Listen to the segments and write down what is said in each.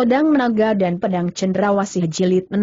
Pedang Naga dan Pedang Cendrawasih Jilid 6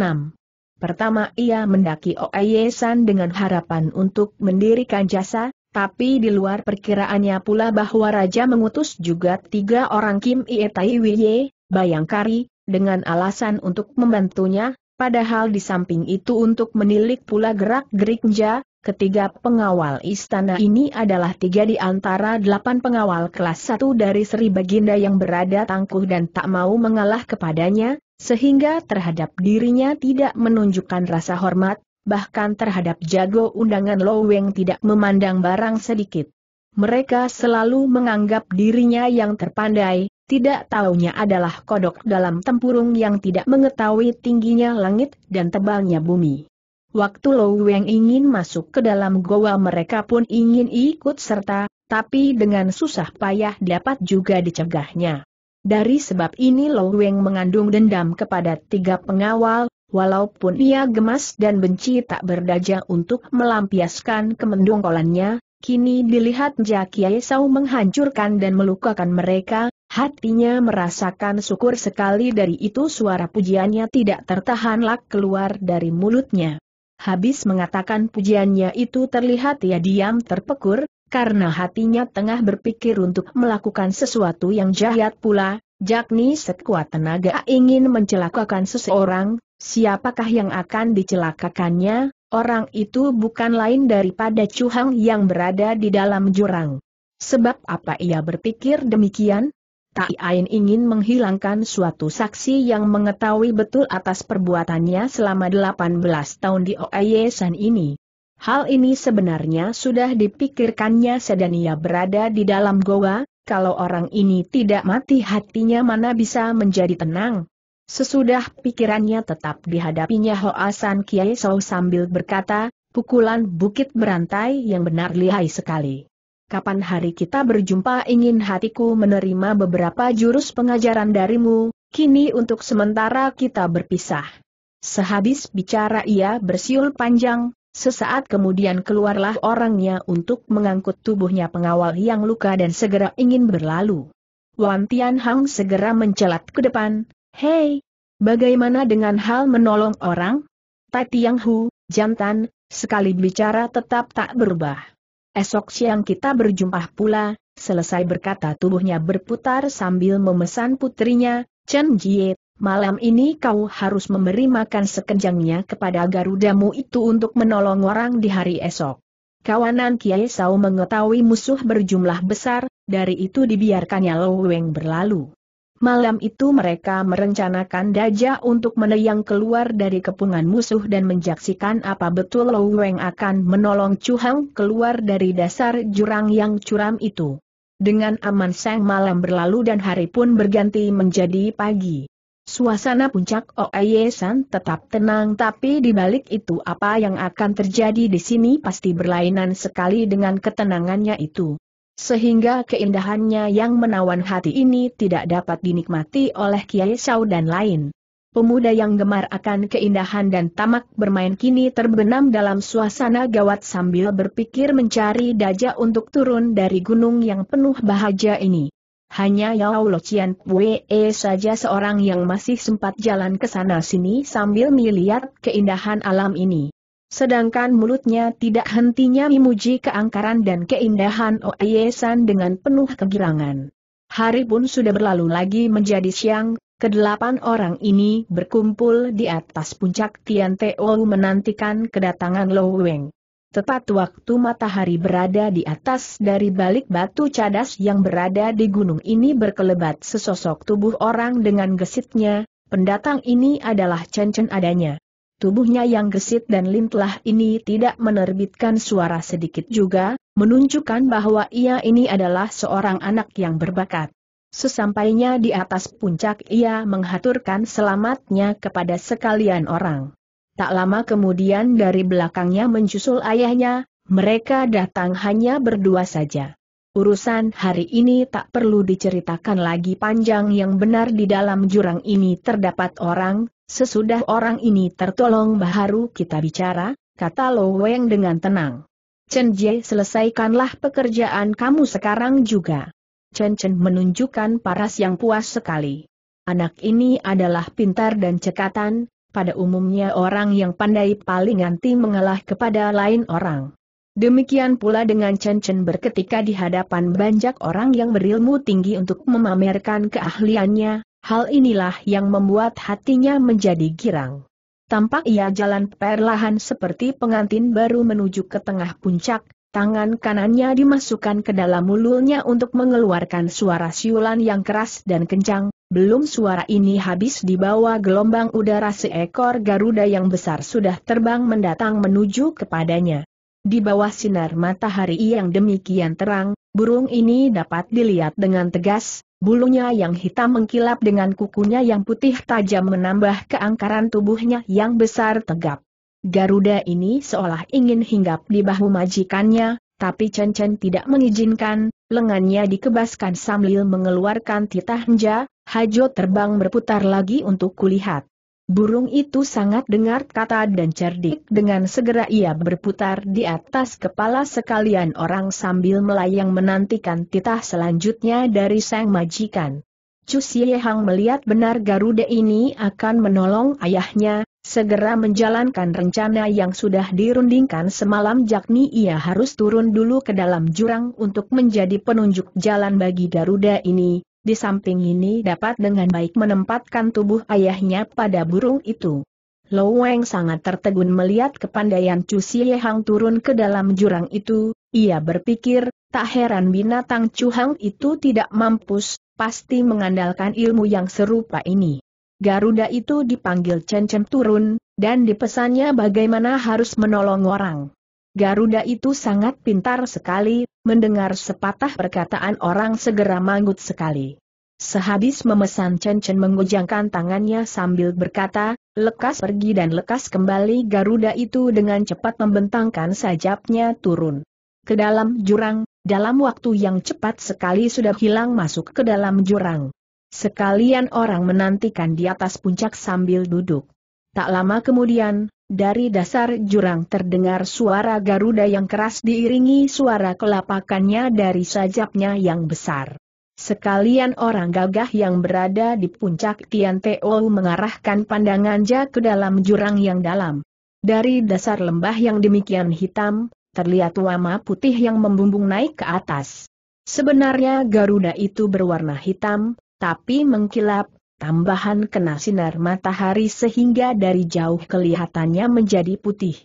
Pertama ia mendaki Oayesan dengan harapan untuk mendirikan jasa, tapi di luar perkiraannya pula bahwa Raja mengutus juga tiga orang Kim Ie Tai Wiye, Bayangkari, dengan alasan untuk membantunya, padahal di samping itu untuk menilik pula gerak-geriknya, Ketiga pengawal istana ini adalah tiga di antara delapan pengawal kelas satu dari Sri Baginda yang berada tangguh dan tak mau mengalah kepadanya, sehingga terhadap dirinya tidak menunjukkan rasa hormat, bahkan terhadap jago undangan Loweng tidak memandang barang sedikit. Mereka selalu menganggap dirinya yang terpandai, tidak taunya adalah kodok dalam tempurung yang tidak mengetahui tingginya langit dan tebalnya bumi. Waktu Lo Weng ingin masuk ke dalam goa mereka pun ingin ikut serta, tapi dengan susah payah dapat juga dicegahnya. Dari sebab ini Lo Weng mengandung dendam kepada tiga pengawal, walaupun ia gemas dan benci tak berdaja untuk melampiaskan kemendungkolannya. kini dilihat Jakiai Sau menghancurkan dan melukakan mereka, hatinya merasakan syukur sekali dari itu suara pujiannya tidak tertahanlah keluar dari mulutnya. Habis mengatakan pujiannya itu terlihat ia diam terpekur, karena hatinya tengah berpikir untuk melakukan sesuatu yang jahat pula, yakni sekuat tenaga ingin mencelakakan seseorang, siapakah yang akan dicelakakannya, orang itu bukan lain daripada Cuhang yang berada di dalam jurang. Sebab apa ia berpikir demikian? Tak Ain ingin menghilangkan suatu saksi yang mengetahui betul atas perbuatannya selama 18 tahun di San ini. Hal ini sebenarnya sudah dipikirkannya ia berada di dalam goa, kalau orang ini tidak mati hatinya mana bisa menjadi tenang. Sesudah pikirannya tetap dihadapinya Hoasan Kiai Sou sambil berkata, pukulan bukit berantai yang benar lihai sekali kapan hari kita berjumpa ingin hatiku menerima beberapa jurus pengajaran darimu, kini untuk sementara kita berpisah. Sehabis bicara ia bersiul panjang, sesaat kemudian keluarlah orangnya untuk mengangkut tubuhnya pengawal yang luka dan segera ingin berlalu. Wan Tian Hang segera mencelat ke depan, Hei, bagaimana dengan hal menolong orang? Tai Tiang Hu, jantan, sekali bicara tetap tak berubah. Esok siang kita berjumpa pula, selesai berkata tubuhnya berputar sambil memesan putrinya, Chen Jie, malam ini kau harus memberi makan sekenjangnya kepada garudamu itu untuk menolong orang di hari esok. Kawanan Kiai Sao mengetahui musuh berjumlah besar, dari itu dibiarkannya Lo Weng berlalu. Malam itu mereka merencanakan Daja untuk meneyang keluar dari kepungan musuh dan menjaksikan apa betul Lou Weng akan menolong Chu keluar dari dasar jurang yang curam itu. Dengan aman sang malam berlalu dan hari pun berganti menjadi pagi. Suasana puncak Oye tetap tenang tapi di balik itu apa yang akan terjadi di sini pasti berlainan sekali dengan ketenangannya itu. Sehingga keindahannya yang menawan hati ini tidak dapat dinikmati oleh Kiai Shao dan lain. Pemuda yang gemar akan keindahan dan tamak bermain kini terbenam dalam suasana gawat sambil berpikir mencari dajah untuk turun dari gunung yang penuh bahagia ini. Hanya Yao Locian Pue saja seorang yang masih sempat jalan ke sana sini sambil melihat keindahan alam ini. Sedangkan mulutnya tidak hentinya memuji keangkaran dan keindahan Oyesan dengan penuh kegirangan. Hari pun sudah berlalu lagi menjadi siang, kedelapan orang ini berkumpul di atas puncak Tian Teo menantikan kedatangan Lo Weng. Tepat waktu matahari berada di atas dari balik batu cadas yang berada di gunung ini berkelebat sesosok tubuh orang dengan gesitnya, pendatang ini adalah cencen adanya. Tubuhnya yang gesit dan lintlah ini tidak menerbitkan suara sedikit juga, menunjukkan bahwa ia ini adalah seorang anak yang berbakat. Sesampainya di atas puncak ia menghaturkan selamatnya kepada sekalian orang. Tak lama kemudian dari belakangnya menjusul ayahnya, mereka datang hanya berdua saja. Urusan hari ini tak perlu diceritakan lagi panjang yang benar di dalam jurang ini terdapat orang, Sesudah orang ini tertolong baru kita bicara, kata Lo Weng dengan tenang. Chen Jie selesaikanlah pekerjaan kamu sekarang juga. Chen Chen menunjukkan paras yang puas sekali. Anak ini adalah pintar dan cekatan, pada umumnya orang yang pandai paling anti mengalah kepada lain orang. Demikian pula dengan Chen Chen berketika di hadapan banyak orang yang berilmu tinggi untuk memamerkan keahliannya, Hal inilah yang membuat hatinya menjadi girang. Tampak ia jalan perlahan seperti pengantin baru menuju ke tengah puncak, tangan kanannya dimasukkan ke dalam mulutnya untuk mengeluarkan suara siulan yang keras dan kencang, belum suara ini habis di bawah gelombang udara seekor Garuda yang besar sudah terbang mendatang menuju kepadanya. Di bawah sinar matahari yang demikian terang, burung ini dapat dilihat dengan tegas, Bulunya yang hitam mengkilap dengan kukunya yang putih tajam menambah keangkaran tubuhnya yang besar tegap. Garuda ini seolah ingin hinggap di bahu majikannya, tapi Chen Chen tidak mengizinkan, lengannya dikebaskan sambil mengeluarkan titah Hajo terbang berputar lagi untuk kulihat. Burung itu sangat dengar kata dan cerdik dengan segera ia berputar di atas kepala sekalian orang sambil melayang menantikan titah selanjutnya dari sang majikan. Chu Siehang melihat benar Garuda ini akan menolong ayahnya, segera menjalankan rencana yang sudah dirundingkan semalam yakni ia harus turun dulu ke dalam jurang untuk menjadi penunjuk jalan bagi Garuda ini, di samping ini dapat dengan baik menempatkan tubuh ayahnya pada burung itu. Lo Weng sangat tertegun melihat kepandaian Chu Siehang turun ke dalam jurang itu, ia berpikir, tak heran binatang Chu Hang itu tidak mampus, pasti mengandalkan ilmu yang serupa ini. Garuda itu dipanggil Chen Chen turun, dan dipesannya bagaimana harus menolong orang. Garuda itu sangat pintar sekali, mendengar sepatah perkataan orang segera mangut sekali. Sehabis memesan Chen Chen mengujangkan tangannya sambil berkata, lekas pergi dan lekas kembali Garuda itu dengan cepat membentangkan sajapnya turun. Ke dalam jurang, dalam waktu yang cepat sekali sudah hilang masuk ke dalam jurang. Sekalian orang menantikan di atas puncak sambil duduk. Tak lama kemudian, dari dasar jurang terdengar suara Garuda yang keras diiringi suara kelapakannya dari sajapnya yang besar. Sekalian orang gagah yang berada di puncak Tian Teo mengarahkan pandangannya ke dalam jurang yang dalam. Dari dasar lembah yang demikian hitam, terlihat wama putih yang membumbung naik ke atas. Sebenarnya Garuda itu berwarna hitam, tapi mengkilap, tambahan kena sinar matahari sehingga dari jauh kelihatannya menjadi putih.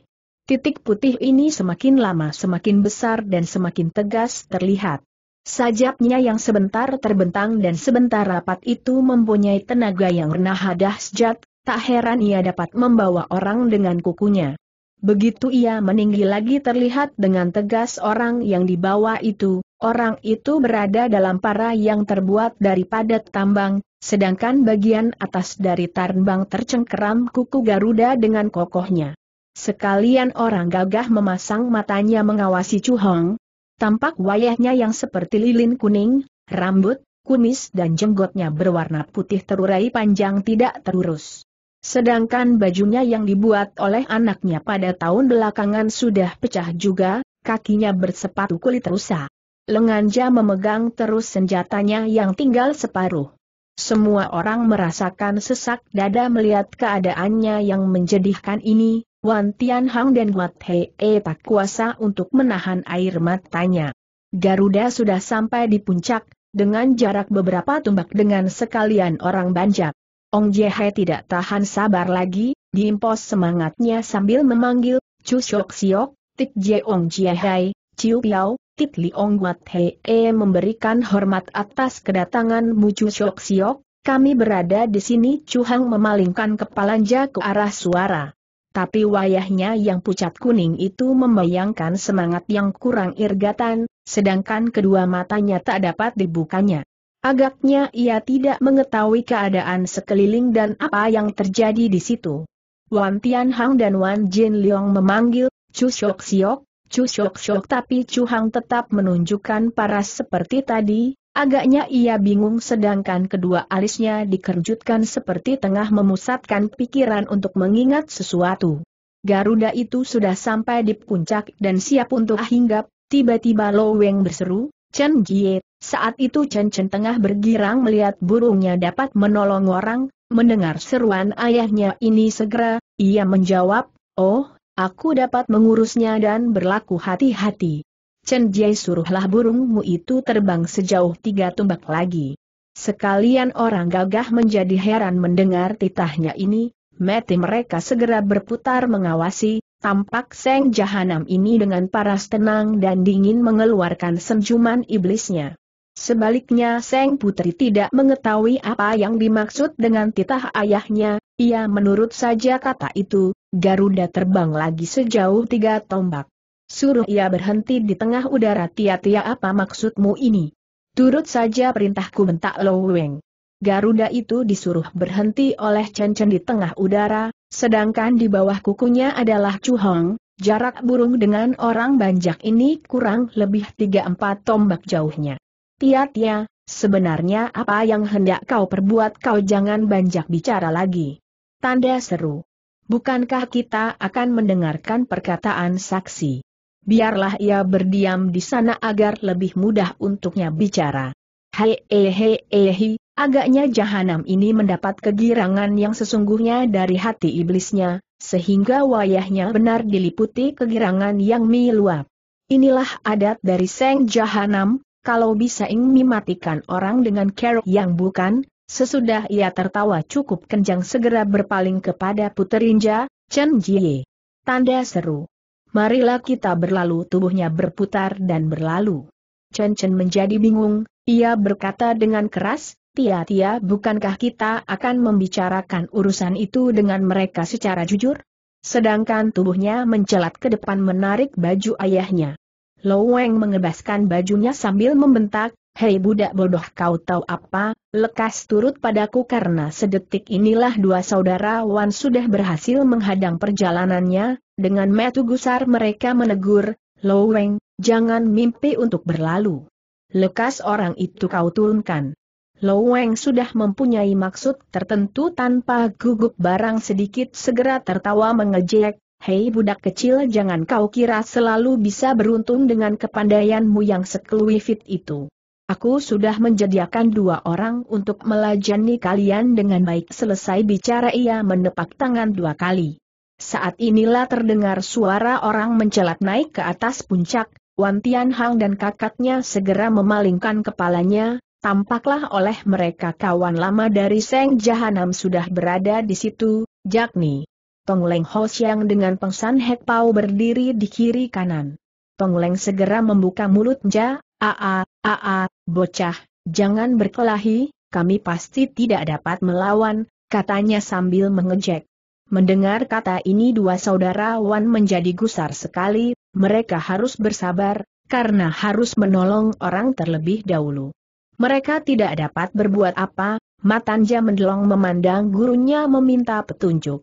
Titik putih ini semakin lama semakin besar dan semakin tegas terlihat. Sajapnya yang sebentar terbentang dan sebentar rapat itu mempunyai tenaga yang renah sejat. tak heran ia dapat membawa orang dengan kukunya. Begitu ia meninggi lagi terlihat dengan tegas orang yang dibawa itu, orang itu berada dalam para yang terbuat dari padat tambang, sedangkan bagian atas dari tarbang tercengkeram kuku Garuda dengan kokohnya. Sekalian orang gagah memasang matanya mengawasi Chu Hong, tampak wayahnya yang seperti lilin kuning, rambut, kumis dan jenggotnya berwarna putih terurai panjang tidak terurus. Sedangkan bajunya yang dibuat oleh anaknya pada tahun belakangan sudah pecah juga, kakinya bersepatu kulit rusa. Lenganja memegang terus senjatanya yang tinggal separuh. Semua orang merasakan sesak dada melihat keadaannya yang menjedihkan ini, Wan Tian Hang dan Wat Hei e tak kuasa untuk menahan air matanya. Garuda sudah sampai di puncak, dengan jarak beberapa tumbak dengan sekalian orang banjak. Ong Jehe tidak tahan sabar lagi, diimpos semangatnya sambil memanggil, Chu Shok Siok, Tik Je Ong Jehe, Chiu Piao, Tit Ong Wat Hee memberikan hormat atas kedatangan Chu Shok Siok, kami berada di sini Chu Hang memalingkan kepalanya ke arah suara. Tapi wayahnya yang pucat kuning itu membayangkan semangat yang kurang irgatan, sedangkan kedua matanya tak dapat dibukanya. Agaknya ia tidak mengetahui keadaan sekeliling dan apa yang terjadi di situ. Wan Tian Hang dan Wan Jin Liong memanggil, Chu Shok Siok, Chu Shok Shok tapi Chu Hang tetap menunjukkan paras seperti tadi, agaknya ia bingung sedangkan kedua alisnya dikerjutkan seperti tengah memusatkan pikiran untuk mengingat sesuatu. Garuda itu sudah sampai di puncak dan siap untuk hinggap, tiba-tiba Lo Weng berseru, Chen Jie, saat itu Chen Chen tengah bergirang melihat burungnya dapat menolong orang, mendengar seruan ayahnya ini segera, ia menjawab, Oh, aku dapat mengurusnya dan berlaku hati-hati. Chen Jie suruhlah burungmu itu terbang sejauh tiga tumbak lagi. Sekalian orang gagah menjadi heran mendengar titahnya ini, mati mereka segera berputar mengawasi, tampak seng jahanam ini dengan paras tenang dan dingin mengeluarkan senjuman iblisnya. Sebaliknya Seng Putri tidak mengetahui apa yang dimaksud dengan titah ayahnya, ia menurut saja kata itu, Garuda terbang lagi sejauh tiga tombak. Suruh ia berhenti di tengah udara tia-tia apa maksudmu ini? Turut saja perintahku bentak Lo Weng. Garuda itu disuruh berhenti oleh Chen Chen di tengah udara, sedangkan di bawah kukunya adalah Chu Hong, jarak burung dengan orang banjak ini kurang lebih 3 empat tombak jauhnya. Tia-tia, sebenarnya apa yang hendak kau perbuat kau jangan banyak bicara lagi. Tanda seru. Bukankah kita akan mendengarkan perkataan saksi? Biarlah ia berdiam di sana agar lebih mudah untuknya bicara. Hei eh, hei hei, eh, agaknya jahanam ini mendapat kegirangan yang sesungguhnya dari hati iblisnya, sehingga wayahnya benar diliputi kegirangan yang miluap. Inilah adat dari Seng Jahanam, kalau bisa ingin mematikan orang dengan kerok yang bukan, sesudah ia tertawa cukup kencang segera berpaling kepada Puterinja, Chen Jie. Tanda seru. Marilah kita berlalu tubuhnya berputar dan berlalu. Chen Chen menjadi bingung, ia berkata dengan keras, Tia-tia bukankah kita akan membicarakan urusan itu dengan mereka secara jujur? Sedangkan tubuhnya mencelat ke depan menarik baju ayahnya. Loweng mengebaskan bajunya sambil membentak, Hei budak bodoh kau tahu apa, lekas turut padaku karena sedetik inilah dua saudara Wan sudah berhasil menghadang perjalanannya, dengan metu gusar mereka menegur, Loweng, jangan mimpi untuk berlalu. Lekas orang itu kau turunkan. Loweng sudah mempunyai maksud tertentu tanpa gugup barang sedikit segera tertawa mengejek, Hei budak kecil jangan kau kira selalu bisa beruntung dengan kepandaianmu yang sekelui fit itu. Aku sudah menjadikan dua orang untuk melajani kalian dengan baik selesai bicara ia menepak tangan dua kali. Saat inilah terdengar suara orang mencelat naik ke atas puncak, Wan Tian Hang dan kakaknya segera memalingkan kepalanya, tampaklah oleh mereka kawan lama dari Seng Jahanam sudah berada di situ, Jakni. Leng Ho Siang dengan Pengsan Hek Pau berdiri di kiri kanan. Tong Leng segera membuka mulutnya, aa, aa, bocah, jangan berkelahi, kami pasti tidak dapat melawan, katanya sambil mengejek. Mendengar kata ini dua saudara Wan menjadi gusar sekali, mereka harus bersabar, karena harus menolong orang terlebih dahulu. Mereka tidak dapat berbuat apa, Matanja mendelong memandang gurunya meminta petunjuk.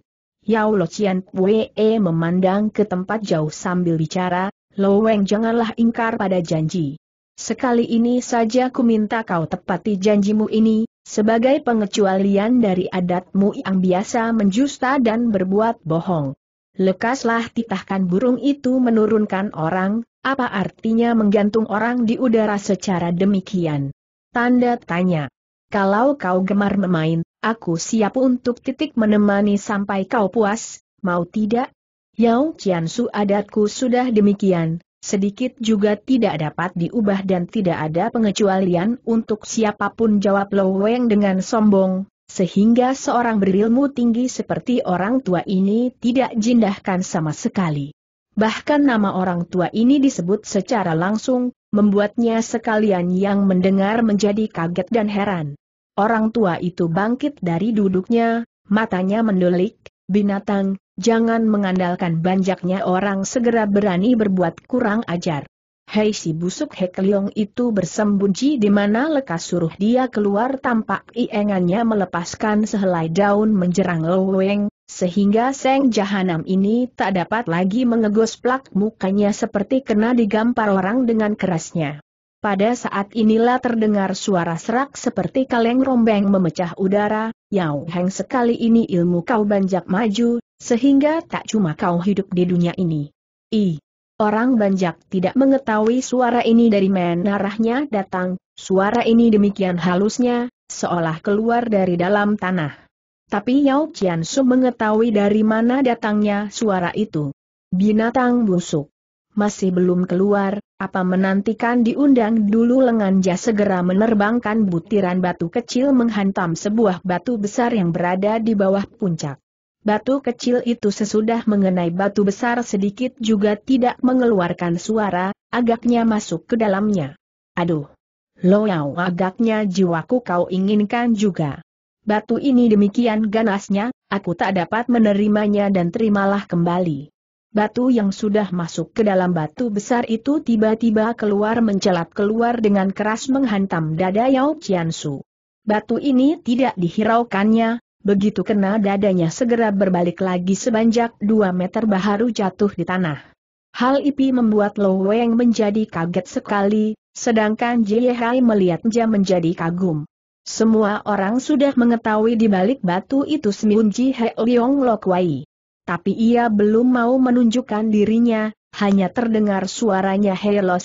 Yao Lo Cian Wee memandang ke tempat jauh sambil bicara, Lo Weng janganlah ingkar pada janji. Sekali ini saja ku minta kau tepati janjimu ini, sebagai pengecualian dari adatmu yang biasa menjusta dan berbuat bohong. Lekaslah titahkan burung itu menurunkan orang, apa artinya menggantung orang di udara secara demikian? Tanda tanya. Kalau kau gemar memain, aku siap untuk titik menemani sampai kau puas, mau tidak? Yao Qiansu adatku sudah demikian, sedikit juga tidak dapat diubah dan tidak ada pengecualian untuk siapapun jawab Lo Weng dengan sombong, sehingga seorang berilmu tinggi seperti orang tua ini tidak jindahkan sama sekali. Bahkan nama orang tua ini disebut secara langsung, membuatnya sekalian yang mendengar menjadi kaget dan heran. Orang tua itu bangkit dari duduknya, matanya mendelik, binatang, jangan mengandalkan banjaknya orang segera berani berbuat kurang ajar. Hei si busuk hek Leong itu bersembunyi di mana lekas suruh dia keluar tampak iengannya melepaskan sehelai daun menjerang leweng, sehingga Seng Jahanam ini tak dapat lagi mengegos plak mukanya seperti kena digampar orang dengan kerasnya. Pada saat inilah terdengar suara serak seperti kaleng rombeng memecah udara, Yao Heng sekali ini ilmu kau banjak maju, sehingga tak cuma kau hidup di dunia ini. I. Orang banjak tidak mengetahui suara ini dari mana datang, suara ini demikian halusnya, seolah keluar dari dalam tanah. Tapi Yao Su mengetahui dari mana datangnya suara itu. Binatang busuk. Masih belum keluar, apa menantikan diundang dulu lengan Lenganja segera menerbangkan butiran batu kecil menghantam sebuah batu besar yang berada di bawah puncak. Batu kecil itu sesudah mengenai batu besar sedikit juga tidak mengeluarkan suara, agaknya masuk ke dalamnya. Aduh! Loyau agaknya jiwaku kau inginkan juga. Batu ini demikian ganasnya, aku tak dapat menerimanya dan terimalah kembali. Batu yang sudah masuk ke dalam batu besar itu tiba-tiba keluar mencelat keluar dengan keras menghantam dada Yao Qiansu. Batu ini tidak dihiraukannya, begitu kena dadanya segera berbalik lagi sebanyak dua meter baharu jatuh di tanah. Hal itu membuat Lo Weng menjadi kaget sekali, sedangkan Jie Hai melihatnya menjadi kagum. Semua orang sudah mengetahui di balik batu itu Semun Ji He Liong tapi ia belum mau menunjukkan dirinya, hanya terdengar suaranya Helo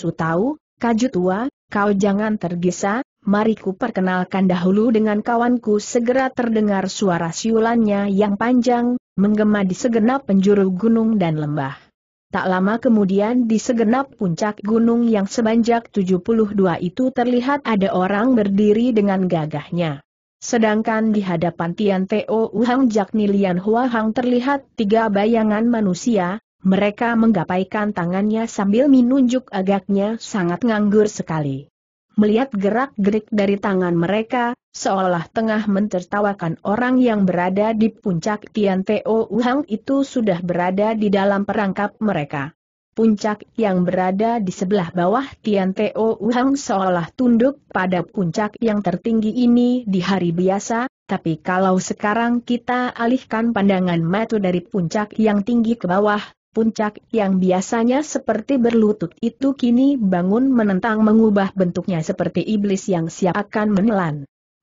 kaju tua, kau jangan tergesa, mariku perkenalkan dahulu dengan kawanku segera terdengar suara siulannya yang panjang, menggema di segenap penjuru gunung dan lembah. Tak lama kemudian di segenap puncak gunung yang sebanjak 72 itu terlihat ada orang berdiri dengan gagahnya. Sedangkan di hadapan Tian Teo Hang Jakni Nilian Hua Hang terlihat tiga bayangan manusia, mereka menggapaikan tangannya sambil menunjuk agaknya sangat nganggur sekali. Melihat gerak-gerik dari tangan mereka, seolah tengah mentertawakan orang yang berada di puncak Tian Teo Hang itu sudah berada di dalam perangkap mereka puncak yang berada di sebelah bawah Tian Teo Wang seolah tunduk pada puncak yang tertinggi ini di hari biasa, tapi kalau sekarang kita alihkan pandangan mata dari puncak yang tinggi ke bawah, puncak yang biasanya seperti berlutut itu kini bangun menentang mengubah bentuknya seperti iblis yang siap akan menelan.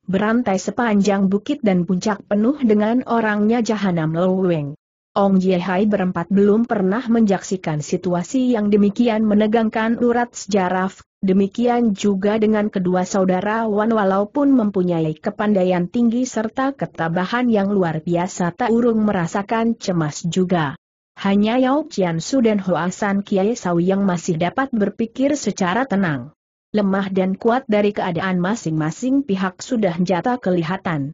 Berantai sepanjang bukit dan puncak penuh dengan orangnya jahanam loweng. Ong Jihai berempat belum pernah menjaksikan situasi yang demikian menegangkan urat sejarah, demikian juga dengan kedua saudara Wan walaupun mempunyai kepandaian tinggi serta ketabahan yang luar biasa tak urung merasakan cemas juga. Hanya Yao Qian Su dan Hoasan Kiai Sau yang masih dapat berpikir secara tenang. Lemah dan kuat dari keadaan masing-masing pihak sudah jata kelihatan.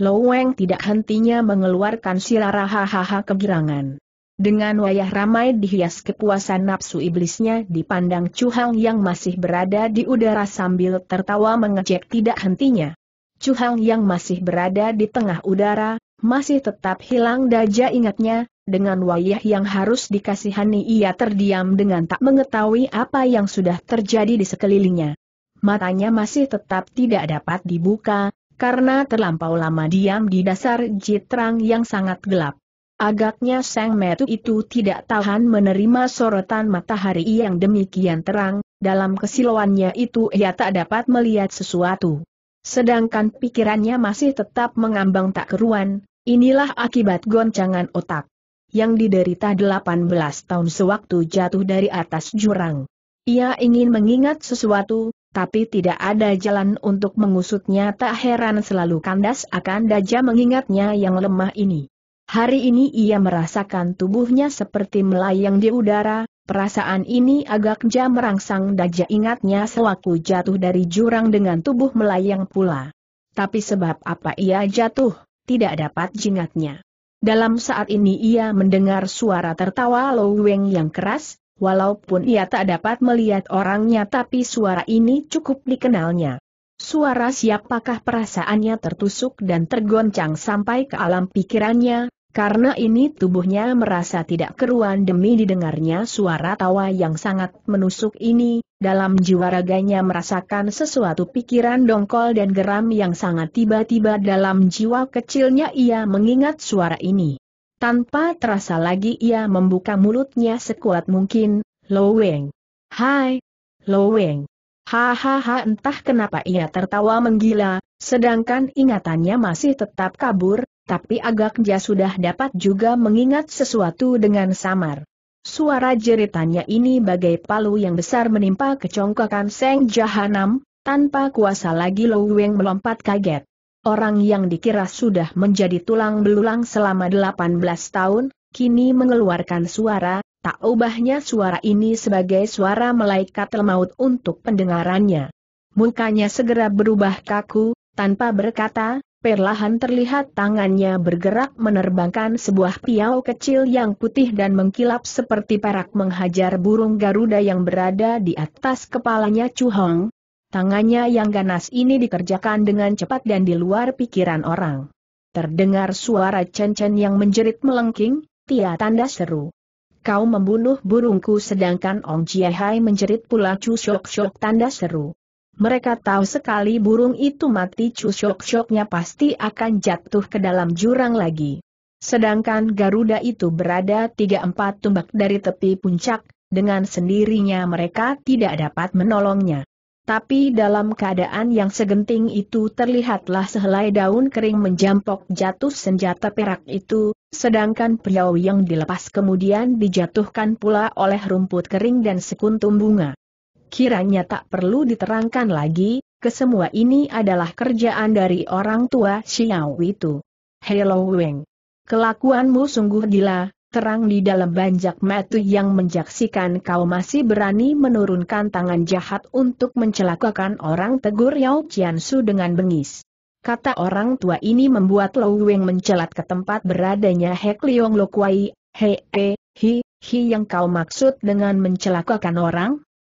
Loweng tidak hentinya mengeluarkan sirara hahaha kegirangan. Dengan wayah ramai dihias kepuasan nafsu iblisnya dipandang Chu Hang yang masih berada di udara sambil tertawa mengejek tidak hentinya. Chu Hang yang masih berada di tengah udara, masih tetap hilang daja ingatnya, dengan wayah yang harus dikasihani ia terdiam dengan tak mengetahui apa yang sudah terjadi di sekelilingnya. Matanya masih tetap tidak dapat dibuka, karena terlampau lama diam di dasar jitrang yang sangat gelap. Agaknya Sang Metu itu tidak tahan menerima sorotan matahari yang demikian terang, dalam kesilauannya itu ia tak dapat melihat sesuatu. Sedangkan pikirannya masih tetap mengambang tak keruan, inilah akibat goncangan otak yang diderita 18 tahun sewaktu jatuh dari atas jurang. Ia ingin mengingat sesuatu, tapi tidak ada jalan untuk mengusutnya tak heran selalu kandas akan Daja mengingatnya yang lemah ini. Hari ini ia merasakan tubuhnya seperti melayang di udara, perasaan ini agak jam merangsang Daja ingatnya sewaktu jatuh dari jurang dengan tubuh melayang pula. Tapi sebab apa ia jatuh, tidak dapat jingatnya. Dalam saat ini ia mendengar suara tertawa Lo Weng yang keras, Walaupun ia tak dapat melihat orangnya tapi suara ini cukup dikenalnya. Suara siapakah perasaannya tertusuk dan tergoncang sampai ke alam pikirannya, karena ini tubuhnya merasa tidak keruan demi didengarnya suara tawa yang sangat menusuk ini, dalam jiwa raganya merasakan sesuatu pikiran dongkol dan geram yang sangat tiba-tiba dalam jiwa kecilnya ia mengingat suara ini. Tanpa terasa lagi ia membuka mulutnya sekuat mungkin, Lo Weng. Hai, Lo Weng. Hahaha entah kenapa ia tertawa menggila, sedangkan ingatannya masih tetap kabur, tapi agaknya sudah dapat juga mengingat sesuatu dengan samar. Suara jeritannya ini bagai palu yang besar menimpa kecongkakan Seng Jahanam, tanpa kuasa lagi Lo Weng melompat kaget orang yang dikira sudah menjadi tulang belulang selama 18 tahun, kini mengeluarkan suara, tak ubahnya suara ini sebagai suara malaikat lemaut untuk pendengarannya. Mukanya segera berubah kaku, tanpa berkata, perlahan terlihat tangannya bergerak menerbangkan sebuah piau kecil yang putih dan mengkilap seperti perak menghajar burung Garuda yang berada di atas kepalanya Chu Hong, Tangannya yang ganas ini dikerjakan dengan cepat dan di luar pikiran orang. Terdengar suara cencen yang menjerit melengking, Tia tanda seru. Kau membunuh burungku sedangkan Ong hai menjerit pula Chu Shok Shok tanda seru. Mereka tahu sekali burung itu mati Chu Shok Shoknya pasti akan jatuh ke dalam jurang lagi. Sedangkan Garuda itu berada 3-4 tumbak dari tepi puncak, dengan sendirinya mereka tidak dapat menolongnya. Tapi dalam keadaan yang segenting itu terlihatlah sehelai daun kering menjampok jatuh senjata perak itu, sedangkan priau yang dilepas kemudian dijatuhkan pula oleh rumput kering dan sekuntum bunga. Kiranya tak perlu diterangkan lagi, kesemua ini adalah kerjaan dari orang tua Xiao itu. Hello Weng. Kelakuanmu sungguh gila, terang di dalam banjak metu yang menjaksikan kau masih berani menurunkan tangan jahat untuk mencelakakan orang tegur Yao Qiansu dengan bengis. Kata orang tua ini membuat Lou Weng mencelat ke tempat beradanya Hek Leong Lo Kuai, he, he, he hi yang kau maksud dengan mencelakakan orang?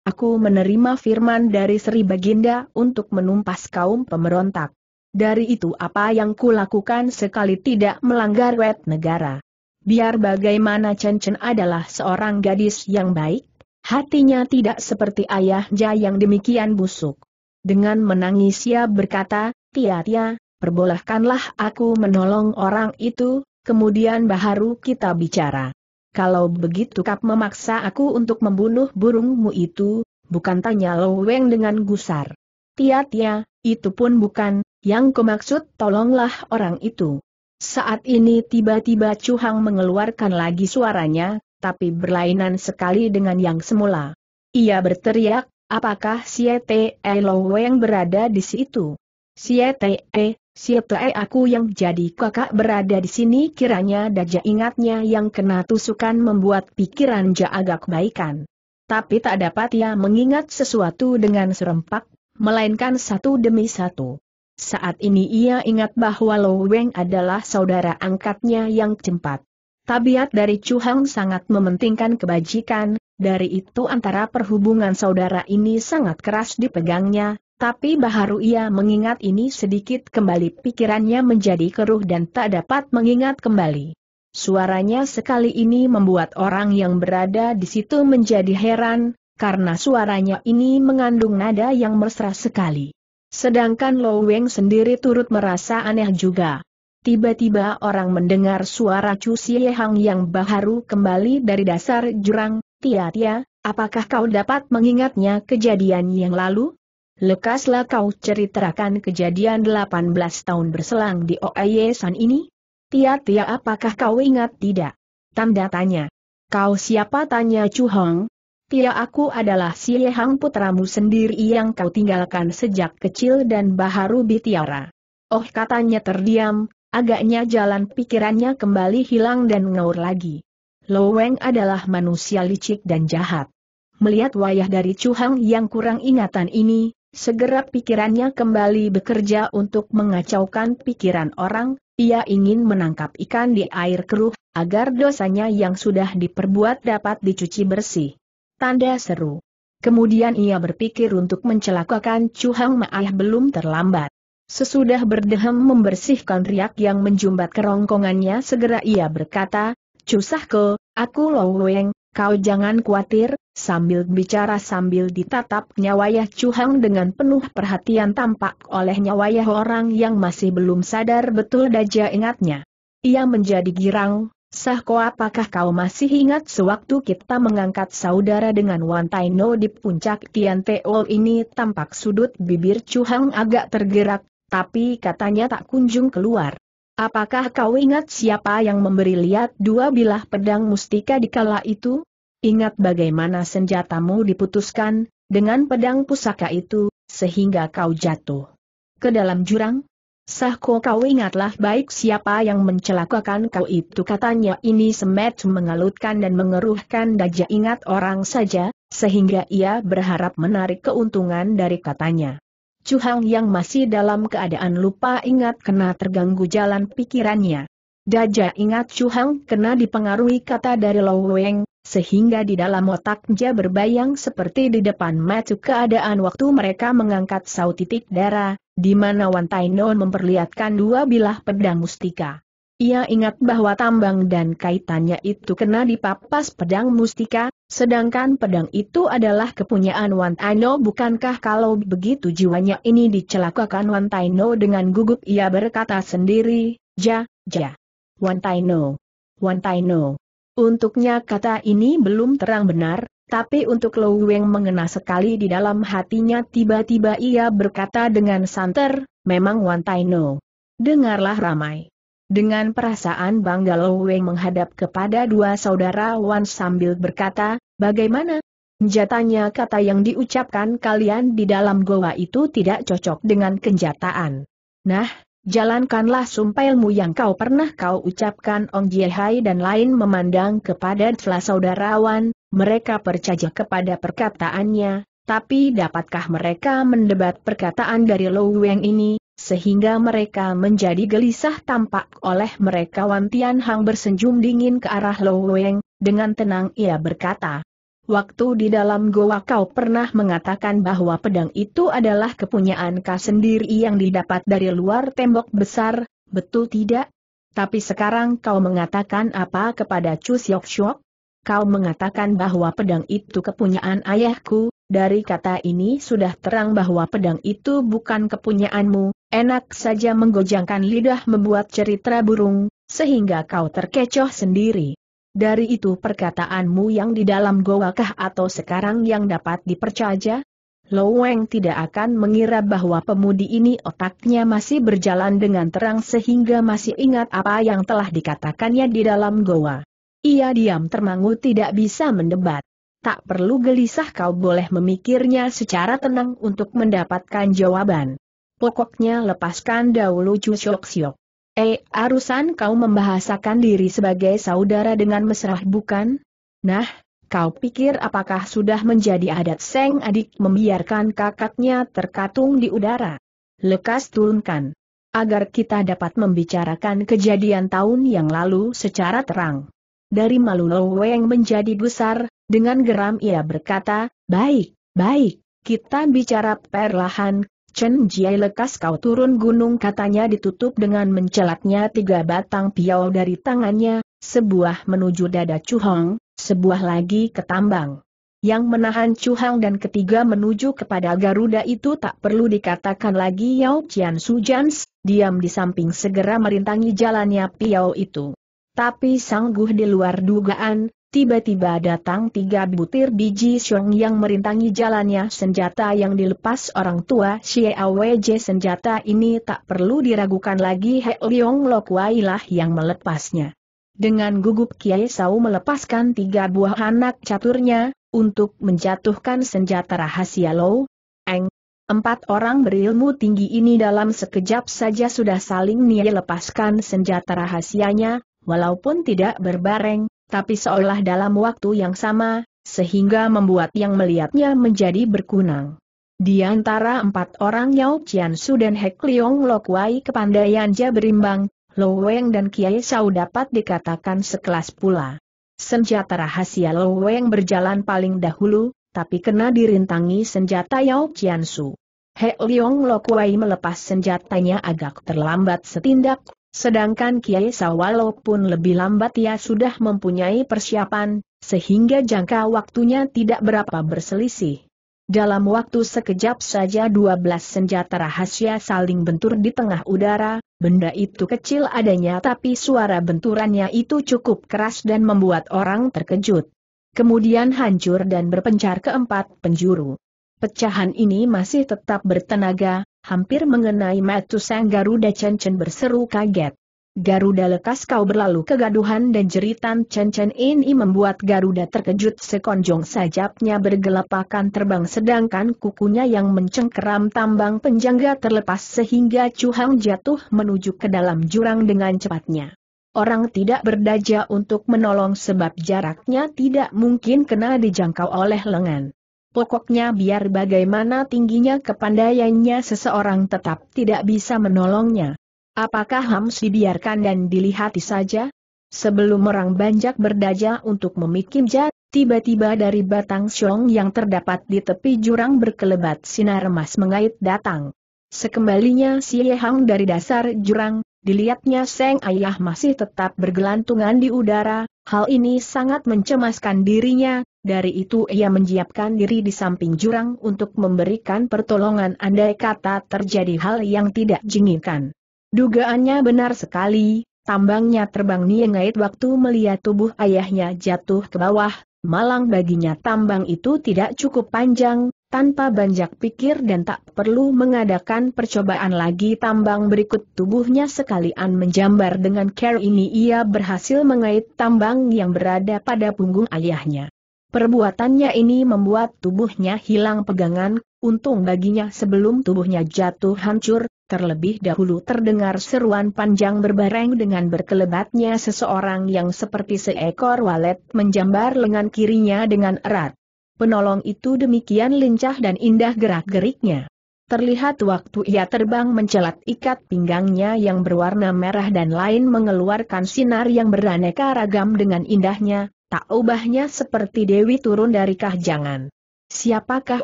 Aku menerima firman dari Sri Baginda untuk menumpas kaum pemberontak. Dari itu apa yang kulakukan sekali tidak melanggar wet negara. Biar bagaimana Chen Chen adalah seorang gadis yang baik, hatinya tidak seperti ayah jia yang demikian busuk. Dengan menangis ia berkata, Tia Tia, perbolehkanlah aku menolong orang itu, kemudian baharu kita bicara. Kalau begitu Kap memaksa aku untuk membunuh burungmu itu, bukan tanya Lo Weng dengan gusar. Tia Tia, itu pun bukan, yang kumaksud tolonglah orang itu. Saat ini tiba-tiba Chu mengeluarkan lagi suaranya, tapi berlainan sekali dengan yang semula. Ia berteriak, apakah Siete Elowe yang berada di situ? Siete, Siete e, e, aku yang jadi kakak berada di sini kiranya Daja ingatnya yang kena tusukan membuat pikiran Ja agak baikan. Tapi tak dapat ia mengingat sesuatu dengan serempak, melainkan satu demi satu. Saat ini ia ingat bahwa Lo Weng adalah saudara angkatnya yang cepat. Tabiat dari Chu Hang sangat mementingkan kebajikan, dari itu antara perhubungan saudara ini sangat keras dipegangnya, tapi baharu ia mengingat ini sedikit kembali pikirannya menjadi keruh dan tak dapat mengingat kembali. Suaranya sekali ini membuat orang yang berada di situ menjadi heran, karena suaranya ini mengandung nada yang mesra sekali. Sedangkan Lo Weng sendiri turut merasa aneh juga. Tiba-tiba orang mendengar suara Chu Hang yang baharu kembali dari dasar jurang, Tia Tia, apakah kau dapat mengingatnya kejadian yang lalu? Lekaslah kau ceritakan kejadian 18 tahun berselang di Oaye San ini? Tia Tia apakah kau ingat tidak? Tanda tanya. Kau siapa tanya Chu Hong? Pia aku adalah si Yehang putramu sendiri yang kau tinggalkan sejak kecil dan Baharu Bitiara. Oh katanya terdiam, agaknya jalan pikirannya kembali hilang dan ngaur lagi. Loweng adalah manusia licik dan jahat. Melihat wayah dari Cuhang yang kurang ingatan ini, segera pikirannya kembali bekerja untuk mengacaukan pikiran orang, ia ingin menangkap ikan di air keruh, agar dosanya yang sudah diperbuat dapat dicuci bersih. Tanda seru. Kemudian ia berpikir untuk mencelakakan Chu Hang Maah belum terlambat. Sesudah berdehem membersihkan riak yang menjumbat kerongkongannya segera ia berkata, Cusahko, aku Loweng, kau jangan khawatir, sambil bicara sambil ditatap nyawayah Hang dengan penuh perhatian tampak oleh nyawayah orang yang masih belum sadar betul daja ingatnya. Ia menjadi girang, Sahko apakah kau masih ingat sewaktu kita mengangkat saudara dengan Wan Tai di puncak Tian Teol ini tampak sudut bibir Chu Hang agak tergerak, tapi katanya tak kunjung keluar. Apakah kau ingat siapa yang memberi lihat dua bilah pedang mustika di kala itu? Ingat bagaimana senjatamu diputuskan, dengan pedang pusaka itu, sehingga kau jatuh ke dalam jurang? Sahko kau ingatlah baik siapa yang mencelakakan kau itu katanya ini semet mengalutkan dan mengeruhkan dajah ingat orang saja, sehingga ia berharap menarik keuntungan dari katanya. Cuhang yang masih dalam keadaan lupa ingat kena terganggu jalan pikirannya. Dajah ingat Cuhang kena dipengaruhi kata dari Loweng, sehingga di dalam otaknya berbayang seperti di depan matu keadaan waktu mereka mengangkat sau titik darah, di mana Wan Tainon memperlihatkan dua bilah pedang mustika. Ia ingat bahwa tambang dan kaitannya itu kena dipapas pedang mustika, sedangkan pedang itu adalah kepunyaan Wan Taino bukankah kalau begitu jiwanya ini dicelakakan Wan Taino dengan gugup ia berkata sendiri, ja, ja. Wan Taino. Wan Taino. Untuknya kata ini belum terang benar, tapi untuk Lou Weng mengena sekali di dalam hatinya tiba-tiba ia berkata dengan santer, memang Wan No. Dengarlah ramai. Dengan perasaan bangga Lou Weng menghadap kepada dua saudara Wan sambil berkata, bagaimana? Jatanya kata yang diucapkan kalian di dalam goa itu tidak cocok dengan kenjataan. Nah, Jalankanlah sumpah yang kau pernah kau ucapkan Ong Hai dan lain memandang kepada telah saudarawan, mereka percaya kepada perkataannya, tapi dapatkah mereka mendebat perkataan dari Low Weng ini, sehingga mereka menjadi gelisah tampak oleh mereka Wan Tian Hang bersenjum dingin ke arah Low Weng, dengan tenang ia berkata. Waktu di dalam goa kau pernah mengatakan bahwa pedang itu adalah kepunyaan kau sendiri yang didapat dari luar tembok besar, betul tidak? Tapi sekarang kau mengatakan apa kepada Chu Siok Siok? kau mengatakan bahwa pedang itu kepunyaan ayahku, dari kata ini sudah terang bahwa pedang itu bukan kepunyaanmu, enak saja menggojangkan lidah membuat cerita burung, sehingga kau terkecoh sendiri. Dari itu perkataanmu yang di dalam goa kah atau sekarang yang dapat dipercaya? Loweng tidak akan mengira bahwa pemudi ini otaknya masih berjalan dengan terang sehingga masih ingat apa yang telah dikatakannya di dalam goa. Ia diam termangu tidak bisa mendebat. Tak perlu gelisah kau boleh memikirnya secara tenang untuk mendapatkan jawaban. Pokoknya lepaskan dahulu Cusyok-syok. Eh, arusan kau membahasakan diri sebagai saudara dengan mesra bukan? Nah, kau pikir apakah sudah menjadi adat seng adik membiarkan kakaknya terkatung di udara? Lekas turunkan. Agar kita dapat membicarakan kejadian tahun yang lalu secara terang dari malu yang menjadi besar, dengan geram ia berkata, baik, baik, kita bicara perlahan, Chen Jiai lekas kau turun gunung katanya ditutup dengan mencelatnya tiga batang piau dari tangannya, sebuah menuju dada Chu Hong, sebuah lagi ke tambang. Yang menahan Chu Hong dan ketiga menuju kepada Garuda itu tak perlu dikatakan lagi Yao Su Jans, diam di samping segera merintangi jalannya piau itu. Tapi sangguh di luar dugaan, tiba-tiba datang tiga butir biji siung yang merintangi jalannya senjata yang dilepas orang tua Xie Awj senjata ini tak perlu diragukan lagi He Leong lah yang melepasnya. Dengan gugup Kiai Sau melepaskan tiga buah anak caturnya, untuk menjatuhkan senjata rahasia Lou, Eng. Empat orang berilmu tinggi ini dalam sekejap saja sudah saling nia lepaskan senjata rahasianya, Walaupun tidak berbareng, tapi seolah dalam waktu yang sama, sehingga membuat yang melihatnya menjadi berkunang. Di antara empat orang Yao Su dan Hek Liong Lokwai kepandaiannya berimbang, Lo Weng dan Kiai Shao dapat dikatakan sekelas pula. Senjata rahasia Lo Weng berjalan paling dahulu, tapi kena dirintangi senjata Yao Su. Hek Liong Lokwai melepas senjatanya agak terlambat setindak, Sedangkan Kiai Sa pun lebih lambat ia sudah mempunyai persiapan, sehingga jangka waktunya tidak berapa berselisih. Dalam waktu sekejap saja 12 senjata rahasia saling bentur di tengah udara, benda itu kecil adanya tapi suara benturannya itu cukup keras dan membuat orang terkejut. Kemudian hancur dan berpencar ke empat penjuru. Pecahan ini masih tetap bertenaga, hampir mengenai sang Garuda Chen Chen berseru kaget. Garuda lekas kau berlalu kegaduhan dan jeritan Chen Chen ini membuat Garuda terkejut sekonjong sajapnya bergelapakan terbang sedangkan kukunya yang mencengkeram tambang penjangga terlepas sehingga Cuhang jatuh menuju ke dalam jurang dengan cepatnya. Orang tidak berdaja untuk menolong sebab jaraknya tidak mungkin kena dijangkau oleh lengan. Pokoknya biar bagaimana tingginya kepandaiannya seseorang tetap tidak bisa menolongnya. Apakah Hams dibiarkan dan dilihati saja? Sebelum orang banjak berdaja untuk memikim jat, tiba-tiba dari batang syong yang terdapat di tepi jurang berkelebat sinar emas mengait datang. Sekembalinya si Yehang dari dasar jurang, dilihatnya Seng Ayah masih tetap bergelantungan di udara, hal ini sangat mencemaskan dirinya, dari itu ia menyiapkan diri di samping jurang untuk memberikan pertolongan andai kata terjadi hal yang tidak jinginkan. Dugaannya benar sekali, tambangnya terbang niengait waktu melihat tubuh ayahnya jatuh ke bawah, malang baginya tambang itu tidak cukup panjang, tanpa banyak pikir dan tak perlu mengadakan percobaan lagi tambang berikut tubuhnya sekalian menjambar dengan care ini ia berhasil mengait tambang yang berada pada punggung ayahnya. Perbuatannya ini membuat tubuhnya hilang pegangan, untung baginya sebelum tubuhnya jatuh hancur, terlebih dahulu terdengar seruan panjang berbareng dengan berkelebatnya seseorang yang seperti seekor walet menjambar lengan kirinya dengan erat. Penolong itu demikian lincah dan indah gerak-geriknya. Terlihat waktu ia terbang mencelat ikat pinggangnya yang berwarna merah dan lain mengeluarkan sinar yang beraneka ragam dengan indahnya, Tak ubahnya seperti Dewi turun dari kahjangan. Siapakah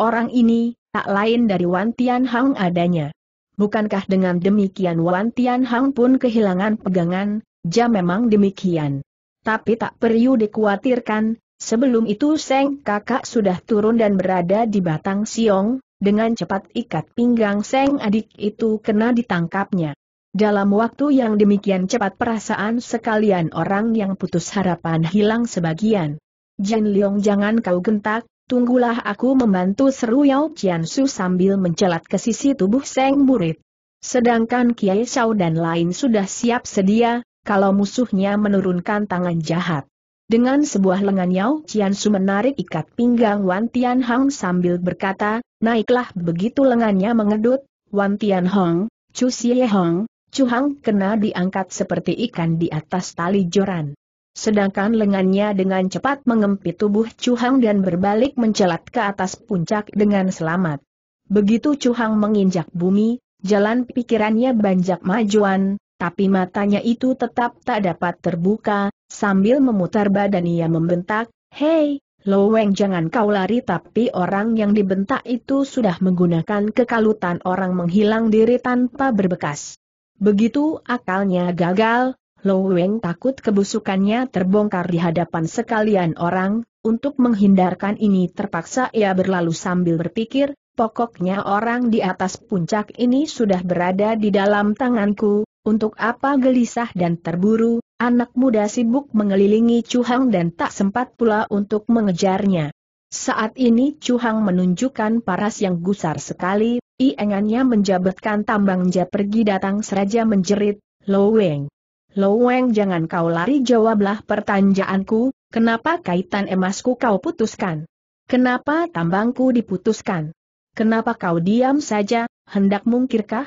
orang ini, tak lain dari Wan Tian Hang adanya. Bukankah dengan demikian Wan Tian Hang pun kehilangan pegangan, Jam memang demikian. Tapi tak perlu dikhawatirkan, sebelum itu Seng kakak sudah turun dan berada di batang siong, dengan cepat ikat pinggang Seng adik itu kena ditangkapnya. Dalam waktu yang demikian cepat perasaan sekalian orang yang putus harapan hilang sebagian. Jin Leong jangan kau gentak, tunggulah aku membantu seru Yao Qian Su sambil mencelat ke sisi tubuh Seng Murid. Sedangkan Kiai Shao dan lain sudah siap sedia, kalau musuhnya menurunkan tangan jahat. Dengan sebuah lengan Yao Qian Su menarik ikat pinggang Wan Tian Hong sambil berkata, naiklah begitu lengannya mengedut, Wan Tian Hong, Chu Xie Hong, Cuhang kena diangkat seperti ikan di atas tali joran. Sedangkan lengannya dengan cepat mengempit tubuh Cuhang dan berbalik mencelat ke atas puncak dengan selamat. Begitu Cuhang menginjak bumi, jalan pikirannya banjak majuan, tapi matanya itu tetap tak dapat terbuka, sambil memutar badan ia membentak, Hei, Loweng jangan kau lari tapi orang yang dibentak itu sudah menggunakan kekalutan orang menghilang diri tanpa berbekas. Begitu akalnya gagal, Lo Weng takut kebusukannya terbongkar di hadapan sekalian orang, untuk menghindarkan ini terpaksa ia berlalu sambil berpikir, pokoknya orang di atas puncak ini sudah berada di dalam tanganku, untuk apa gelisah dan terburu, anak muda sibuk mengelilingi Chu Hang dan tak sempat pula untuk mengejarnya. Saat ini Chu Hang menunjukkan paras yang gusar sekali, iengannya menjabatkan tambang ja pergi datang seraja menjerit, Lo Weng. Lo Weng jangan kau lari jawablah pertanyaanku, kenapa kaitan emasku kau putuskan? Kenapa tambangku diputuskan? Kenapa kau diam saja, hendak mungkirkah?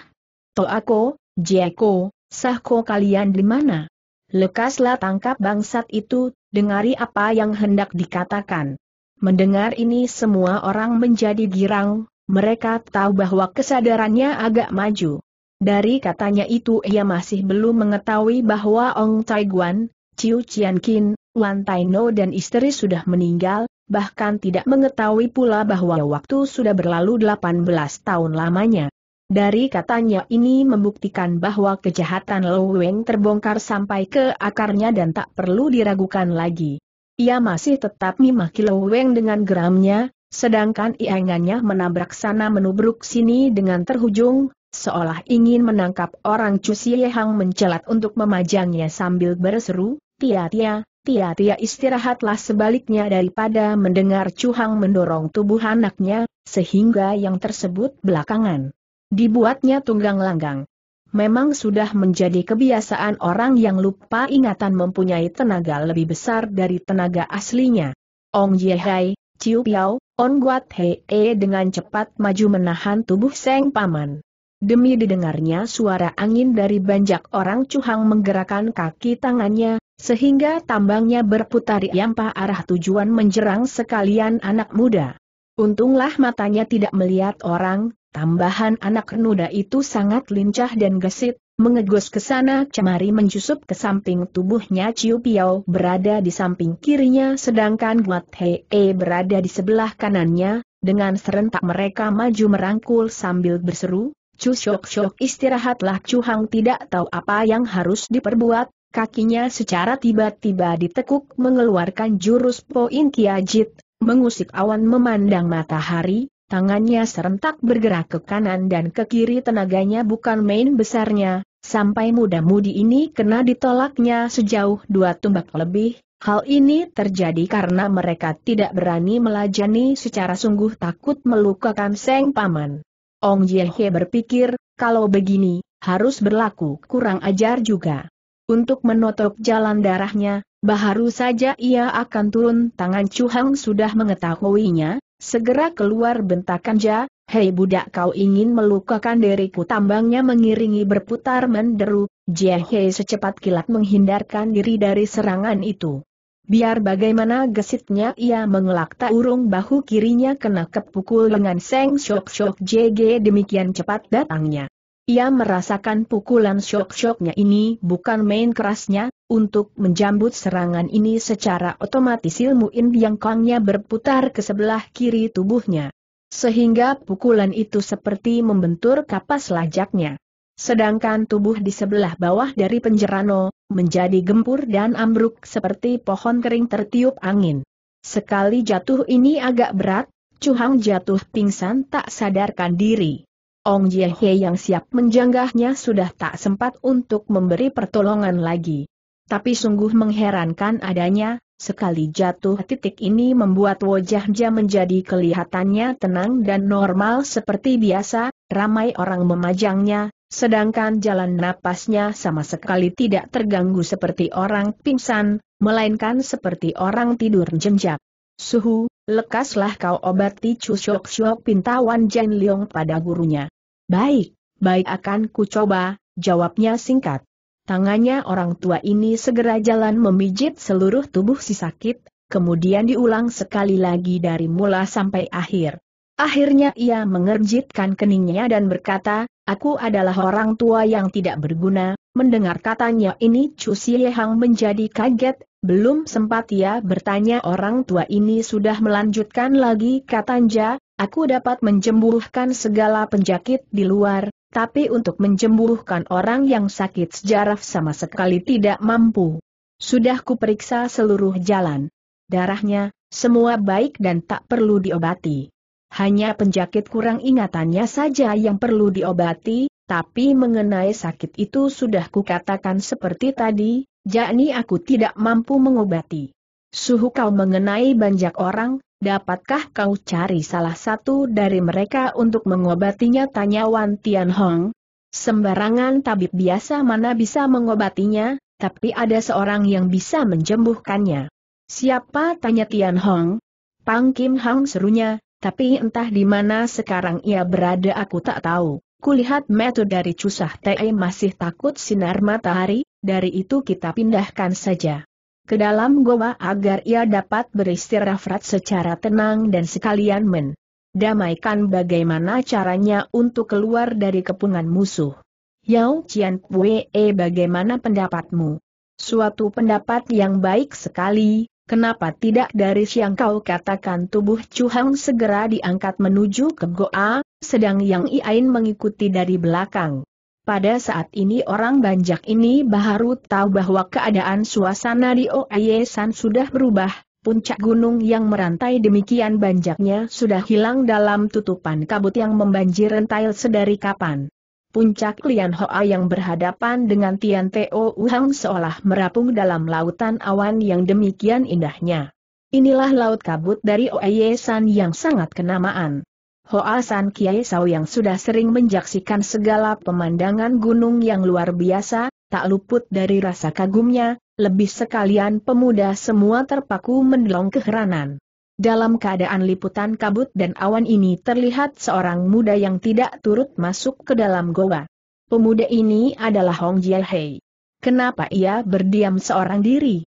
Toako, Jeko, Sahko kalian di mana? Lekaslah tangkap bangsat itu, dengari apa yang hendak dikatakan. Mendengar ini semua orang menjadi girang, mereka tahu bahwa kesadarannya agak maju. Dari katanya itu ia masih belum mengetahui bahwa Ong Taiguan, Chiu Kin, Wan No, dan istri sudah meninggal, bahkan tidak mengetahui pula bahwa waktu sudah berlalu 18 tahun lamanya. Dari katanya ini membuktikan bahwa kejahatan Lo Weng terbongkar sampai ke akarnya dan tak perlu diragukan lagi. Ia masih tetap memaki Weng dengan geramnya, sedangkan iangannya menabrak sana menubruk sini dengan terhujung, seolah ingin menangkap orang Chu Siehang mencelat untuk memajangnya sambil berseru, Tia-tia, Tia-tia istirahatlah sebaliknya daripada mendengar Hang mendorong tubuh anaknya, sehingga yang tersebut belakangan. Dibuatnya tunggang langgang. Memang sudah menjadi kebiasaan orang yang lupa ingatan mempunyai tenaga lebih besar dari tenaga aslinya. Ong Hai, Chiu Piao, Ong Guat Hee dengan cepat maju menahan tubuh Seng Paman. Demi didengarnya suara angin dari banjak orang Cuhang menggerakkan kaki tangannya, sehingga tambangnya berputar yampah arah tujuan menjerang sekalian anak muda. Untunglah matanya tidak melihat orang, Tambahan anak nuda itu sangat lincah dan gesit, mengegos ke sana cemari menjusup ke samping tubuhnya Ciu Piao berada di samping kirinya sedangkan Guat Hei e berada di sebelah kanannya, dengan serentak mereka maju merangkul sambil berseru, Cu Shok Shok istirahatlah Cu Hang tidak tahu apa yang harus diperbuat, kakinya secara tiba-tiba ditekuk mengeluarkan jurus Poin Kiajit, mengusik awan memandang matahari, tangannya serentak bergerak ke kanan dan ke kiri tenaganya bukan main besarnya, sampai muda-mudi ini kena ditolaknya sejauh dua tumbak lebih, hal ini terjadi karena mereka tidak berani melajani secara sungguh takut melukakan Seng Paman. Ong Jiehe berpikir, kalau begini, harus berlaku kurang ajar juga. Untuk menotok jalan darahnya, baharu saja ia akan turun tangan Chu Hang sudah mengetahuinya, Segera keluar bentakan Ja, hei budak kau ingin melukakan diriku tambangnya mengiringi berputar menderu, hei secepat kilat menghindarkan diri dari serangan itu. Biar bagaimana gesitnya ia mengelak tak urung bahu kirinya kena kepukul lengan Seng Shok Shok JG demikian cepat datangnya. Ia merasakan pukulan syok-syoknya ini bukan main kerasnya, untuk menjambut serangan ini secara otomatis ilmu in yang kongnya berputar ke sebelah kiri tubuhnya. Sehingga pukulan itu seperti membentur kapas lajaknya. Sedangkan tubuh di sebelah bawah dari penjerano, menjadi gempur dan ambruk seperti pohon kering tertiup angin. Sekali jatuh ini agak berat, Cuhang jatuh pingsan tak sadarkan diri. Ong Jie He yang siap menjanggahnya sudah tak sempat untuk memberi pertolongan lagi. Tapi sungguh mengherankan adanya, sekali jatuh titik ini membuat wajahnya menjadi kelihatannya tenang dan normal seperti biasa, ramai orang memajangnya, sedangkan jalan napasnya sama sekali tidak terganggu seperti orang pingsan, melainkan seperti orang tidur jenjak. Suhu, lekaslah kau obati Chu cusok pintawan Jen Wan pada gurunya. Baik, baik akan kucoba, jawabnya singkat. Tangannya orang tua ini segera jalan memijit seluruh tubuh si sakit, kemudian diulang sekali lagi dari mula sampai akhir. Akhirnya ia mengerjitkan keningnya dan berkata, aku adalah orang tua yang tidak berguna, mendengar katanya ini Chu Siehang menjadi kaget, belum sempat ia bertanya orang tua ini sudah melanjutkan lagi katanya, Aku dapat menjemburuhkan segala penjakit di luar, tapi untuk menjemburuhkan orang yang sakit sejarah sama sekali tidak mampu. Sudah kuperiksa seluruh jalan. Darahnya, semua baik dan tak perlu diobati. Hanya penjakit kurang ingatannya saja yang perlu diobati, tapi mengenai sakit itu sudah kukatakan seperti tadi, yakni aku tidak mampu mengobati. Suhu kau mengenai banyak orang, Dapatkah kau cari salah satu dari mereka untuk mengobatinya? Tanya Wan Tian Hong. Sembarangan tabib biasa mana bisa mengobatinya, tapi ada seorang yang bisa menjembuhkannya. Siapa? Tanya Tian Hong. Pang Kim Hong serunya, tapi entah di mana sekarang ia berada aku tak tahu. Kulihat metode dari Cusah Te masih takut sinar matahari, dari itu kita pindahkan saja ke dalam goa agar ia dapat beristirahat secara tenang dan sekalian men. Damaikan bagaimana caranya untuk keluar dari kepungan musuh. Yao Qian Pue eh, bagaimana pendapatmu? Suatu pendapat yang baik sekali, kenapa tidak dari siang kau katakan tubuh Chu Hang segera diangkat menuju ke goa, sedang Yang Iain mengikuti dari belakang. Pada saat ini orang banjak ini baru tahu bahwa keadaan suasana di Oayesan sudah berubah, puncak gunung yang merantai demikian banjaknya sudah hilang dalam tutupan kabut yang membanjir rentail sedari kapan. Puncak Lian Hoa yang berhadapan dengan Tian Teo Uhang seolah merapung dalam lautan awan yang demikian indahnya. Inilah laut kabut dari Oayesan yang sangat kenamaan. Hoa ah San Kiai Sao yang sudah sering menjaksikan segala pemandangan gunung yang luar biasa, tak luput dari rasa kagumnya, lebih sekalian pemuda semua terpaku mendelong keheranan. Dalam keadaan liputan kabut dan awan ini terlihat seorang muda yang tidak turut masuk ke dalam goa. Pemuda ini adalah Hong Jiehei. Kenapa ia berdiam seorang diri?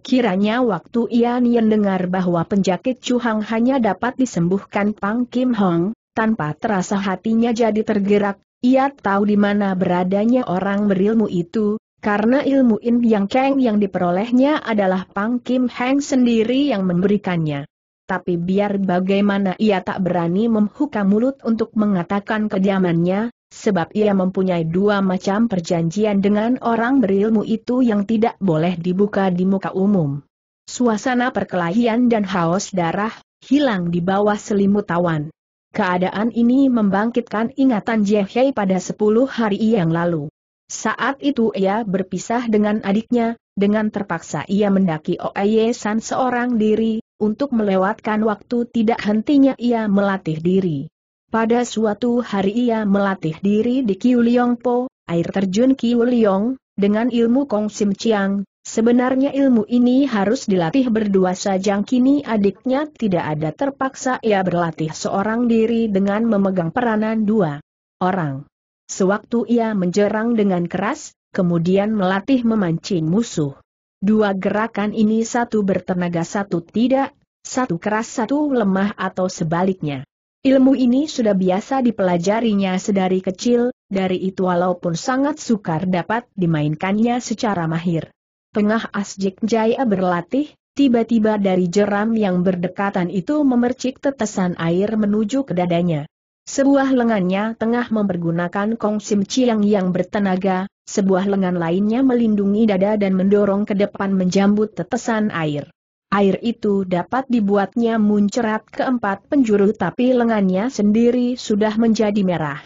Kiranya waktu Ian Yen dengar bahwa penjakit Cuhang hanya dapat disembuhkan Pang Kim Hong, tanpa terasa hatinya jadi tergerak, ia tahu di mana beradanya orang berilmu itu, karena ilmu In Yang Kang yang diperolehnya adalah Pang Kim Heng sendiri yang memberikannya. Tapi biar bagaimana ia tak berani membuka mulut untuk mengatakan kediamannya, sebab ia mempunyai dua macam perjanjian dengan orang berilmu itu yang tidak boleh dibuka di muka umum. Suasana perkelahian dan haus darah hilang di bawah selimut tawan. Keadaan ini membangkitkan ingatan Jehei pada sepuluh hari yang lalu. Saat itu ia berpisah dengan adiknya, dengan terpaksa ia mendaki Oeye San seorang diri, untuk melewatkan waktu tidak hentinya ia melatih diri. Pada suatu hari ia melatih diri di Liong Po, air terjun Liong, dengan ilmu Kong Sim Chiang. Sebenarnya ilmu ini harus dilatih berdua saja. kini adiknya tidak ada terpaksa ia berlatih seorang diri dengan memegang peranan dua orang. Sewaktu ia menjerang dengan keras, kemudian melatih memancing musuh. Dua gerakan ini satu bertenaga satu tidak, satu keras satu lemah atau sebaliknya. Ilmu ini sudah biasa dipelajarinya sedari kecil, dari itu walaupun sangat sukar dapat dimainkannya secara mahir. Tengah Asjik Jaya berlatih, tiba-tiba dari jeram yang berdekatan itu memercik tetesan air menuju ke dadanya. Sebuah lengannya tengah mempergunakan Kong Sim Chiang yang bertenaga, sebuah lengan lainnya melindungi dada dan mendorong ke depan menjambut tetesan air. Air itu dapat dibuatnya muncrat ke empat penjuru tapi lengannya sendiri sudah menjadi merah.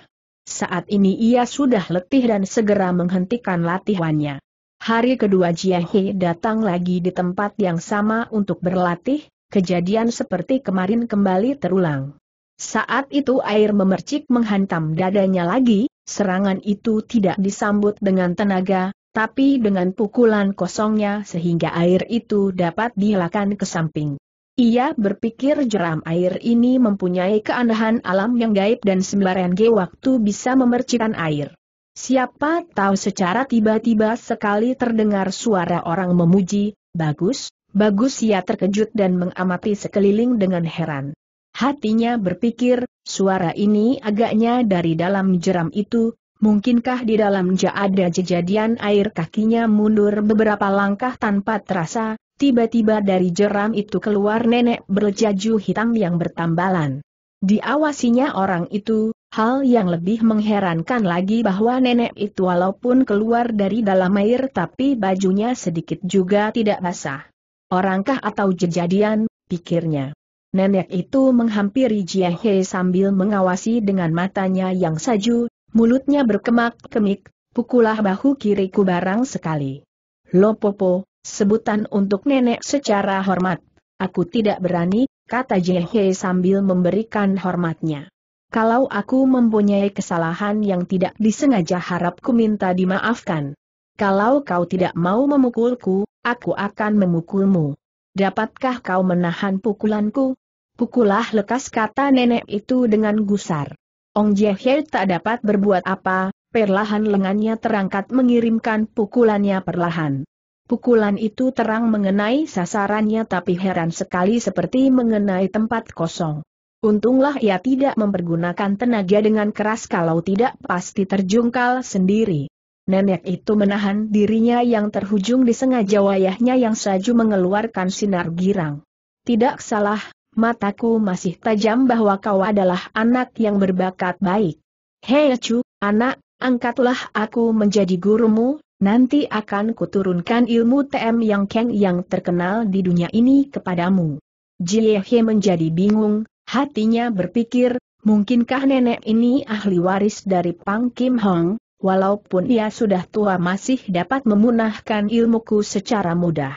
Saat ini ia sudah letih dan segera menghentikan latihannya. Hari kedua Jiahe datang lagi di tempat yang sama untuk berlatih, kejadian seperti kemarin kembali terulang. Saat itu air memercik menghantam dadanya lagi, serangan itu tidak disambut dengan tenaga, tapi dengan pukulan kosongnya sehingga air itu dapat dihilangkan ke samping. Ia berpikir jeram air ini mempunyai keanehan alam yang gaib dan sembarang ge waktu bisa memercikan air. Siapa tahu secara tiba-tiba sekali terdengar suara orang memuji, bagus, bagus ia terkejut dan mengamati sekeliling dengan heran. Hatinya berpikir, suara ini agaknya dari dalam jeram itu, Mungkinkah di dalamnya ada kejadian air kakinya mundur beberapa langkah tanpa terasa, tiba-tiba dari jeram itu keluar nenek berjaju hitam yang bertambalan. Diawasinya orang itu, hal yang lebih mengherankan lagi bahwa nenek itu walaupun keluar dari dalam air tapi bajunya sedikit juga tidak basah. Orangkah atau kejadian, pikirnya. Nenek itu menghampiri Jiahe sambil mengawasi dengan matanya yang saju, Mulutnya berkemak-kemik, pukulah bahu kiriku barang sekali. Lopopo, sebutan untuk nenek secara hormat. Aku tidak berani, kata Jehe sambil memberikan hormatnya. Kalau aku mempunyai kesalahan yang tidak disengaja harap ku minta dimaafkan. Kalau kau tidak mau memukulku, aku akan memukulmu. Dapatkah kau menahan pukulanku? Pukulah lekas kata nenek itu dengan gusar. Ong Jie tak dapat berbuat apa, perlahan lengannya terangkat mengirimkan pukulannya perlahan. Pukulan itu terang mengenai sasarannya tapi heran sekali seperti mengenai tempat kosong. Untunglah ia tidak mempergunakan tenaga dengan keras kalau tidak pasti terjungkal sendiri. Nenek itu menahan dirinya yang terhujung di disengaja wayahnya yang saju mengeluarkan sinar girang. Tidak salah, mataku masih tajam bahwa kau adalah anak yang berbakat baik. Hei Chu, anak, angkatlah aku menjadi gurumu, nanti akan kuturunkan ilmu TM Yang Keng yang terkenal di dunia ini kepadamu. Jiehe menjadi bingung, hatinya berpikir, mungkinkah nenek ini ahli waris dari Pang Kim Hong, walaupun ia sudah tua masih dapat memunahkan ilmuku secara mudah.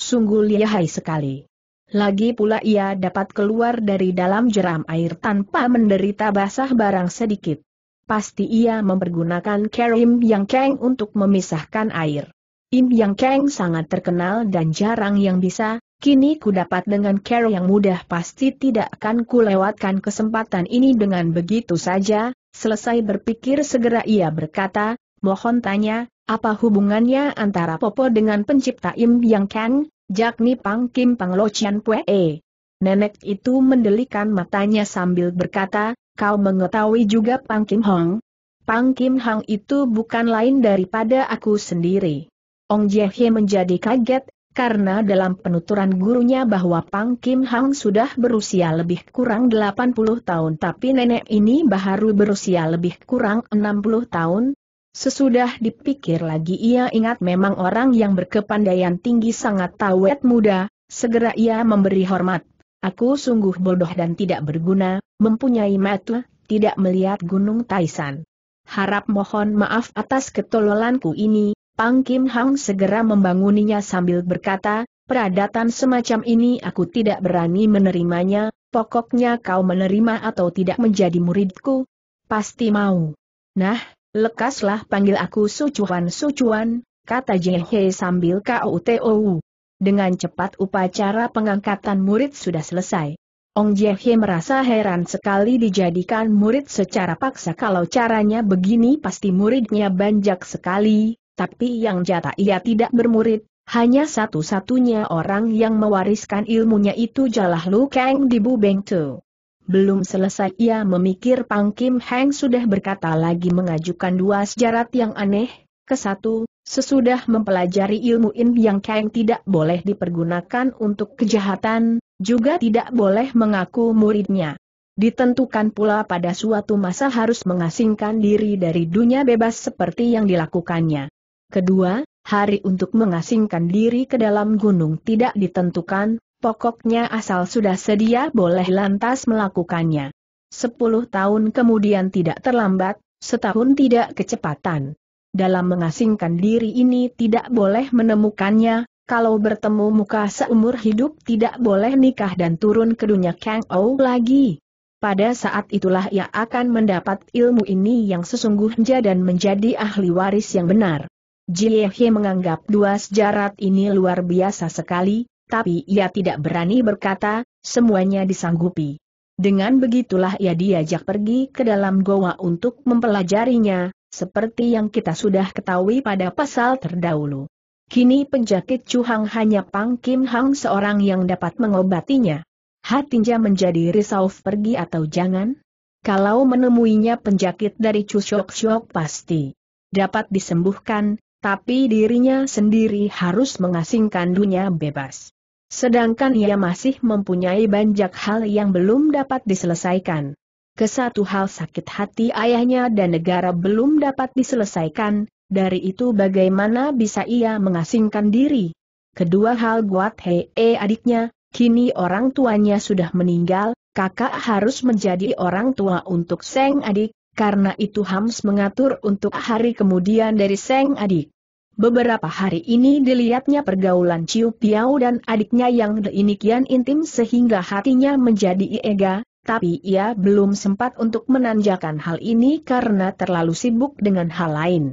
Sungguh lihai sekali. Lagi pula ia dapat keluar dari dalam jeram air tanpa menderita basah barang sedikit. Pasti ia mempergunakan kerim yang keng untuk memisahkan air. Im yang keng sangat terkenal dan jarang yang bisa, kini ku dapat dengan ker yang mudah pasti tidak akan ku lewatkan kesempatan ini dengan begitu saja, selesai berpikir segera ia berkata, mohon tanya, apa hubungannya antara Popo dengan pencipta Im Yang keng. Jakni Pang Kim Pang Lo Chian Pue. E. Nenek itu mendelikan matanya sambil berkata, kau mengetahui juga Pang Kim Hong? Pang Kim Hong itu bukan lain daripada aku sendiri. Ong Jie Hye menjadi kaget, karena dalam penuturan gurunya bahwa Pang Kim Hang sudah berusia lebih kurang 80 tahun tapi nenek ini baru berusia lebih kurang 60 tahun, Sesudah dipikir lagi ia ingat memang orang yang berkepandaian tinggi sangat tawet muda, segera ia memberi hormat. Aku sungguh bodoh dan tidak berguna, mempunyai mata, tidak melihat gunung Taisan. Harap mohon maaf atas ketololanku ini, Pang Kim Hang segera membanguninya sambil berkata, peradatan semacam ini aku tidak berani menerimanya, pokoknya kau menerima atau tidak menjadi muridku? Pasti mau. Nah, Lekaslah panggil aku Sucuan Sucuan, kata Jehe sambil KOTOU. Dengan cepat upacara pengangkatan murid sudah selesai. Ong Jehe merasa heran sekali dijadikan murid secara paksa kalau caranya begini pasti muridnya banyak sekali, tapi yang jatah ia tidak bermurid, hanya satu-satunya orang yang mewariskan ilmunya itu Jalah Lu Kang di Bu Beng Tu. Belum selesai ia memikir Pang Kim Heng sudah berkata lagi mengajukan dua syarat yang aneh, kesatu, sesudah mempelajari ilmu in yang Kang tidak boleh dipergunakan untuk kejahatan, juga tidak boleh mengaku muridnya. Ditentukan pula pada suatu masa harus mengasingkan diri dari dunia bebas seperti yang dilakukannya. Kedua, hari untuk mengasingkan diri ke dalam gunung tidak ditentukan, Pokoknya asal sudah sedia boleh lantas melakukannya. Sepuluh tahun kemudian tidak terlambat, setahun tidak kecepatan. Dalam mengasingkan diri ini tidak boleh menemukannya, kalau bertemu muka seumur hidup tidak boleh nikah dan turun ke dunia Kang Ou lagi. Pada saat itulah ia akan mendapat ilmu ini yang sesungguhnya dan menjadi ahli waris yang benar. Jie He menganggap dua sejarat ini luar biasa sekali, tapi ia tidak berani berkata, semuanya disanggupi. Dengan begitulah ia diajak pergi ke dalam goa untuk mempelajarinya, seperti yang kita sudah ketahui pada pasal terdahulu. Kini penjakit Cuhang hanya Pang Kim Hang seorang yang dapat mengobatinya. Hatinja menjadi risau pergi atau jangan? Kalau menemuinya penjakit dari Shok Shok pasti dapat disembuhkan, tapi dirinya sendiri harus mengasingkan dunia bebas. Sedangkan ia masih mempunyai banyak hal yang belum dapat diselesaikan. Kesatu hal sakit hati ayahnya dan negara belum dapat diselesaikan, dari itu bagaimana bisa ia mengasingkan diri. Kedua hal Guat hee eh, adiknya, kini orang tuanya sudah meninggal, kakak harus menjadi orang tua untuk Seng adik, karena itu Hams mengatur untuk hari kemudian dari Seng adik. Beberapa hari ini dilihatnya pergaulan Ciu Piao dan adiknya yang demikian intim sehingga hatinya menjadi iega, tapi ia belum sempat untuk menanjakan hal ini karena terlalu sibuk dengan hal lain.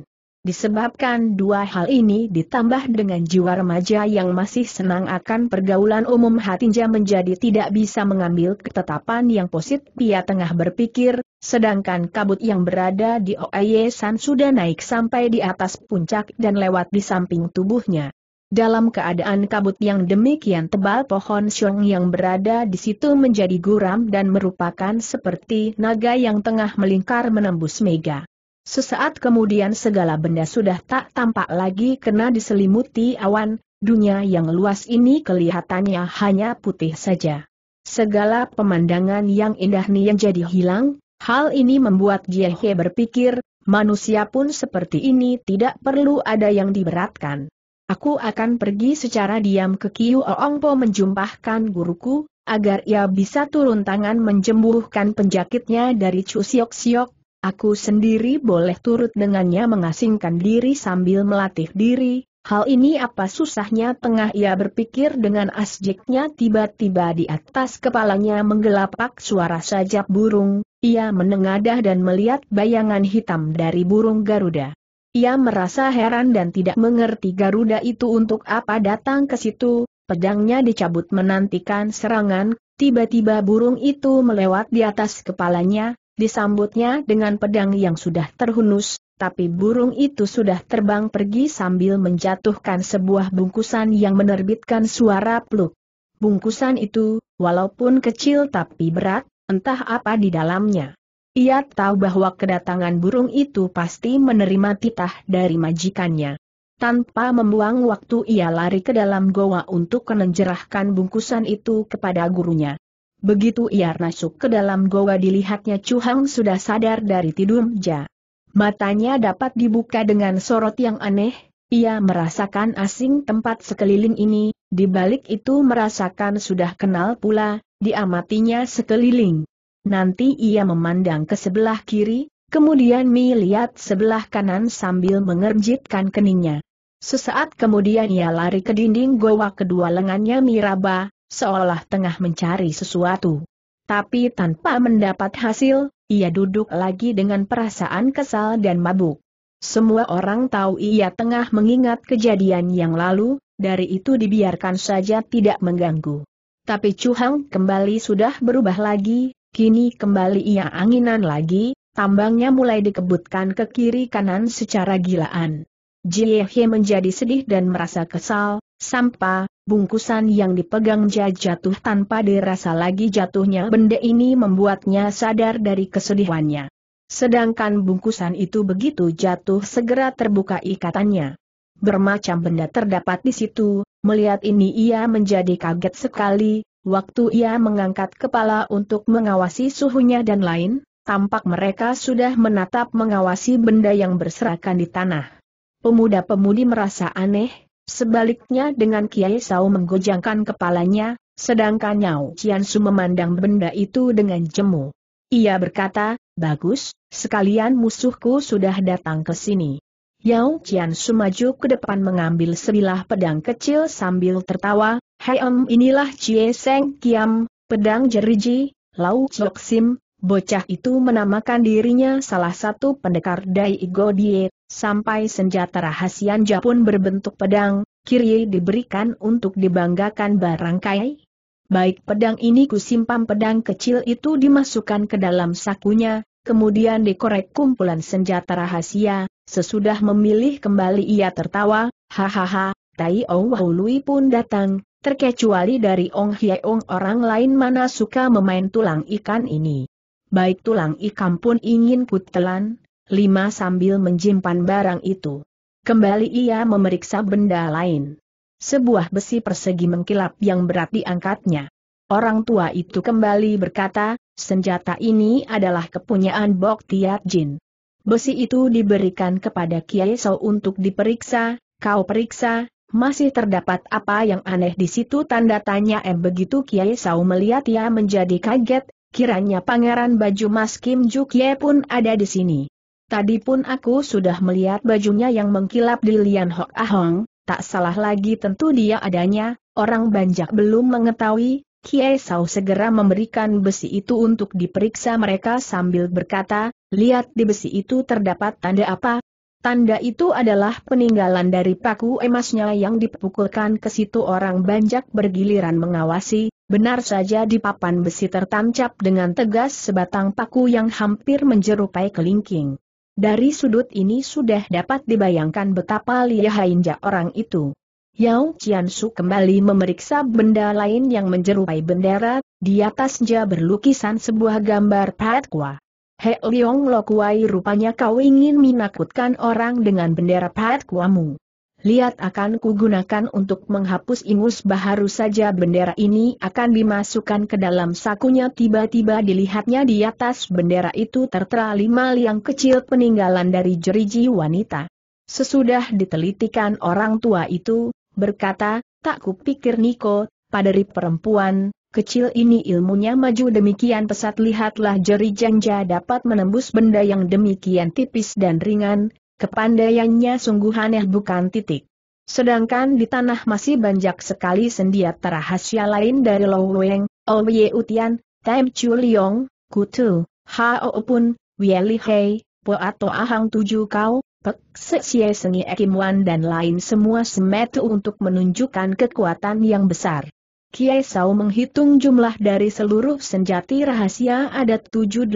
Disebabkan dua hal ini ditambah dengan jiwa remaja yang masih senang akan pergaulan umum hatinya menjadi tidak bisa mengambil ketetapan yang positif ia tengah berpikir, Sedangkan kabut yang berada di Oye San sudah naik sampai di atas puncak dan lewat di samping tubuhnya. Dalam keadaan kabut yang demikian tebal pohon siung yang berada di situ menjadi guram dan merupakan seperti naga yang tengah melingkar menembus mega. Sesaat kemudian segala benda sudah tak tampak lagi kena diselimuti awan, dunia yang luas ini kelihatannya hanya putih saja. Segala pemandangan yang indah yang jadi hilang, Hal ini membuat Jie He berpikir, manusia pun seperti ini tidak perlu ada yang diberatkan. Aku akan pergi secara diam ke Kiu Oongpo menjumpahkan guruku, agar ia bisa turun tangan menjembuhkan penjakitnya dari Chu Siok Siok, Aku sendiri boleh turut dengannya mengasingkan diri sambil melatih diri, hal ini apa susahnya tengah ia berpikir dengan asjiknya tiba-tiba di atas kepalanya menggelapak suara sajak burung, ia menengadah dan melihat bayangan hitam dari burung Garuda. Ia merasa heran dan tidak mengerti Garuda itu untuk apa datang ke situ, pedangnya dicabut menantikan serangan, tiba-tiba burung itu melewat di atas kepalanya, disambutnya dengan pedang yang sudah terhunus, tapi burung itu sudah terbang pergi sambil menjatuhkan sebuah bungkusan yang menerbitkan suara pluk. Bungkusan itu, walaupun kecil tapi berat, entah apa di dalamnya. Ia tahu bahwa kedatangan burung itu pasti menerima titah dari majikannya. Tanpa membuang waktu ia lari ke dalam goa untuk menjerahkan bungkusan itu kepada gurunya. Begitu ia masuk ke dalam goa dilihatnya Chu Hang sudah sadar dari tidurnya. Matanya dapat dibuka dengan sorot yang aneh, ia merasakan asing tempat sekeliling ini, di balik itu merasakan sudah kenal pula, Diamatinya sekeliling. Nanti ia memandang ke sebelah kiri, kemudian melihat sebelah kanan sambil mengerjitkan keningnya. Sesaat kemudian ia lari ke dinding goa kedua lengannya miraba, seolah tengah mencari sesuatu. Tapi tanpa mendapat hasil, ia duduk lagi dengan perasaan kesal dan mabuk. Semua orang tahu ia tengah mengingat kejadian yang lalu, dari itu dibiarkan saja tidak mengganggu. Tapi Chu Hang kembali sudah berubah lagi, kini kembali ia anginan lagi, tambangnya mulai dikebutkan ke kiri kanan secara gilaan. Jie He menjadi sedih dan merasa kesal, sampah, bungkusan yang dipegang Ja jatuh tanpa dirasa lagi jatuhnya benda ini membuatnya sadar dari kesedihannya. Sedangkan bungkusan itu begitu jatuh segera terbuka ikatannya. Bermacam benda terdapat di situ, Melihat ini ia menjadi kaget sekali, waktu ia mengangkat kepala untuk mengawasi suhunya dan lain, tampak mereka sudah menatap mengawasi benda yang berserakan di tanah. Pemuda-pemudi merasa aneh, sebaliknya dengan Kiai Sau menggojangkan kepalanya, sedangkan Nyao Su memandang benda itu dengan jemu. Ia berkata, bagus, sekalian musuhku sudah datang ke sini. Yao Qian sumaju ke depan mengambil sebilah pedang kecil sambil tertawa, Hei Om inilah Cie Seng Kiam, pedang jeriji, Lau Chok Sim, bocah itu menamakan dirinya salah satu pendekar Dai Igo Die, sampai senjata rahasia Japun berbentuk pedang, kiri diberikan untuk dibanggakan barangkai. Baik pedang ini kusimpan pedang kecil itu dimasukkan ke dalam sakunya, kemudian dikorek kumpulan senjata rahasia, sesudah memilih kembali ia tertawa, hahaha, Tai Ong pun datang, terkecuali dari Ong Hyeong orang lain mana suka memain tulang ikan ini. Baik tulang ikan pun ingin kutelan, lima sambil menjimpan barang itu. Kembali ia memeriksa benda lain. Sebuah besi persegi mengkilap yang berat diangkatnya. Orang tua itu kembali berkata, senjata ini adalah kepunyaan Bok Tiat Jin. Besi itu diberikan kepada Kiai Sau untuk diperiksa, kau periksa, masih terdapat apa yang aneh di situ tanda tanya M begitu Kiai Sau melihat ia menjadi kaget, kiranya pangeran baju mas Kim Juk kiai pun ada di sini. Tadi pun aku sudah melihat bajunya yang mengkilap di Lian Hok Ahong, tak salah lagi tentu dia adanya, orang banjak belum mengetahui, Kiai Sau segera memberikan besi itu untuk diperiksa mereka sambil berkata, lihat di besi itu terdapat tanda apa? Tanda itu adalah peninggalan dari paku emasnya yang dipukulkan ke situ orang banjak bergiliran mengawasi, benar saja di papan besi tertancap dengan tegas sebatang paku yang hampir menjerupai kelingking. Dari sudut ini sudah dapat dibayangkan betapa lihainya orang itu. Yao Qiansu kembali memeriksa benda lain yang menyerupai bendera, di atasnya berlukisan sebuah gambar Patkwa. He Leong Lokwai rupanya kau ingin menakutkan orang dengan bendera Patkwamu. Lihat akan kugunakan untuk menghapus ingus baharu saja bendera ini akan dimasukkan ke dalam sakunya tiba-tiba dilihatnya di atas bendera itu tertera lima liang kecil peninggalan dari jeriji wanita. Sesudah ditelitikan orang tua itu, berkata, tak kupikir Niko, paderi perempuan, kecil ini ilmunya maju demikian pesat lihatlah jari janja dapat menembus benda yang demikian tipis dan ringan, kepandaiannya sungguh aneh bukan titik. Sedangkan di tanah masih banyak sekali sendiata rahasia lain dari Lo Weng, Oye Utian, Tem Chu Liong, Kutu, Hao pun, Wieli Hei, Po atau Ahang Tujuh Kau, Pek Seksie Sengi Ekimwan dan lain semua semetu untuk menunjukkan kekuatan yang besar. Kiai Sau menghitung jumlah dari seluruh senjati rahasia ada 780.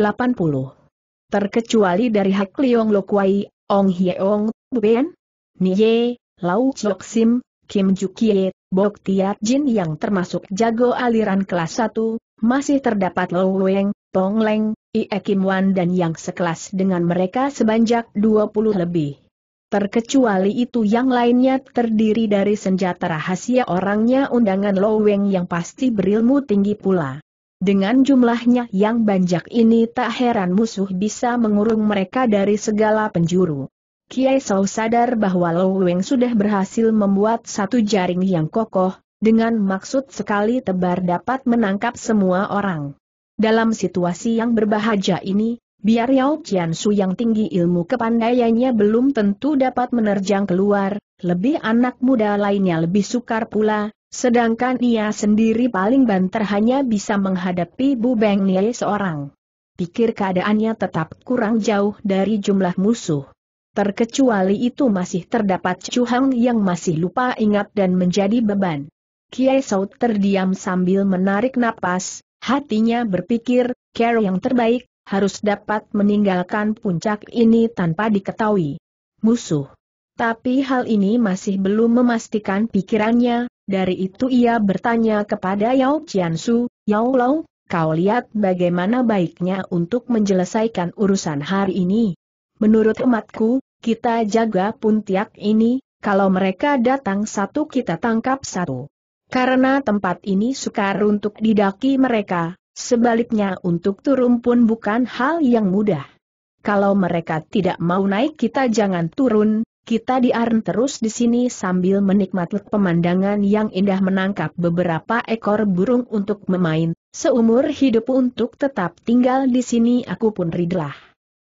Terkecuali dari Hak Liong Lokwai, Ong Hyeong, Ben, Nye, Lau Chok Sim, Kim Jukie, Bok Tiat Jin yang termasuk jago aliran kelas 1, masih terdapat Lo Weng, Tong Leng, Ie Kim Wan dan yang sekelas dengan mereka sebanyak 20 lebih. Terkecuali itu yang lainnya terdiri dari senjata rahasia orangnya undangan Lo Weng yang pasti berilmu tinggi pula. Dengan jumlahnya yang banyak ini tak heran musuh bisa mengurung mereka dari segala penjuru. Kiai Sau sadar bahwa Lo Weng sudah berhasil membuat satu jaring yang kokoh, dengan maksud sekali tebar dapat menangkap semua orang. Dalam situasi yang berbahagia ini, biar Yao Su yang tinggi ilmu kepandaiannya belum tentu dapat menerjang keluar, lebih anak muda lainnya lebih sukar pula, sedangkan ia sendiri paling banter hanya bisa menghadapi Bu Beng Nie seorang. Pikir keadaannya tetap kurang jauh dari jumlah musuh. Terkecuali itu masih terdapat Hang yang masih lupa ingat dan menjadi beban. Kiai Saud terdiam sambil menarik napas, Hatinya berpikir, care yang terbaik, harus dapat meninggalkan puncak ini tanpa diketahui musuh. Tapi hal ini masih belum memastikan pikirannya, dari itu ia bertanya kepada Yao Qiansu, Yao Lao, kau lihat bagaimana baiknya untuk menyelesaikan urusan hari ini. Menurut umatku, kita jaga puntiak ini, kalau mereka datang satu kita tangkap satu. Karena tempat ini sukar untuk didaki mereka, sebaliknya untuk turun pun bukan hal yang mudah. Kalau mereka tidak mau naik kita jangan turun, kita diarn terus di sini sambil menikmati pemandangan yang indah menangkap beberapa ekor burung untuk memain, seumur hidup untuk tetap tinggal di sini aku pun ridlah.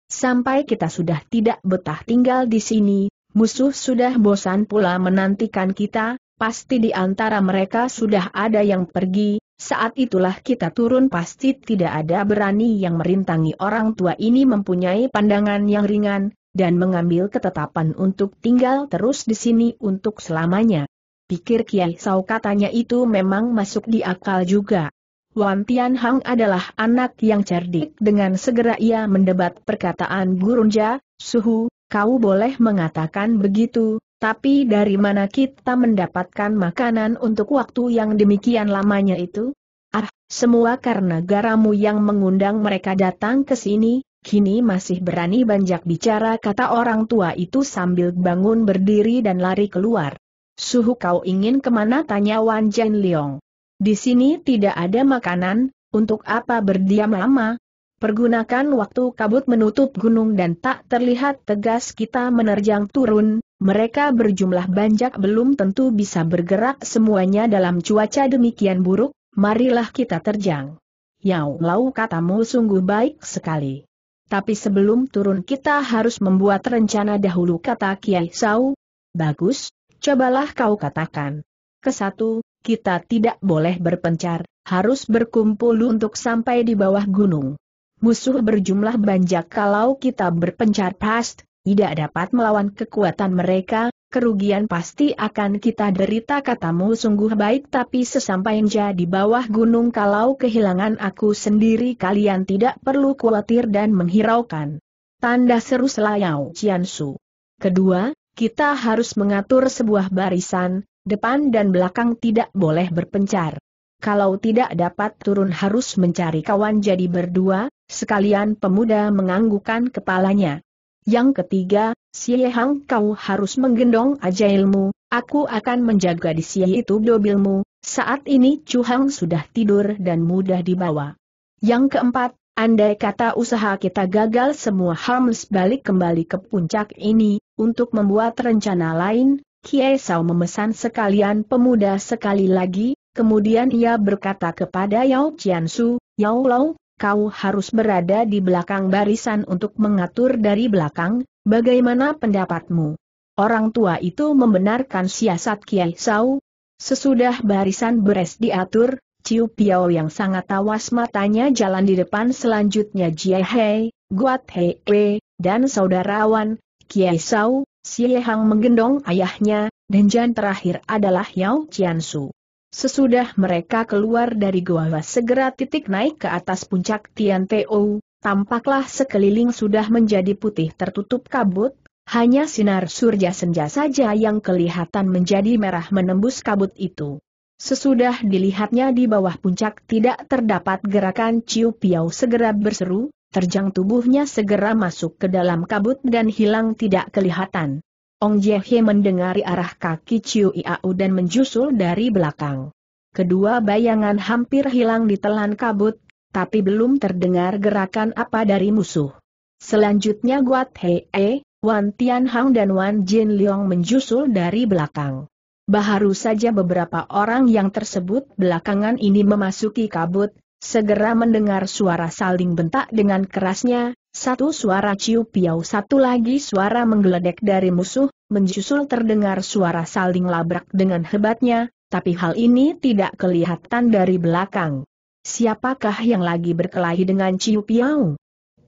Sampai kita sudah tidak betah tinggal di sini, musuh sudah bosan pula menantikan kita, pasti di antara mereka sudah ada yang pergi, saat itulah kita turun pasti tidak ada berani yang merintangi orang tua ini mempunyai pandangan yang ringan, dan mengambil ketetapan untuk tinggal terus di sini untuk selamanya. Pikir Kiai Sau katanya itu memang masuk di akal juga. Wan Tian Hang adalah anak yang cerdik dengan segera ia mendebat perkataan Gurunja, Suhu, kau boleh mengatakan begitu, tapi dari mana kita mendapatkan makanan untuk waktu yang demikian lamanya itu? Ah, semua karena garamu yang mengundang mereka datang ke sini, kini masih berani banyak bicara kata orang tua itu sambil bangun berdiri dan lari keluar. Suhu kau ingin kemana tanya Wan Jen Leong. Di sini tidak ada makanan, untuk apa berdiam lama? Pergunakan waktu kabut menutup gunung dan tak terlihat tegas kita menerjang turun, mereka berjumlah banyak belum tentu bisa bergerak semuanya dalam cuaca demikian buruk, marilah kita terjang. Yau Lau katamu sungguh baik sekali. Tapi sebelum turun kita harus membuat rencana dahulu kata Kiai Sau. Bagus, cobalah kau katakan. Kesatu, kita tidak boleh berpencar, harus berkumpul untuk sampai di bawah gunung. Musuh berjumlah banyak kalau kita berpencar past, tidak dapat melawan kekuatan mereka, kerugian pasti akan kita derita katamu sungguh baik tapi sesampainya di bawah gunung kalau kehilangan aku sendiri kalian tidak perlu khawatir dan menghiraukan. Tanda seru selayau Ciansu. Kedua, kita harus mengatur sebuah barisan, depan dan belakang tidak boleh berpencar. Kalau tidak dapat turun harus mencari kawan jadi berdua, sekalian pemuda menganggukan kepalanya. Yang ketiga, Xie Hang kau harus menggendong ajailmu, aku akan menjaga di Xie itu dobilmu, saat ini Chu Hang sudah tidur dan mudah dibawa. Yang keempat, andai kata usaha kita gagal semua Hams balik kembali ke puncak ini, untuk membuat rencana lain, Kiai Sao memesan sekalian pemuda sekali lagi, kemudian ia berkata kepada Yao Jiansu, Yao Lau, kau harus berada di belakang barisan untuk mengatur dari belakang, bagaimana pendapatmu? Orang tua itu membenarkan siasat Kiai Sau. Sesudah barisan beres diatur, Ciu Piao yang sangat tawas matanya jalan di depan selanjutnya Jie Hei, Guat Hei Wei, dan saudarawan, Kiai Sau, Xie Hang menggendong ayahnya, dan Jan terakhir adalah Yao Qiansu. Sesudah mereka keluar dari gua, segera titik naik ke atas puncak Tian Teo, tampaklah sekeliling sudah menjadi putih tertutup kabut, hanya sinar surya senja saja yang kelihatan menjadi merah menembus kabut itu. Sesudah dilihatnya di bawah puncak tidak terdapat gerakan Ciu Piau segera berseru, terjang tubuhnya segera masuk ke dalam kabut dan hilang tidak kelihatan. Ong Jie Hee mendengari arah kaki Chiu Iau dan menjusul dari belakang. Kedua bayangan hampir hilang ditelan kabut, tapi belum terdengar gerakan apa dari musuh. Selanjutnya Guat Hei e, Wan Tian Hang dan Wan Jin Leong menjusul dari belakang. Baharu saja beberapa orang yang tersebut belakangan ini memasuki kabut, segera mendengar suara saling bentak dengan kerasnya, satu suara ciu piau satu lagi suara menggeledek dari musuh, menjusul terdengar suara saling labrak dengan hebatnya, tapi hal ini tidak kelihatan dari belakang. Siapakah yang lagi berkelahi dengan ciu piau?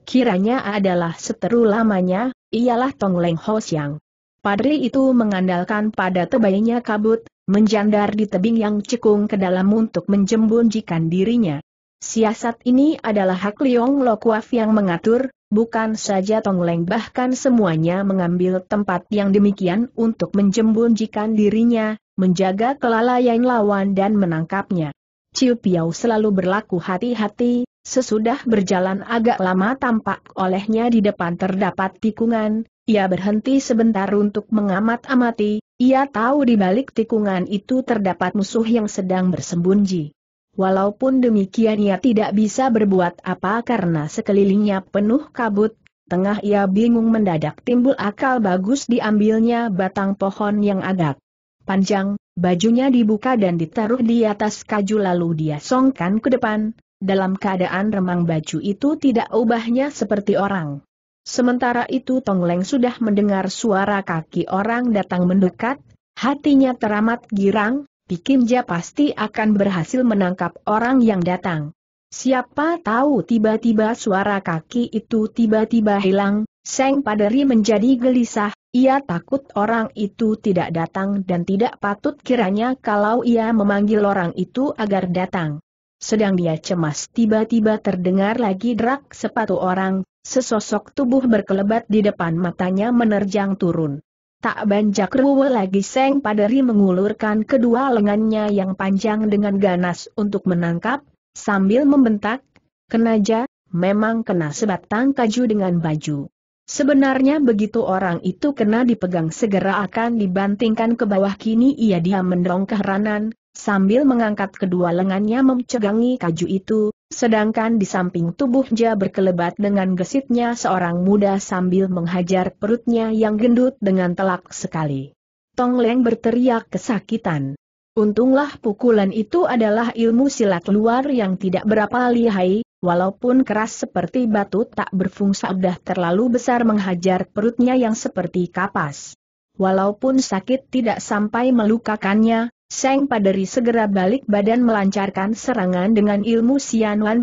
Kiranya adalah seteru lamanya, ialah Tong Leng Ho Siang. Padri itu mengandalkan pada tebainya kabut, menjandar di tebing yang cekung ke dalam untuk menjembunjikan dirinya. Siasat ini adalah hak Liong Lokuaf yang mengatur, bukan saja Tongleng bahkan semuanya mengambil tempat yang demikian untuk menjembunjikan dirinya, menjaga kelalaian lawan dan menangkapnya. Ciu Piau selalu berlaku hati-hati, sesudah berjalan agak lama tampak olehnya di depan terdapat tikungan, ia berhenti sebentar untuk mengamat-amati, ia tahu di balik tikungan itu terdapat musuh yang sedang bersembunyi. Walaupun demikian ia tidak bisa berbuat apa karena sekelilingnya penuh kabut, tengah ia bingung mendadak timbul akal bagus diambilnya batang pohon yang agak panjang, bajunya dibuka dan ditaruh di atas kaju lalu dia songkan ke depan, dalam keadaan remang baju itu tidak ubahnya seperti orang. Sementara itu Tong Leng sudah mendengar suara kaki orang datang mendekat, hatinya teramat girang, Pikimja pasti akan berhasil menangkap orang yang datang. Siapa tahu tiba-tiba suara kaki itu tiba-tiba hilang, Seng Padari menjadi gelisah, ia takut orang itu tidak datang dan tidak patut kiranya kalau ia memanggil orang itu agar datang. Sedang dia cemas tiba-tiba terdengar lagi derak sepatu orang, sesosok tubuh berkelebat di depan matanya menerjang turun. Tak banjak ruwe lagi Seng Paderi mengulurkan kedua lengannya yang panjang dengan ganas untuk menangkap, sambil membentak, kenaja, memang kena sebatang kaju dengan baju. Sebenarnya begitu orang itu kena dipegang segera akan dibantingkan ke bawah kini ia diam mendongkah ranan, Sambil mengangkat kedua lengannya mencegangi kaju itu, sedangkan di samping tubuhnya berkelebat dengan gesitnya seorang muda sambil menghajar perutnya yang gendut dengan telak sekali. Tong Leng berteriak kesakitan. Untunglah pukulan itu adalah ilmu silat luar yang tidak berapa lihai, walaupun keras seperti batu tak berfungsi udah terlalu besar menghajar perutnya yang seperti kapas. Walaupun sakit tidak sampai melukakannya, Seng Paderi segera balik badan melancarkan serangan dengan ilmu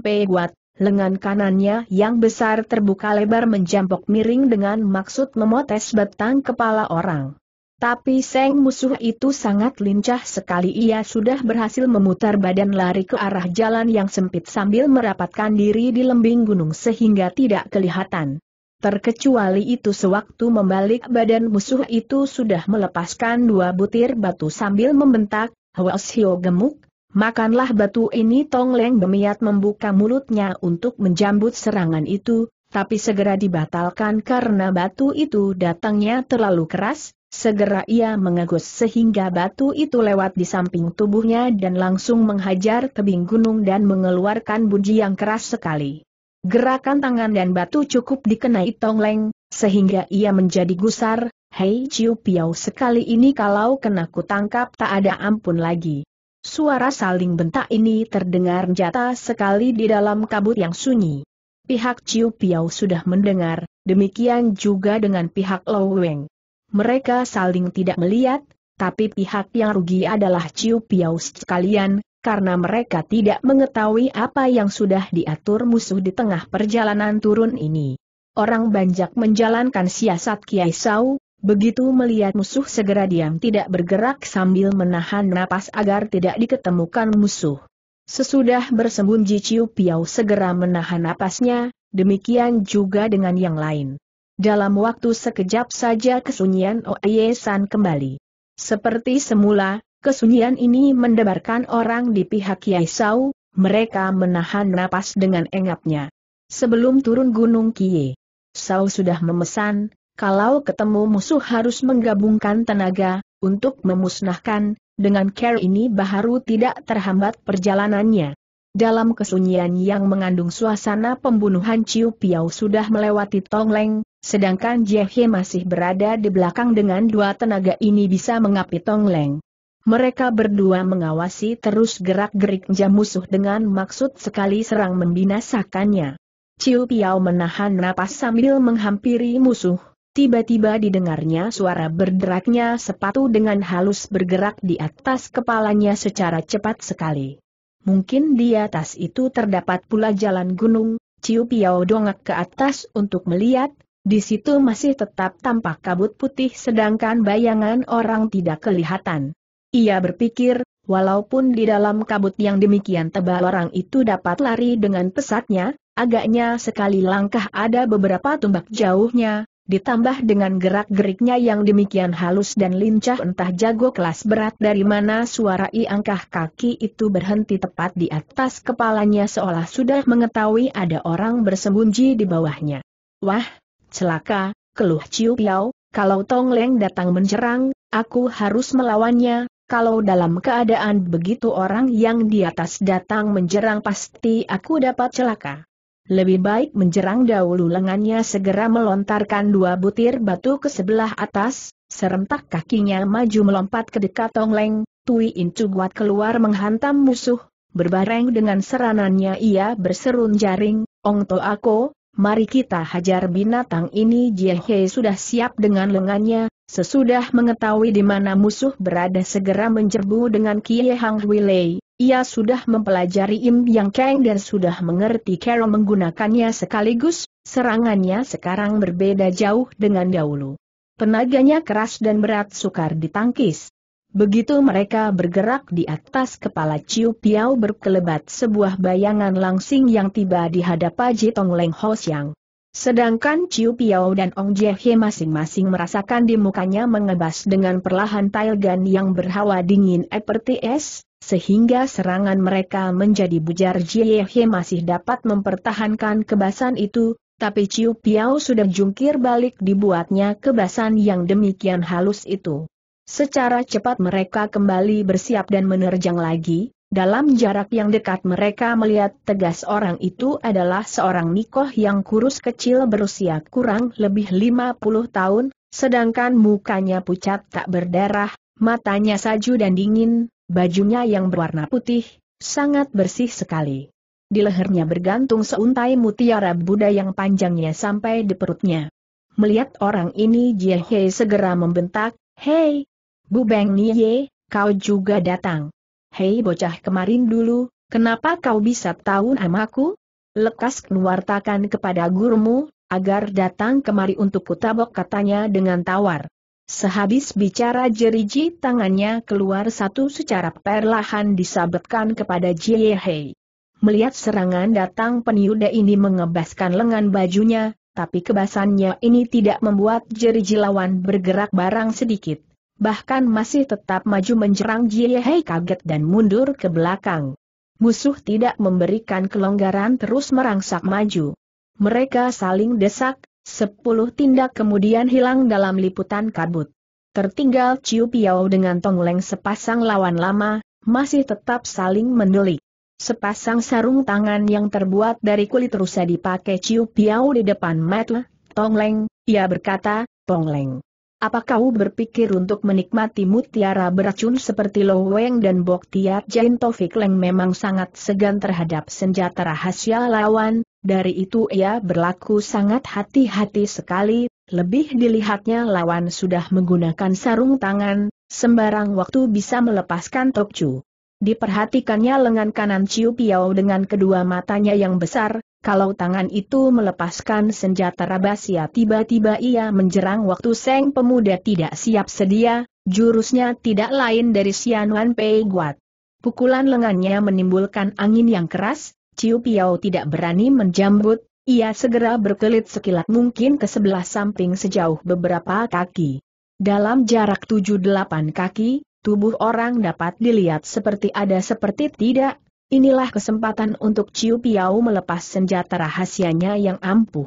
Pei Guat, lengan kanannya yang besar terbuka lebar menjampok miring dengan maksud memotes batang kepala orang. Tapi Seng musuh itu sangat lincah sekali ia sudah berhasil memutar badan lari ke arah jalan yang sempit sambil merapatkan diri di lembing gunung sehingga tidak kelihatan. Terkecuali itu sewaktu membalik badan musuh itu sudah melepaskan dua butir batu sambil membentak, Hwas gemuk, makanlah batu ini Tong Leng bemiat membuka mulutnya untuk menjambut serangan itu, tapi segera dibatalkan karena batu itu datangnya terlalu keras, segera ia mengagus sehingga batu itu lewat di samping tubuhnya dan langsung menghajar tebing gunung dan mengeluarkan bunyi yang keras sekali. Gerakan tangan dan batu cukup dikenai Tong Leng, sehingga ia menjadi gusar, Hei Chiu Piao sekali ini kalau kena kutangkap tak ada ampun lagi. Suara saling bentak ini terdengar jata sekali di dalam kabut yang sunyi. Pihak Chiu Piao sudah mendengar, demikian juga dengan pihak Lo Weng. Mereka saling tidak melihat, tapi pihak yang rugi adalah Chiu Piao sekalian, karena mereka tidak mengetahui apa yang sudah diatur musuh di tengah perjalanan turun ini. Orang banyak menjalankan siasat Kiai Sau, begitu melihat musuh segera diam tidak bergerak sambil menahan napas agar tidak diketemukan musuh. Sesudah bersembunyi Ciu Piau segera menahan napasnya, demikian juga dengan yang lain. Dalam waktu sekejap saja kesunyian Oye San kembali. Seperti semula, Kesunyian ini mendebarkan orang di pihak Kiai Sau, mereka menahan napas dengan engapnya. Sebelum turun gunung Kiai, Sau sudah memesan, kalau ketemu musuh harus menggabungkan tenaga, untuk memusnahkan, dengan care ini Baharu tidak terhambat perjalanannya. Dalam kesunyian yang mengandung suasana pembunuhan Ciu Piau sudah melewati Tongleng, sedangkan Jie masih berada di belakang dengan dua tenaga ini bisa mengapi Tongleng. Mereka berdua mengawasi terus gerak gerik jam musuh dengan maksud sekali serang membinasakannya. Ciu Piao menahan napas sambil menghampiri musuh. Tiba-tiba didengarnya suara berderaknya sepatu dengan halus bergerak di atas kepalanya secara cepat sekali. Mungkin di atas itu terdapat pula jalan gunung, Ciu Piao dongak ke atas untuk melihat, di situ masih tetap tampak kabut putih sedangkan bayangan orang tidak kelihatan. Ia berpikir, walaupun di dalam kabut yang demikian tebal orang itu dapat lari dengan pesatnya, agaknya sekali langkah ada beberapa tumbak jauhnya, ditambah dengan gerak-geriknya yang demikian halus dan lincah entah jago kelas berat dari mana suara iangkah kaki itu berhenti tepat di atas kepalanya seolah sudah mengetahui ada orang bersembunyi di bawahnya. Wah, celaka, keluh Ciu Piao, kalau Tong Leng datang menyerang, aku harus melawannya, kalau dalam keadaan begitu orang yang di atas datang menjerang pasti aku dapat celaka. Lebih baik menjerang dahulu lengannya segera melontarkan dua butir batu ke sebelah atas, serentak kakinya maju melompat ke dekat Tongleng, Tui Incu buat keluar menghantam musuh, berbareng dengan seranannya ia berserun jaring, Ong To Ako, mari kita hajar binatang ini Jie He sudah siap dengan lengannya, Sesudah mengetahui di mana musuh berada segera menjerbu dengan Kie Hang Wilei, ia sudah mempelajari Im Yang Kang dan sudah mengerti cara menggunakannya sekaligus, serangannya sekarang berbeda jauh dengan dahulu. Tenaganya keras dan berat sukar ditangkis. Begitu mereka bergerak di atas kepala Ciu Piao berkelebat sebuah bayangan langsing yang tiba di hadapan Jitong Leng Ho Siang. Sedangkan Chiu Piao dan Ong Jiehe masing-masing merasakan di mukanya mengebas dengan perlahan tailgan yang berhawa dingin seperti es, sehingga serangan mereka menjadi bujar Jiehe masih dapat mempertahankan kebasan itu, tapi Chiu Piao sudah jungkir balik dibuatnya kebasan yang demikian halus itu. Secara cepat mereka kembali bersiap dan menerjang lagi, dalam jarak yang dekat mereka melihat tegas orang itu adalah seorang Nikoh yang kurus kecil berusia kurang lebih 50 tahun, sedangkan mukanya pucat tak berdarah, matanya saju dan dingin, bajunya yang berwarna putih, sangat bersih sekali. Di lehernya bergantung seuntai mutiara Buddha yang panjangnya sampai di perutnya. Melihat orang ini Jie Hei segera membentak, Hei, Bu Beng Nye, kau juga datang. Hei bocah kemarin dulu, kenapa kau bisa tahu namaku? Lekas keluartakan kepada gurumu, agar datang kemari untuk kutabok katanya dengan tawar. Sehabis bicara jeriji tangannya keluar satu secara perlahan disabetkan kepada Jie Hei. Melihat serangan datang peniuda ini mengebaskan lengan bajunya, tapi kebasannya ini tidak membuat jeriji lawan bergerak barang sedikit bahkan masih tetap maju menjerang Jiehei kaget dan mundur ke belakang. Musuh tidak memberikan kelonggaran terus merangsak maju. Mereka saling desak, sepuluh tindak kemudian hilang dalam liputan kabut. Tertinggal Ciu Piao dengan Tongleng sepasang lawan lama, masih tetap saling mendelik. Sepasang sarung tangan yang terbuat dari kulit rusa dipakai Ciu Piao di depan Matle, Tongleng, ia berkata, Tongleng. Apa kau berpikir untuk menikmati mutiara beracun seperti Lo Weng dan Tiat Jain Taufik Leng memang sangat segan terhadap senjata rahasia lawan, dari itu ia berlaku sangat hati-hati sekali, lebih dilihatnya lawan sudah menggunakan sarung tangan, sembarang waktu bisa melepaskan Tokcu. Diperhatikannya lengan kanan Ciu Piao dengan kedua matanya yang besar, kalau tangan itu melepaskan senjata rabasia tiba-tiba ia menjerang waktu Seng pemuda tidak siap sedia, jurusnya tidak lain dari Wan Pei Guat. Pukulan lengannya menimbulkan angin yang keras, Ciu Piao tidak berani menjambut, ia segera berkelit sekilat mungkin ke sebelah samping sejauh beberapa kaki. Dalam jarak 7-8 kaki, tubuh orang dapat dilihat seperti ada seperti tidak, inilah kesempatan untuk Ciu Piau melepas senjata rahasianya yang ampuh.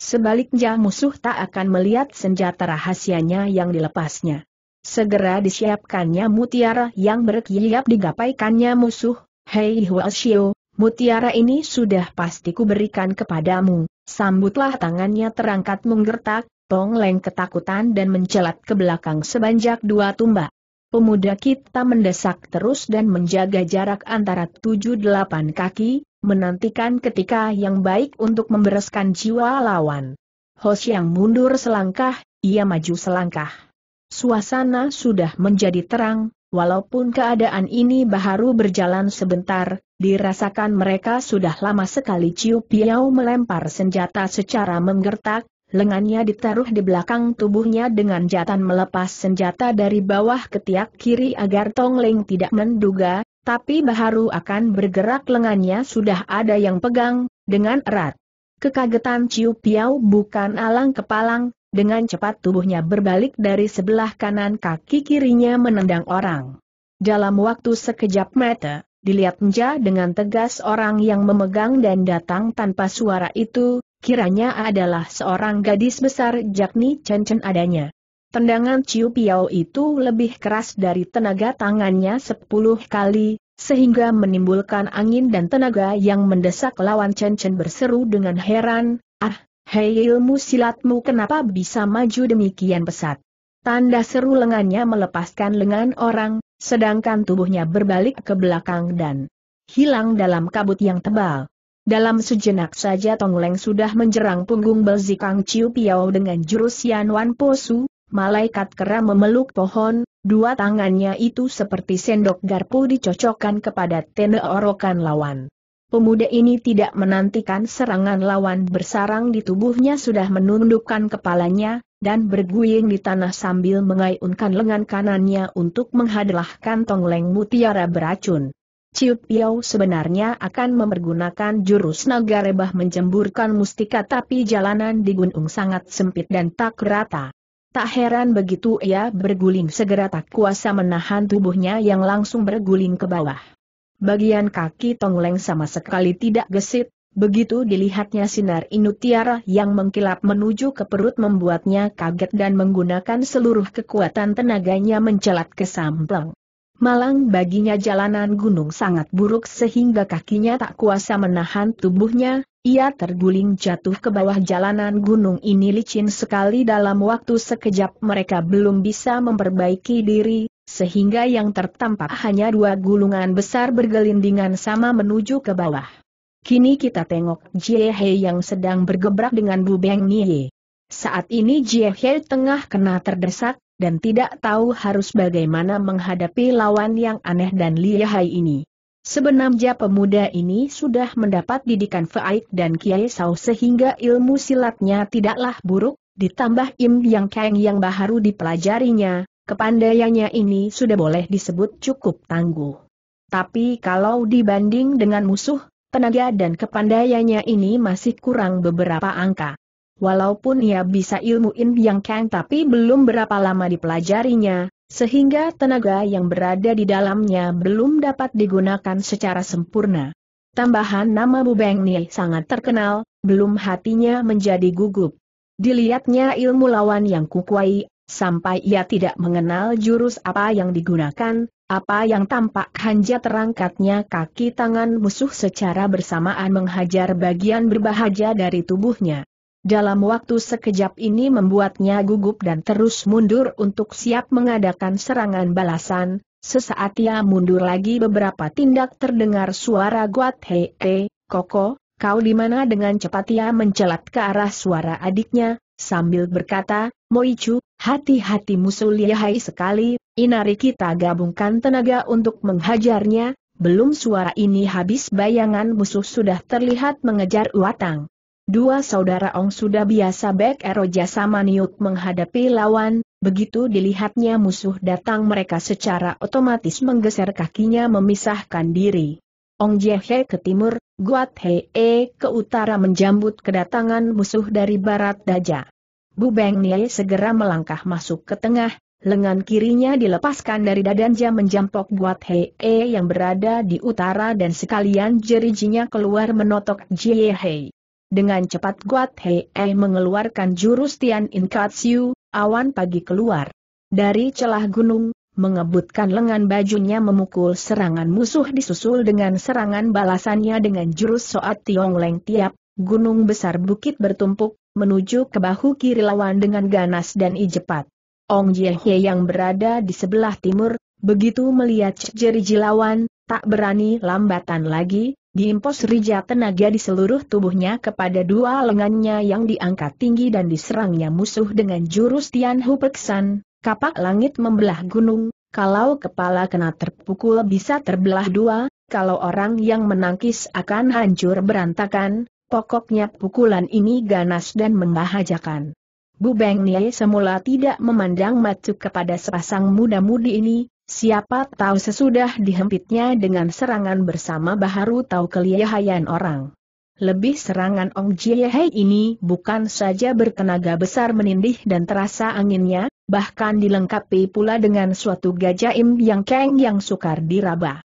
Sebaliknya musuh tak akan melihat senjata rahasianya yang dilepasnya. Segera disiapkannya mutiara yang digapai digapaikannya musuh, Hei Huashio, mutiara ini sudah pasti kuberikan kepadamu, sambutlah tangannya terangkat menggertak, Tong Leng ketakutan dan mencelat ke belakang sebanyak dua tumbak. Pemuda kita mendesak terus dan menjaga jarak antara tujuh delapan kaki, menantikan ketika yang baik untuk membereskan jiwa lawan. Hos yang mundur selangkah, ia maju selangkah. Suasana sudah menjadi terang, walaupun keadaan ini baru berjalan sebentar, dirasakan mereka sudah lama sekali Ciu Piau melempar senjata secara menggertak, lengannya ditaruh di belakang tubuhnya dengan jatan melepas senjata dari bawah ketiak kiri agar Tong Leng tidak menduga, tapi baru akan bergerak lengannya sudah ada yang pegang, dengan erat. Kekagetan Ciu Piau bukan alang kepalang, dengan cepat tubuhnya berbalik dari sebelah kanan kaki kirinya menendang orang. Dalam waktu sekejap mata, dilihat Nja dengan tegas orang yang memegang dan datang tanpa suara itu, Kiranya adalah seorang gadis besar Jakni Chen Chen adanya. Tendangan Ciu Piao itu lebih keras dari tenaga tangannya sepuluh kali, sehingga menimbulkan angin dan tenaga yang mendesak lawan Chen Chen berseru dengan heran, Ah, hei ilmu silatmu kenapa bisa maju demikian pesat? Tanda seru lengannya melepaskan lengan orang, sedangkan tubuhnya berbalik ke belakang dan hilang dalam kabut yang tebal. Dalam sejenak saja Tong Leng sudah menjerang punggung Belzikang Ciu Piao dengan jurus Yan Wan Posu, malaikat kera memeluk pohon, dua tangannya itu seperti sendok garpu dicocokkan kepada tenda orokan lawan. Pemuda ini tidak menantikan serangan lawan bersarang di tubuhnya sudah menundukkan kepalanya, dan berguling di tanah sambil mengayunkan lengan kanannya untuk menghadlahkan Tong Leng mutiara beracun. Ciu Piao sebenarnya akan memergunakan jurus naga rebah menjemburkan mustika tapi jalanan di gunung sangat sempit dan tak rata. Tak heran begitu ia berguling segera tak kuasa menahan tubuhnya yang langsung berguling ke bawah. Bagian kaki Tongleng sama sekali tidak gesit, Begitu dilihatnya sinar inutiara yang mengkilap menuju ke perut membuatnya kaget dan menggunakan seluruh kekuatan tenaganya mencelat ke sampleng. Malang baginya jalanan gunung sangat buruk sehingga kakinya tak kuasa menahan tubuhnya, ia terguling jatuh ke bawah jalanan gunung ini licin sekali dalam waktu sekejap mereka belum bisa memperbaiki diri, sehingga yang tertampak hanya dua gulungan besar bergelindingan sama menuju ke bawah. Kini kita tengok Jie He yang sedang bergebrak dengan Bu Beng Nie. Saat ini Jie He tengah kena terdesak, dan tidak tahu harus bagaimana menghadapi lawan yang aneh dan lihai ini. Sebenarnya pemuda ini sudah mendapat didikan Faik dan Kiai Sau sehingga ilmu silatnya tidaklah buruk, ditambah Im Yang Kang yang baru dipelajarinya, kepandaiannya ini sudah boleh disebut cukup tangguh. Tapi kalau dibanding dengan musuh, tenaga dan kepandaiannya ini masih kurang beberapa angka. Walaupun ia bisa ilmu In Yang Kang tapi belum berapa lama dipelajarinya, sehingga tenaga yang berada di dalamnya belum dapat digunakan secara sempurna. Tambahan nama Bu Beng sangat terkenal, belum hatinya menjadi gugup. Dilihatnya ilmu lawan yang kukuai, sampai ia tidak mengenal jurus apa yang digunakan, apa yang tampak hanya terangkatnya kaki tangan musuh secara bersamaan menghajar bagian berbahagia dari tubuhnya. Dalam waktu sekejap ini membuatnya gugup dan terus mundur untuk siap mengadakan serangan balasan, sesaat ia mundur lagi beberapa tindak terdengar suara Guat Hei, -he, eh, Koko, kau di mana dengan cepat ia mencelat ke arah suara adiknya, sambil berkata, Moichu, hati hati musuh lihai sekali, inari kita gabungkan tenaga untuk menghajarnya, belum suara ini habis bayangan musuh sudah terlihat mengejar uatang. Dua saudara Ong sudah biasa Bek Eroja Samaniut menghadapi lawan, begitu dilihatnya musuh datang mereka secara otomatis menggeser kakinya memisahkan diri. Ong Jiehe ke timur, Guat Hee ke utara menjambut kedatangan musuh dari barat Daja. Bu Beng Nye segera melangkah masuk ke tengah, lengan kirinya dilepaskan dari dadanja menjampok Guat Hee yang berada di utara dan sekalian jerijinya keluar menotok Jiehe. Dengan cepat Guat Hei eh mengeluarkan jurus Tian In Katsu, awan pagi keluar. Dari celah gunung, mengebutkan lengan bajunya memukul serangan musuh disusul dengan serangan balasannya dengan jurus Soat Tiong Leng Tiap, gunung besar bukit bertumpuk, menuju ke bahu kiri lawan dengan ganas dan ijepat. Ong Jie yang berada di sebelah timur, begitu melihat jeri jilawan, tak berani lambatan lagi, diimpos rija tenaga di seluruh tubuhnya kepada dua lengannya yang diangkat tinggi dan diserangnya musuh dengan jurus Tian Hu Peksan, kapak langit membelah gunung, kalau kepala kena terpukul bisa terbelah dua, kalau orang yang menangkis akan hancur berantakan, pokoknya pukulan ini ganas dan membahajakan. Bu Beng Nye semula tidak memandang matuk kepada sepasang muda-mudi ini, Siapa tahu sesudah dihempitnya dengan serangan bersama baharu tahu kelihayan orang. Lebih serangan Ong Jiehei ini bukan saja bertenaga besar menindih dan terasa anginnya, bahkan dilengkapi pula dengan suatu gajah Im Yang Kang yang sukar diraba.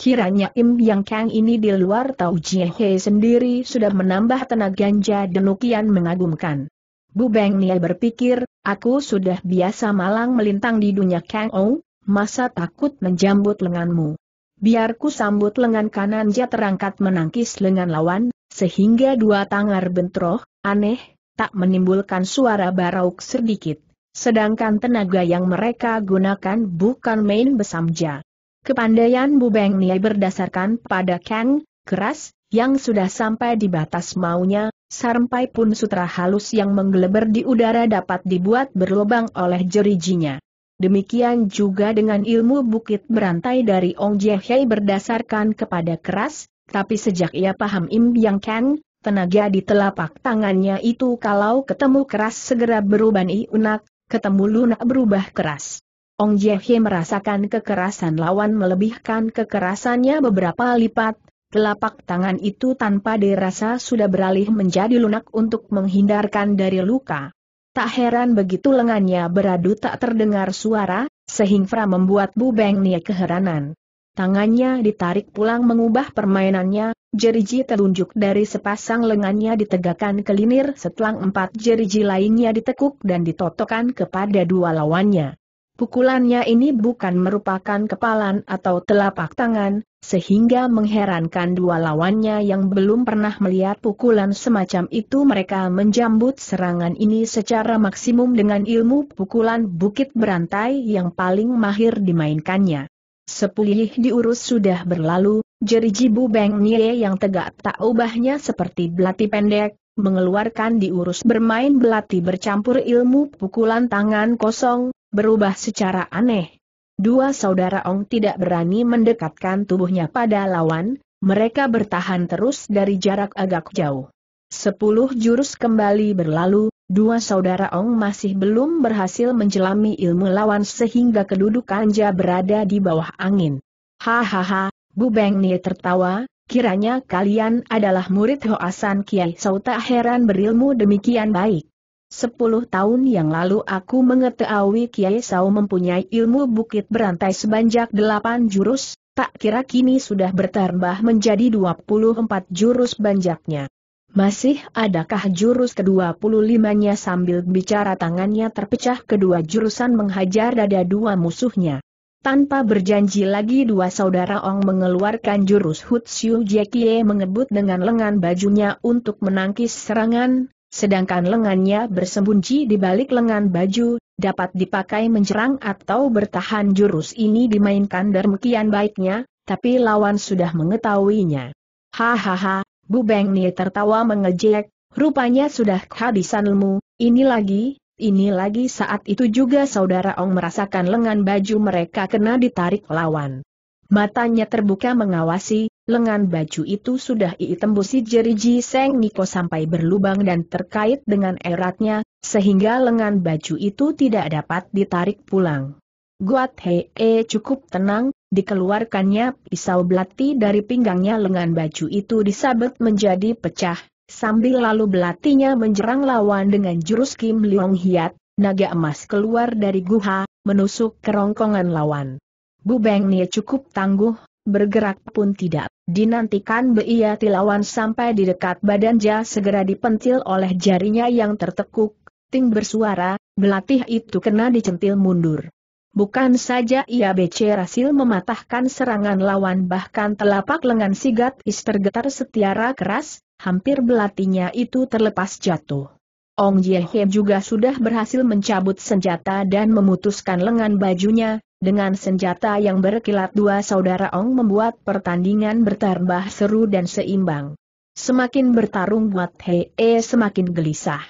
Kiranya Im Yang Kang ini di luar tahu Jiehei sendiri sudah menambah tenaga ganja denukian mengagumkan. Bu Beng Nia berpikir, aku sudah biasa malang melintang di dunia Kang Ong, masa takut menjambut lenganmu. biarku sambut lengan kanan jat terangkat menangkis lengan lawan, sehingga dua tangar bentroh, aneh, tak menimbulkan suara barauk sedikit. Sedangkan tenaga yang mereka gunakan bukan main besamja. Kepandaian Bubeng Niai berdasarkan pada Kang, keras, yang sudah sampai di batas maunya, sampai pun sutra halus yang menggeleber di udara dapat dibuat berlubang oleh jerijinya. Demikian juga dengan ilmu bukit berantai dari Ong Jehei berdasarkan kepada keras, tapi sejak ia paham Im Yang Ken, tenaga di telapak tangannya itu kalau ketemu keras segera berubah iunak, ketemu lunak berubah keras. Ong Jehei merasakan kekerasan lawan melebihkan kekerasannya beberapa lipat, telapak tangan itu tanpa dirasa sudah beralih menjadi lunak untuk menghindarkan dari luka. Tak heran begitu lengannya beradu tak terdengar suara, sehingga membuat Bu Beng Nie keheranan. Tangannya ditarik pulang mengubah permainannya, jeriji telunjuk dari sepasang lengannya ditegakkan ke linir setelah empat jeriji lainnya ditekuk dan ditotokkan kepada dua lawannya. Pukulannya ini bukan merupakan kepalan atau telapak tangan, sehingga mengherankan dua lawannya yang belum pernah melihat pukulan semacam itu mereka menjambut serangan ini secara maksimum dengan ilmu pukulan bukit berantai yang paling mahir dimainkannya. Sepulih diurus sudah berlalu, jeriji Bu Beng Nye yang tegak tak ubahnya seperti belati pendek, mengeluarkan diurus bermain belati bercampur ilmu pukulan tangan kosong, berubah secara aneh. Dua saudara Ong tidak berani mendekatkan tubuhnya pada lawan, mereka bertahan terus dari jarak agak jauh. Sepuluh jurus kembali berlalu, dua saudara Ong masih belum berhasil menjelami ilmu lawan sehingga kedudukan Ja berada di bawah angin. Hahaha, Bu Beng Nie tertawa, kiranya kalian adalah murid Hoasan Kiai Sauta tak heran berilmu demikian baik. Sepuluh tahun yang lalu aku mengetahui Kiai Sao mempunyai ilmu bukit berantai sebanyak delapan jurus, tak kira kini sudah bertambah menjadi dua puluh empat jurus banjaknya. Masih adakah jurus ke-25-nya sambil bicara tangannya terpecah kedua jurusan menghajar dada dua musuhnya. Tanpa berjanji lagi dua saudara Ong mengeluarkan jurus Hutsiu Jekie mengebut dengan lengan bajunya untuk menangkis serangan, sedangkan lengannya bersembunyi di balik lengan baju, dapat dipakai menyerang atau bertahan jurus ini dimainkan dermekian baiknya, tapi lawan sudah mengetahuinya. Hahaha, Bu Beng nie tertawa mengejek, rupanya sudah kehabisan ilmu, ini lagi, ini lagi saat itu juga saudara Ong merasakan lengan baju mereka kena ditarik lawan. Matanya terbuka mengawasi, lengan baju itu sudah ii tembusi jeriji Ji Seng Niko sampai berlubang dan terkait dengan eratnya, sehingga lengan baju itu tidak dapat ditarik pulang. Guat hee -e eh, cukup tenang, dikeluarkannya pisau belati dari pinggangnya lengan baju itu disabet menjadi pecah, sambil lalu belatinya menjerang lawan dengan jurus Kim Leong Hiat, naga emas keluar dari guha, menusuk kerongkongan lawan. Bu Beng nia cukup tangguh, bergerak pun tidak Dinantikan Beia Tilawan sampai di dekat badan Ja segera dipentil oleh jarinya yang tertekuk, Ting bersuara, belatih itu kena dicentil mundur. Bukan saja ia BC Rasil mematahkan serangan lawan bahkan telapak lengan sigat is tergetar setiara keras, hampir belatinya itu terlepas jatuh. Ong Jiehe juga sudah berhasil mencabut senjata dan memutuskan lengan bajunya, dengan senjata yang berkilat dua saudara Ong membuat pertandingan bertambah seru dan seimbang. Semakin bertarung buat Hei -e semakin gelisah.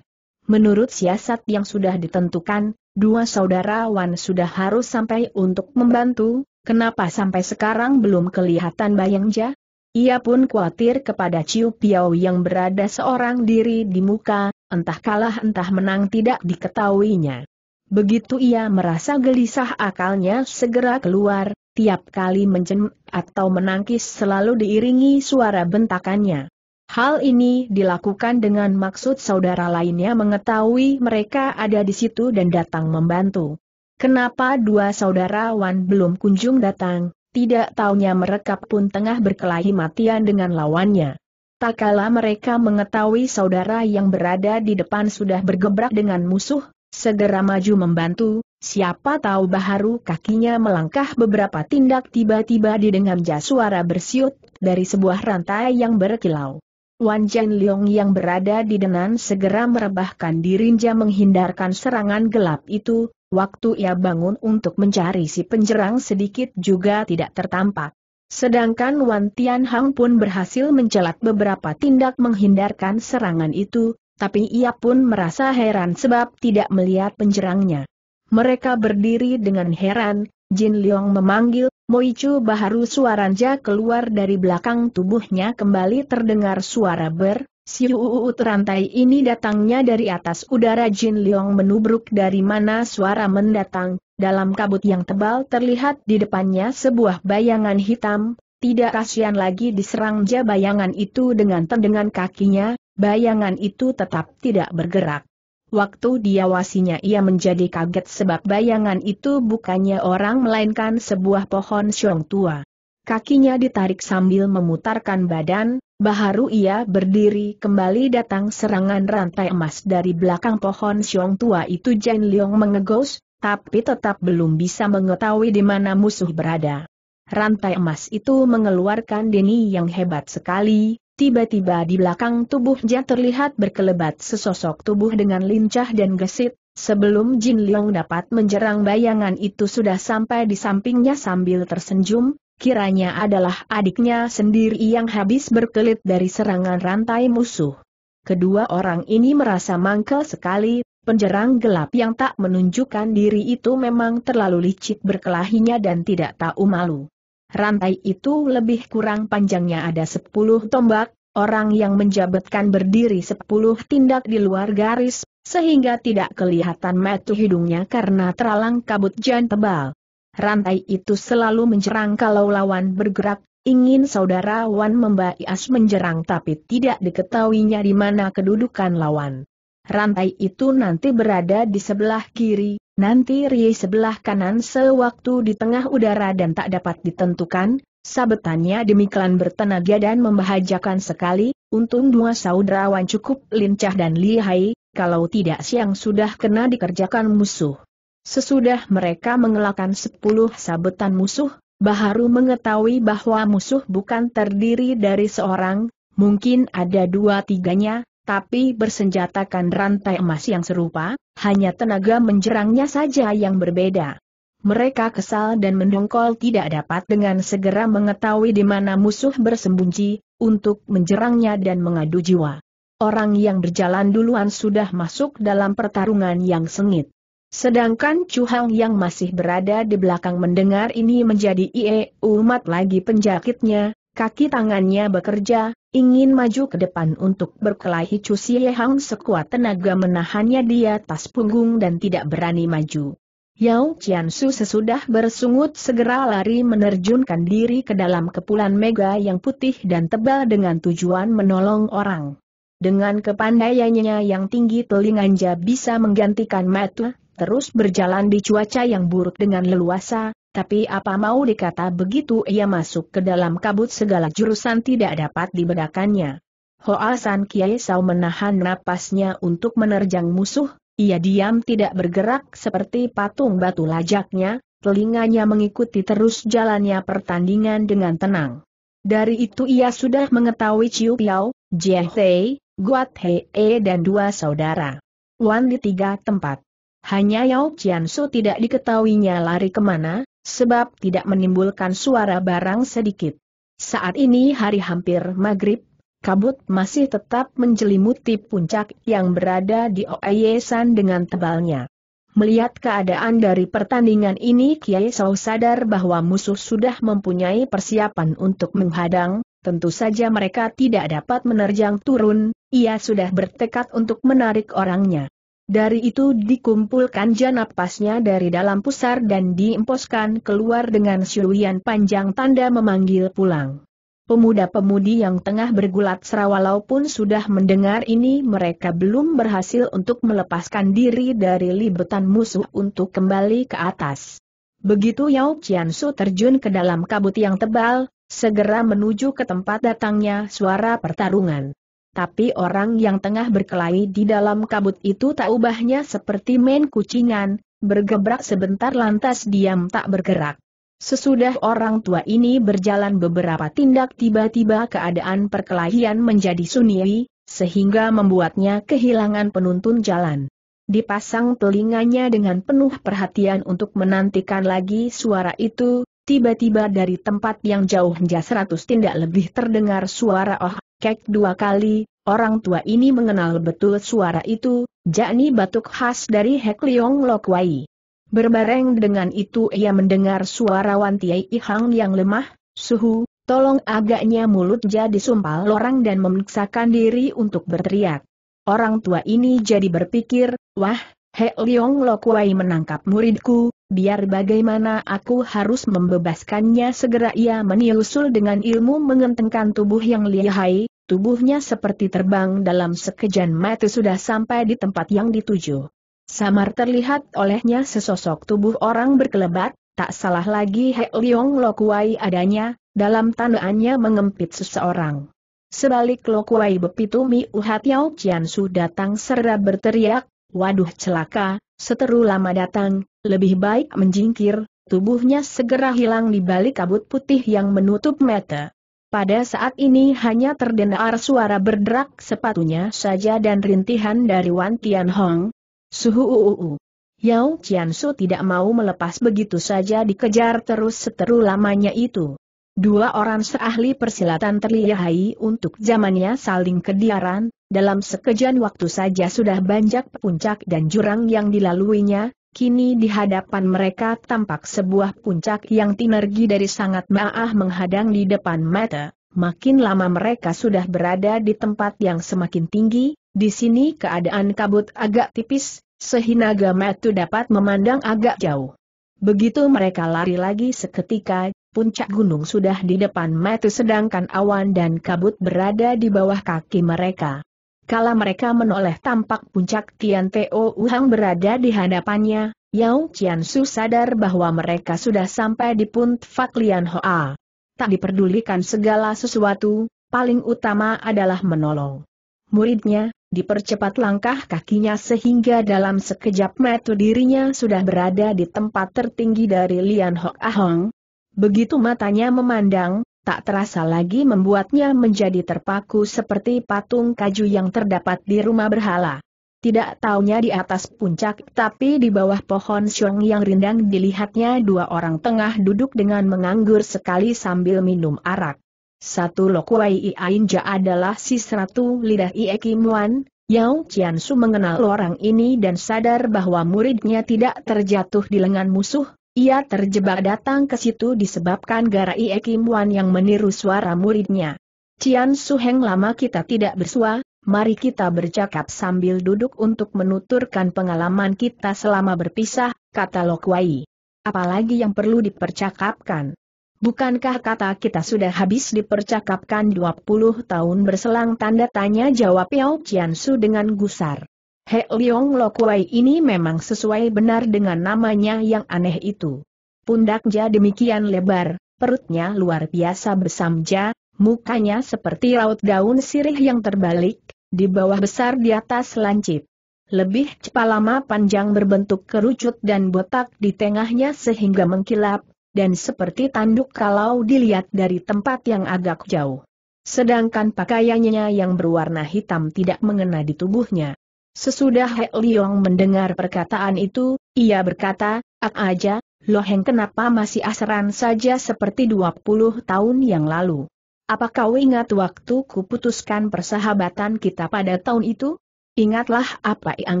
Menurut siasat yang sudah ditentukan, dua saudara Wan sudah harus sampai untuk membantu, kenapa sampai sekarang belum kelihatan Bayangja? Ia pun khawatir kepada Ciu Piao yang berada seorang diri di muka, entah kalah entah menang tidak diketahuinya. Begitu ia merasa gelisah akalnya segera keluar, tiap kali menjem atau menangkis selalu diiringi suara bentakannya. Hal ini dilakukan dengan maksud saudara lainnya mengetahui mereka ada di situ dan datang membantu. Kenapa dua saudara Wan belum kunjung datang, tidak taunya mereka pun tengah berkelahi matian dengan lawannya. Tak kala mereka mengetahui saudara yang berada di depan sudah bergebrak dengan musuh, Segera maju membantu, siapa tahu Baharu kakinya melangkah beberapa tindak tiba-tiba jas suara bersiut dari sebuah rantai yang berkilau. Wan Jian Leong yang berada di Denan segera merebahkan dirinya menghindarkan serangan gelap itu, waktu ia bangun untuk mencari si penjerang sedikit juga tidak tertampak. Sedangkan Wan Tian Hang pun berhasil mencelat beberapa tindak menghindarkan serangan itu, tapi ia pun merasa heran sebab tidak melihat penjerangnya. Mereka berdiri dengan heran, Jin Leong memanggil, Moichu Baharu suaranya keluar dari belakang tubuhnya kembali terdengar suara ber, Siuut rantai ini datangnya dari atas udara Jin Leong menubruk dari mana suara mendatang, dalam kabut yang tebal terlihat di depannya sebuah bayangan hitam, tidak kasihan lagi diserang ja bayangan itu dengan tendangan kakinya, Bayangan itu tetap tidak bergerak. Waktu diawasinya ia menjadi kaget sebab bayangan itu bukannya orang melainkan sebuah pohon siong tua. Kakinya ditarik sambil memutarkan badan, baharu ia berdiri kembali datang serangan rantai emas dari belakang pohon siong tua itu Jen Leong mengegos, tapi tetap belum bisa mengetahui di mana musuh berada. Rantai emas itu mengeluarkan deni yang hebat sekali, Tiba-tiba di belakang tubuhnya terlihat berkelebat sesosok tubuh dengan lincah dan gesit, sebelum Jin Leong dapat menjerang bayangan itu sudah sampai di sampingnya sambil tersenyum, kiranya adalah adiknya sendiri yang habis berkelit dari serangan rantai musuh. Kedua orang ini merasa mangkel sekali, penjerang gelap yang tak menunjukkan diri itu memang terlalu licik berkelahinya dan tidak tahu malu. Rantai itu lebih kurang panjangnya ada sepuluh tombak, orang yang menjabatkan berdiri sepuluh tindak di luar garis, sehingga tidak kelihatan metu hidungnya karena teralang kabut jan tebal. Rantai itu selalu menjerang kalau lawan bergerak, ingin saudara Wan membaias menjerang tapi tidak diketahuinya di mana kedudukan lawan rantai itu nanti berada di sebelah kiri, nanti Rie sebelah kanan sewaktu di tengah udara dan tak dapat ditentukan, sabetannya demikian bertenaga dan membahajakan sekali, untung dua saudrawan cukup lincah dan lihai, kalau tidak siang sudah kena dikerjakan musuh. Sesudah mereka mengelakkan sepuluh sabetan musuh, Baharu mengetahui bahwa musuh bukan terdiri dari seorang, mungkin ada dua tiganya, tapi bersenjatakan rantai emas yang serupa, hanya tenaga menjerangnya saja yang berbeda. Mereka kesal dan mendongkol tidak dapat dengan segera mengetahui di mana musuh bersembunyi, untuk menjerangnya dan mengadu jiwa. Orang yang berjalan duluan sudah masuk dalam pertarungan yang sengit. Sedangkan Chu Hang yang masih berada di belakang mendengar ini menjadi ie umat lagi penjakitnya, Kaki tangannya bekerja, ingin maju ke depan untuk berkelahi Chu Hang sekuat tenaga menahannya di atas punggung dan tidak berani maju. Yao Qiansu sesudah bersungut segera lari menerjunkan diri ke dalam kepulan mega yang putih dan tebal dengan tujuan menolong orang. Dengan kepandaiannya yang tinggi telinganja bisa menggantikan mata, terus berjalan di cuaca yang buruk dengan leluasa, tapi apa mau dikata begitu ia masuk ke dalam kabut segala jurusan tidak dapat dibedakannya. Hoa San Kiai Sao menahan napasnya untuk menerjang musuh, ia diam tidak bergerak seperti patung batu lajaknya, telinganya mengikuti terus jalannya pertandingan dengan tenang. Dari itu ia sudah mengetahui Chiu Piao, Jie Hei, Guat Hei e dan dua saudara. Wan di tiga tempat. Hanya Yao Jiansu tidak diketahuinya lari kemana, sebab tidak menimbulkan suara barang sedikit. Saat ini hari hampir maghrib, kabut masih tetap menjelimuti puncak yang berada di Oeyesan dengan tebalnya. Melihat keadaan dari pertandingan ini Kiai Sau sadar bahwa musuh sudah mempunyai persiapan untuk menghadang, tentu saja mereka tidak dapat menerjang turun, ia sudah bertekad untuk menarik orangnya. Dari itu dikumpulkan janap pasnya dari dalam pusar dan diemposkan keluar dengan syuwian panjang tanda memanggil pulang. Pemuda-pemudi yang tengah bergulat serawalau pun sudah mendengar ini mereka belum berhasil untuk melepaskan diri dari libetan musuh untuk kembali ke atas. Begitu Yao Qiansu terjun ke dalam kabut yang tebal, segera menuju ke tempat datangnya suara pertarungan tapi orang yang tengah berkelahi di dalam kabut itu tak ubahnya seperti main kucingan, bergebrak sebentar lantas diam tak bergerak. Sesudah orang tua ini berjalan beberapa tindak tiba-tiba keadaan perkelahian menjadi sunyi, sehingga membuatnya kehilangan penuntun jalan. Dipasang telinganya dengan penuh perhatian untuk menantikan lagi suara itu, tiba-tiba dari tempat yang jauh hingga seratus tindak lebih terdengar suara oh Kek dua kali, orang tua ini mengenal betul suara itu, yakni batuk khas dari Hek Leong Lokwai. Berbareng dengan itu ia mendengar suara Wan Tiai Ihang yang lemah, suhu, tolong agaknya mulut jadi sumpal orang dan memaksakan diri untuk berteriak. Orang tua ini jadi berpikir, wah, Hek Leong Lokwai menangkap muridku, biar bagaimana aku harus membebaskannya segera ia menyusul dengan ilmu mengentengkan tubuh yang lihai, Tubuhnya seperti terbang dalam sekejan mata sudah sampai di tempat yang dituju. Samar terlihat olehnya sesosok tubuh orang berkelebat, tak salah lagi He Leong Lokuai adanya, dalam tandaannya mengempit seseorang. Sebalik Lokuai bepitumi Uhat Yao Qian Su datang serda berteriak, waduh celaka, seteru lama datang, lebih baik menjingkir, tubuhnya segera hilang di balik kabut putih yang menutup mata. Pada saat ini hanya terdengar suara berderak sepatunya saja dan rintihan dari Wan Tian Hong. Suhu uu. Yao Qian Su tidak mau melepas begitu saja dikejar terus seteru lamanya itu. Dua orang seahli persilatan terlihai untuk zamannya saling kediaran, dalam sekejap waktu saja sudah banyak puncak dan jurang yang dilaluinya, Kini di hadapan mereka tampak sebuah puncak yang tinergi dari sangat maah menghadang di depan mata. Makin lama mereka sudah berada di tempat yang semakin tinggi, di sini keadaan kabut agak tipis, sehingga metu dapat memandang agak jauh. Begitu mereka lari lagi seketika, puncak gunung sudah di depan metu sedangkan awan dan kabut berada di bawah kaki mereka. Kala mereka menoleh tampak puncak Tian Teo Uhang berada di hadapannya, Yao Qian Su sadar bahwa mereka sudah sampai di Punt Fak Lian Hoa. Tak diperdulikan segala sesuatu, paling utama adalah menolong. Muridnya, dipercepat langkah kakinya sehingga dalam sekejap mata dirinya sudah berada di tempat tertinggi dari Lian Hoa Hong. Begitu matanya memandang, tak terasa lagi membuatnya menjadi terpaku seperti patung kaju yang terdapat di rumah berhala. Tidak taunya di atas puncak tapi di bawah pohon siung yang rindang dilihatnya dua orang tengah duduk dengan menganggur sekali sambil minum arak. Satu lokuai Ainja adalah si seratu lidah iekimuan, Yao Qiansu mengenal orang ini dan sadar bahwa muridnya tidak terjatuh di lengan musuh, ia terjebak datang ke situ disebabkan Ie Kim Wan yang meniru suara muridnya. Cian Suheng lama kita tidak bersua, mari kita bercakap sambil duduk untuk menuturkan pengalaman kita selama berpisah, kata Lokwai. Apalagi yang perlu dipercakapkan. Bukankah kata kita sudah habis dipercakapkan 20 tahun berselang tanda tanya jawab Yao Su dengan gusar. He Leong Lokwai ini memang sesuai benar dengan namanya yang aneh itu. Pundaknya demikian lebar, perutnya luar biasa besamja, mukanya seperti laut daun sirih yang terbalik, di bawah besar di atas lancip. Lebih cepalama panjang berbentuk kerucut dan botak di tengahnya sehingga mengkilap, dan seperti tanduk kalau dilihat dari tempat yang agak jauh. Sedangkan pakaiannya yang berwarna hitam tidak mengena di tubuhnya. Sesudah He Liong mendengar perkataan itu, ia berkata, Ak aja, Loheng kenapa masih asaran saja seperti 20 tahun yang lalu? Apakah kau ingat waktu kuputuskan persahabatan kita pada tahun itu? Ingatlah apa yang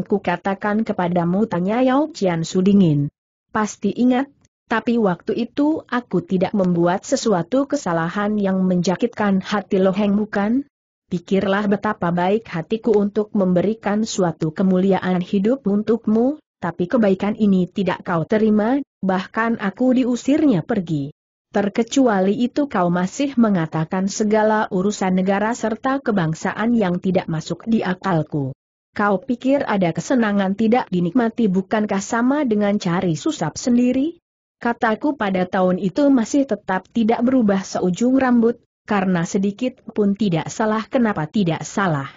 kukatakan kepadamu tanya Yao Jian Sudingin. Pasti ingat, tapi waktu itu aku tidak membuat sesuatu kesalahan yang menjakitkan hati Loheng bukan? pikirlah betapa baik hatiku untuk memberikan suatu kemuliaan hidup untukmu, tapi kebaikan ini tidak kau terima, bahkan aku diusirnya pergi. Terkecuali itu kau masih mengatakan segala urusan negara serta kebangsaan yang tidak masuk di akalku. Kau pikir ada kesenangan tidak dinikmati bukankah sama dengan cari susap sendiri? Kataku pada tahun itu masih tetap tidak berubah seujung rambut, karena sedikit pun tidak salah kenapa tidak salah.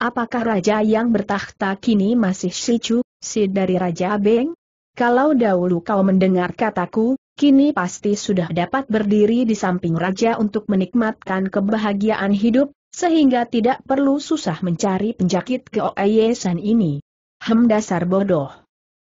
Apakah raja yang bertahta kini masih si si dari Raja Beng? Kalau dahulu kau mendengar kataku, kini pasti sudah dapat berdiri di samping raja untuk menikmatkan kebahagiaan hidup, sehingga tidak perlu susah mencari penjakit ke ini. Hem dasar bodoh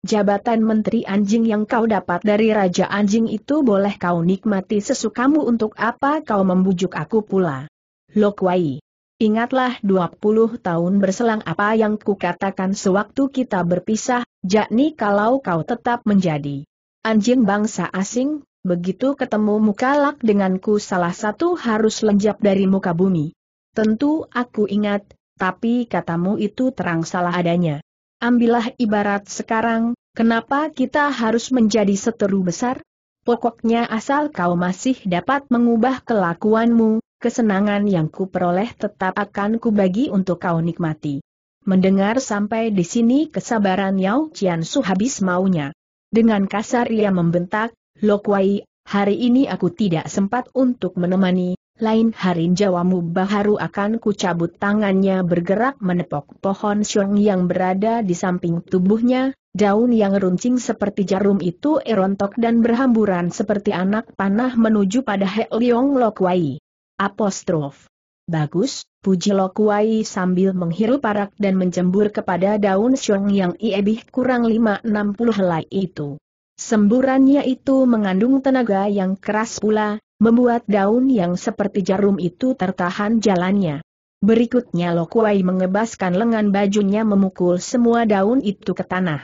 jabatan menteri anjing yang kau dapat dari Raja Anjing itu boleh kau nikmati sesukamu untuk apa kau membujuk aku pula. Lokwai. Ingatlah 20 tahun berselang apa yang kukatakan sewaktu kita berpisah, yakni kalau kau tetap menjadi anjing bangsa asing, begitu ketemu mukalak denganku salah satu harus lenjap dari muka bumi. Tentu aku ingat, tapi katamu itu terang salah adanya. Ambillah ibarat sekarang, Kenapa kita harus menjadi seteru besar? Pokoknya asal kau masih dapat mengubah kelakuanmu, kesenangan yang kuperoleh tetap akan kubagi untuk kau nikmati. Mendengar sampai di sini kesabaran Yao Su habis maunya. Dengan kasar ia membentak, Lokwai, hari ini aku tidak sempat untuk menemani, lain hari jawamu baharu akan kucabut tangannya bergerak menepok pohon siung yang berada di samping tubuhnya, daun yang runcing seperti jarum itu erontok dan berhamburan seperti anak panah menuju pada He Leong Lokwai. Apostrof. Bagus, puji Lokwai sambil menghirup parak dan menjembur kepada daun siung yang IEbih kurang enam puluh helai itu. Semburannya itu mengandung tenaga yang keras pula, membuat daun yang seperti jarum itu tertahan jalannya. Berikutnya Lokwai mengebaskan lengan bajunya memukul semua daun itu ke tanah.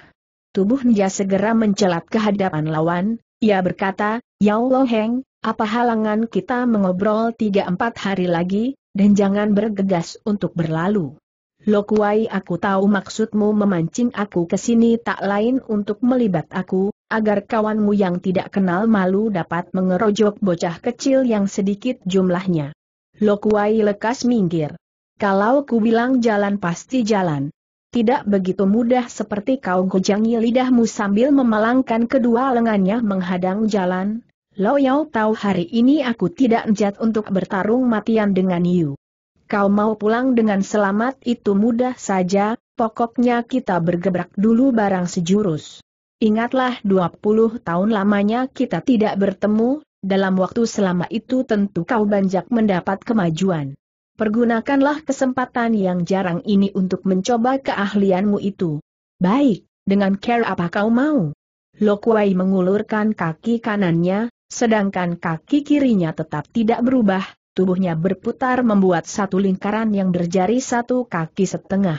Tubuhnya segera mencelat ke hadapan lawan, ia berkata, Ya Allah Heng, apa halangan kita mengobrol tiga empat hari lagi, dan jangan bergegas untuk berlalu. Lokwai aku tahu maksudmu memancing aku ke sini tak lain untuk melibat aku, agar kawanmu yang tidak kenal malu dapat mengerojok bocah kecil yang sedikit jumlahnya. Lokwai lekas minggir. Kalau ku bilang jalan pasti jalan. Tidak begitu mudah seperti kau gojangi lidahmu sambil memalangkan kedua lengannya menghadang jalan. Lo yau tahu hari ini aku tidak jat untuk bertarung matian dengan Yu. Kau mau pulang dengan selamat itu mudah saja, pokoknya kita bergebrak dulu barang sejurus. Ingatlah 20 tahun lamanya kita tidak bertemu, dalam waktu selama itu tentu kau banyak mendapat kemajuan. Pergunakanlah kesempatan yang jarang ini untuk mencoba keahlianmu itu. Baik, dengan care apa kau mau? Lokwai mengulurkan kaki kanannya, sedangkan kaki kirinya tetap tidak berubah, tubuhnya berputar membuat satu lingkaran yang berjari satu kaki setengah.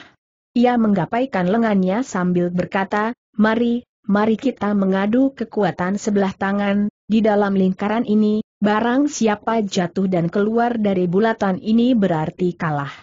Ia menggapaikan lengannya sambil berkata, Mari, mari kita mengadu kekuatan sebelah tangan, di dalam lingkaran ini, barang siapa jatuh dan keluar dari bulatan ini berarti kalah.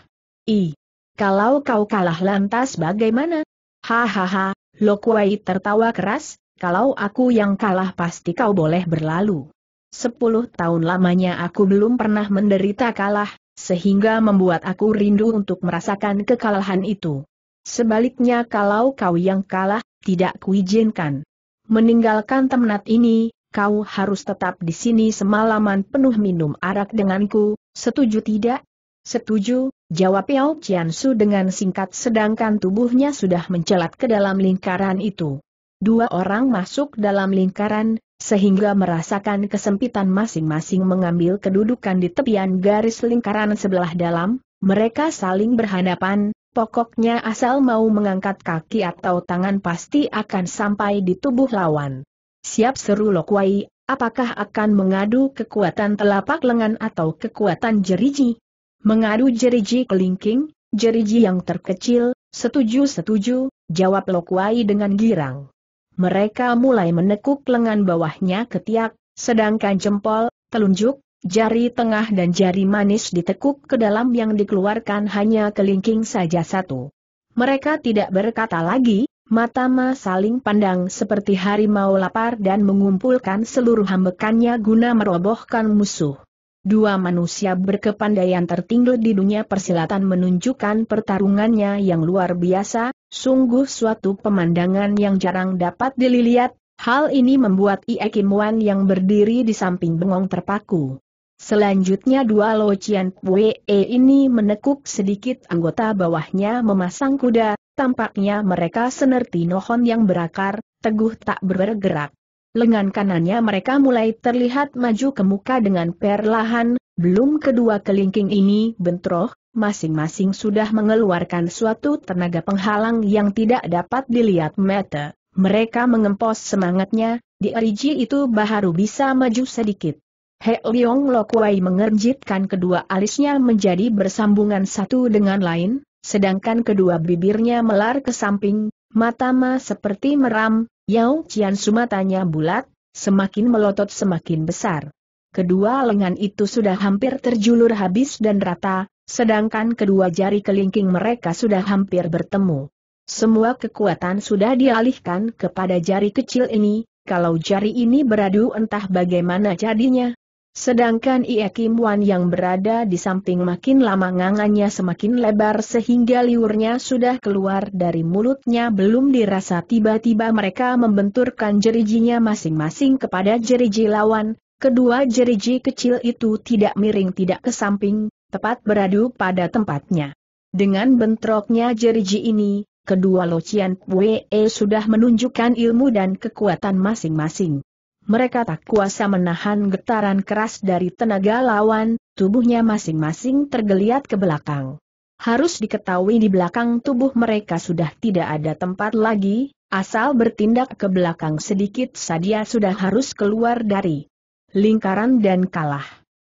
I. Kalau kau kalah lantas bagaimana? Hahaha, Lokwai tertawa keras, kalau aku yang kalah pasti kau boleh berlalu. Sepuluh tahun lamanya aku belum pernah menderita kalah, sehingga membuat aku rindu untuk merasakan kekalahan itu. Sebaliknya kalau kau yang kalah, tidak kuizinkan. Meninggalkan temnat ini, kau harus tetap di sini semalaman penuh minum arak denganku, setuju tidak? Setuju, jawab Yao Qiansu dengan singkat sedangkan tubuhnya sudah mencelat ke dalam lingkaran itu. Dua orang masuk dalam lingkaran, sehingga merasakan kesempitan masing-masing mengambil kedudukan di tepian garis lingkaran sebelah dalam, mereka saling berhadapan, Pokoknya asal mau mengangkat kaki atau tangan pasti akan sampai di tubuh lawan. Siap seru Lokwai, apakah akan mengadu kekuatan telapak lengan atau kekuatan jeriji? Mengadu jeriji kelingking, jeriji yang terkecil, setuju-setuju, jawab Lokwai dengan girang. Mereka mulai menekuk lengan bawahnya ketiak, sedangkan jempol, telunjuk, Jari tengah dan jari manis ditekuk ke dalam yang dikeluarkan hanya kelingking saja satu. Mereka tidak berkata lagi, mata ma saling pandang seperti harimau lapar dan mengumpulkan seluruh hambekannya guna merobohkan musuh. Dua manusia berkepandaian tertinggi di dunia persilatan menunjukkan pertarungannya yang luar biasa, sungguh suatu pemandangan yang jarang dapat dilihat, hal ini membuat Ie Kim Wan yang berdiri di samping bengong terpaku. Selanjutnya dua Lo Cian Pue e, ini menekuk sedikit anggota bawahnya memasang kuda, tampaknya mereka senerti nohon yang berakar, teguh tak bergerak. Lengan kanannya mereka mulai terlihat maju ke muka dengan perlahan, belum kedua kelingking ini bentroh, masing-masing sudah mengeluarkan suatu tenaga penghalang yang tidak dapat dilihat mata. Mereka mengempos semangatnya, di RG itu baharu bisa maju sedikit. He Leong Lokwai mengerjitkan kedua alisnya menjadi bersambungan satu dengan lain, sedangkan kedua bibirnya melar ke samping, mata ma seperti meram, Yao Qian sumatanya bulat, semakin melotot semakin besar. Kedua lengan itu sudah hampir terjulur habis dan rata, sedangkan kedua jari kelingking mereka sudah hampir bertemu. Semua kekuatan sudah dialihkan kepada jari kecil ini, kalau jari ini beradu entah bagaimana jadinya, Sedangkan Ie Kim Wan yang berada di samping makin lama ngangannya semakin lebar sehingga liurnya sudah keluar dari mulutnya belum dirasa tiba-tiba mereka membenturkan jerijinya masing-masing kepada jeriji lawan, kedua jeriji kecil itu tidak miring tidak ke samping, tepat beradu pada tempatnya. Dengan bentroknya jeriji ini, kedua Locian Wee sudah menunjukkan ilmu dan kekuatan masing-masing. Mereka tak kuasa menahan getaran keras dari tenaga lawan, tubuhnya masing-masing tergeliat ke belakang. Harus diketahui di belakang tubuh mereka sudah tidak ada tempat lagi, asal bertindak ke belakang sedikit saja sudah harus keluar dari lingkaran dan kalah.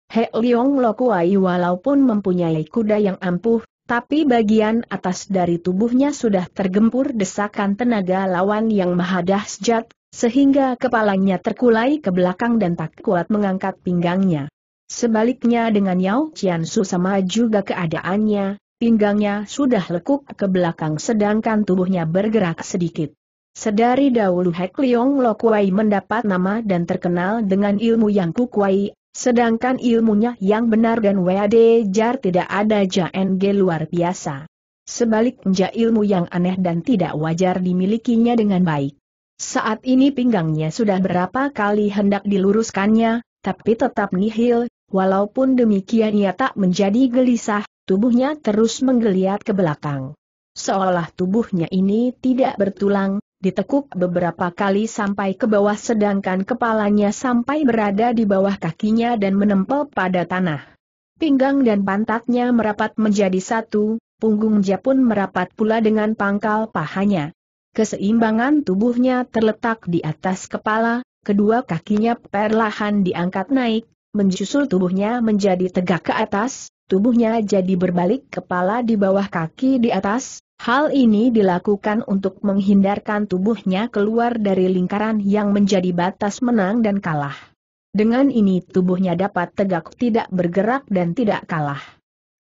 He Leong Lokuai walaupun mempunyai kuda yang ampuh, tapi bagian atas dari tubuhnya sudah tergempur desakan tenaga lawan yang mahadah sejat sehingga kepalanya terkulai ke belakang dan tak kuat mengangkat pinggangnya. Sebaliknya dengan Yao Su sama juga keadaannya, pinggangnya sudah lekuk ke belakang sedangkan tubuhnya bergerak sedikit. Sedari dahulu Hek Leong Lo Kuai mendapat nama dan terkenal dengan ilmu yang kukuai, sedangkan ilmunya yang benar dan WAD jar tidak ada JNG luar biasa. Sebaliknya ilmu yang aneh dan tidak wajar dimilikinya dengan baik. Saat ini pinggangnya sudah berapa kali hendak diluruskannya, tapi tetap nihil, walaupun demikian ia tak menjadi gelisah, tubuhnya terus menggeliat ke belakang. Seolah tubuhnya ini tidak bertulang, ditekuk beberapa kali sampai ke bawah sedangkan kepalanya sampai berada di bawah kakinya dan menempel pada tanah. Pinggang dan pantatnya merapat menjadi satu, punggung japun merapat pula dengan pangkal pahanya. Keseimbangan tubuhnya terletak di atas kepala, kedua kakinya perlahan diangkat naik, menjusul tubuhnya menjadi tegak ke atas, tubuhnya jadi berbalik kepala di bawah kaki di atas, Hal ini dilakukan untuk menghindarkan tubuhnya keluar dari lingkaran yang menjadi batas menang dan kalah. Dengan ini tubuhnya dapat tegak tidak bergerak dan tidak kalah.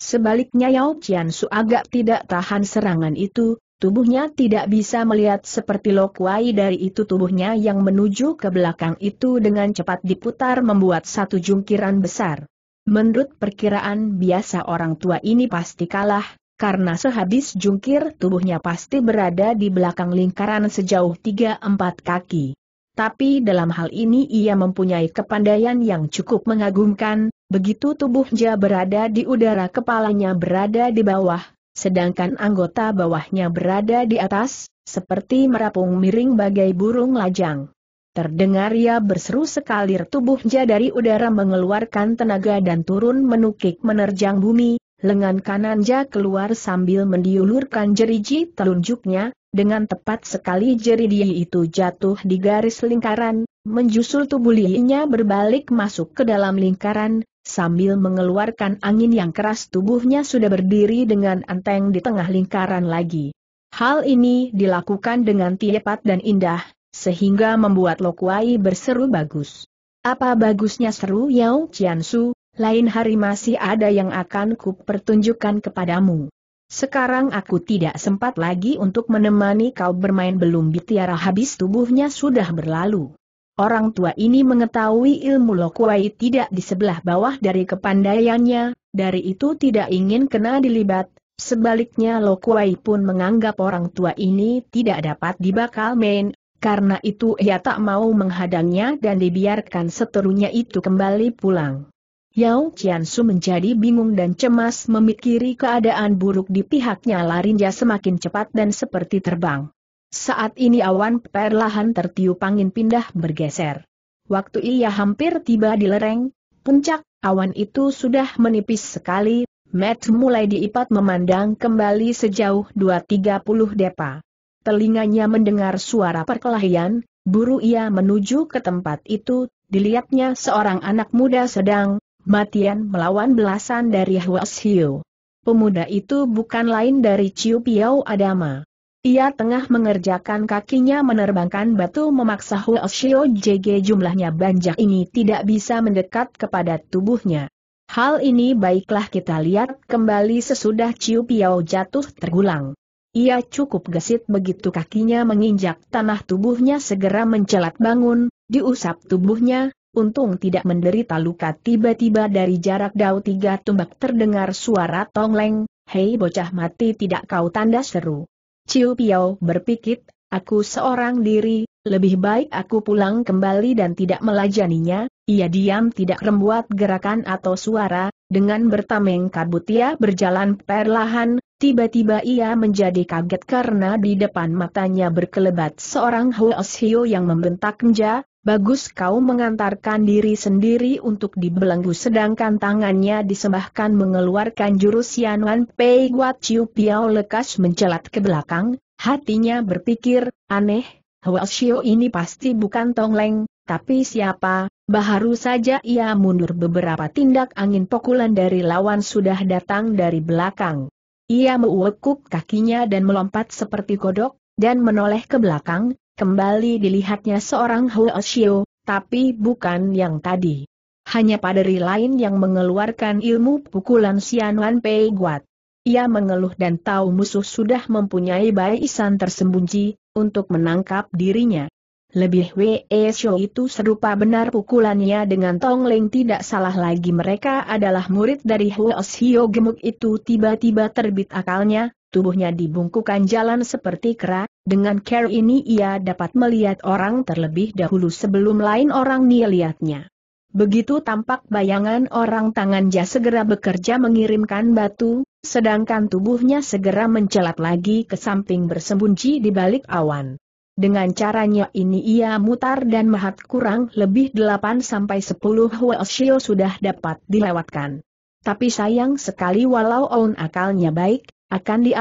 Sebaliknya Yao Qian Su agak tidak tahan serangan itu, Tubuhnya tidak bisa melihat seperti Lokwai dari itu tubuhnya yang menuju ke belakang itu dengan cepat diputar membuat satu jungkiran besar. Menurut perkiraan biasa orang tua ini pasti kalah, karena sehabis jungkir tubuhnya pasti berada di belakang lingkaran sejauh 3-4 kaki. Tapi dalam hal ini ia mempunyai kepandaian yang cukup mengagumkan, begitu tubuhnya berada di udara kepalanya berada di bawah, sedangkan anggota bawahnya berada di atas, seperti merapung miring bagai burung lajang. Terdengar ia berseru sekali, tubuhnya dari udara mengeluarkan tenaga dan turun menukik menerjang bumi, lengan kanannya keluar sambil mendiulurkan jeriji telunjuknya, dengan tepat sekali dia itu jatuh di garis lingkaran, menjusul tubuh liinya berbalik masuk ke dalam lingkaran, Sambil mengeluarkan angin yang keras tubuhnya sudah berdiri dengan enteng di tengah lingkaran lagi. Hal ini dilakukan dengan tepat dan indah, sehingga membuat Lokuai berseru bagus. Apa bagusnya seru Yao Jiansu, lain hari masih ada yang akan kupertunjukkan kepadamu. Sekarang aku tidak sempat lagi untuk menemani kau bermain belum bitiara habis tubuhnya sudah berlalu. Orang tua ini mengetahui ilmu Lokwai tidak di sebelah bawah dari kepandaiannya, dari itu tidak ingin kena dilibat, sebaliknya Lokwai pun menganggap orang tua ini tidak dapat dibakal main, karena itu ia tak mau menghadangnya dan dibiarkan seterunya itu kembali pulang. Yao Qiansu menjadi bingung dan cemas memikiri keadaan buruk di pihaknya Larinja semakin cepat dan seperti terbang. Saat ini awan perlahan tertiup angin pindah bergeser. Waktu ia hampir tiba di lereng, puncak, awan itu sudah menipis sekali, Matt mulai diipat memandang kembali sejauh 230 depa. Telinganya mendengar suara perkelahian, buru ia menuju ke tempat itu, dilihatnya seorang anak muda sedang, matian melawan belasan dari Hwas Hiu. Pemuda itu bukan lain dari Ciu Piao Adama. Ia tengah mengerjakan kakinya menerbangkan batu memaksa Huo Shio JG jumlahnya banjak ini tidak bisa mendekat kepada tubuhnya. Hal ini baiklah kita lihat kembali sesudah Ciu Piao jatuh tergulang. Ia cukup gesit begitu kakinya menginjak tanah tubuhnya segera mencelat bangun, diusap tubuhnya, untung tidak menderita luka tiba-tiba dari jarak dau tiga tumbak terdengar suara tongleng, hei bocah mati tidak kau tanda seru. Ciu Piao berpikir, aku seorang diri, lebih baik aku pulang kembali dan tidak melajaninya, ia diam tidak rembuat gerakan atau suara, dengan bertameng kabut ia berjalan perlahan, tiba-tiba ia menjadi kaget karena di depan matanya berkelebat seorang Huo Xiu yang membentak Nja, bagus kau mengantarkan diri sendiri untuk dibelenggu sedangkan tangannya disembahkan mengeluarkan jurus Yanuan Pei Guat Chiu Piao lekas mencelat ke belakang, hatinya berpikir, aneh, Hwa Shio ini pasti bukan Tong Leng, tapi siapa, baharu saja ia mundur beberapa tindak angin pukulan dari lawan sudah datang dari belakang. Ia mewekuk kakinya dan melompat seperti kodok, dan menoleh ke belakang, Kembali dilihatnya seorang Huo Xiu, tapi bukan yang tadi. Hanya paderi lain yang mengeluarkan ilmu pukulan Wan Pei Guat. Ia mengeluh dan tahu musuh sudah mempunyai bayi isan tersembunyi, untuk menangkap dirinya. Lebih Wei Xiu itu serupa benar pukulannya dengan Tong Leng tidak salah lagi mereka adalah murid dari Huo Xiu gemuk itu tiba-tiba terbit akalnya, tubuhnya dibungkukan jalan seperti kera, dengan care ini ia dapat melihat orang terlebih dahulu sebelum lain orang melihatnya. Begitu tampak bayangan orang tangan jah segera bekerja mengirimkan batu, sedangkan tubuhnya segera mencelat lagi ke samping bersembunyi di balik awan. Dengan caranya ini ia mutar dan mahat kurang lebih 8-10 Huoshio sudah dapat dilewatkan. Tapi sayang sekali walau on akalnya baik, akan di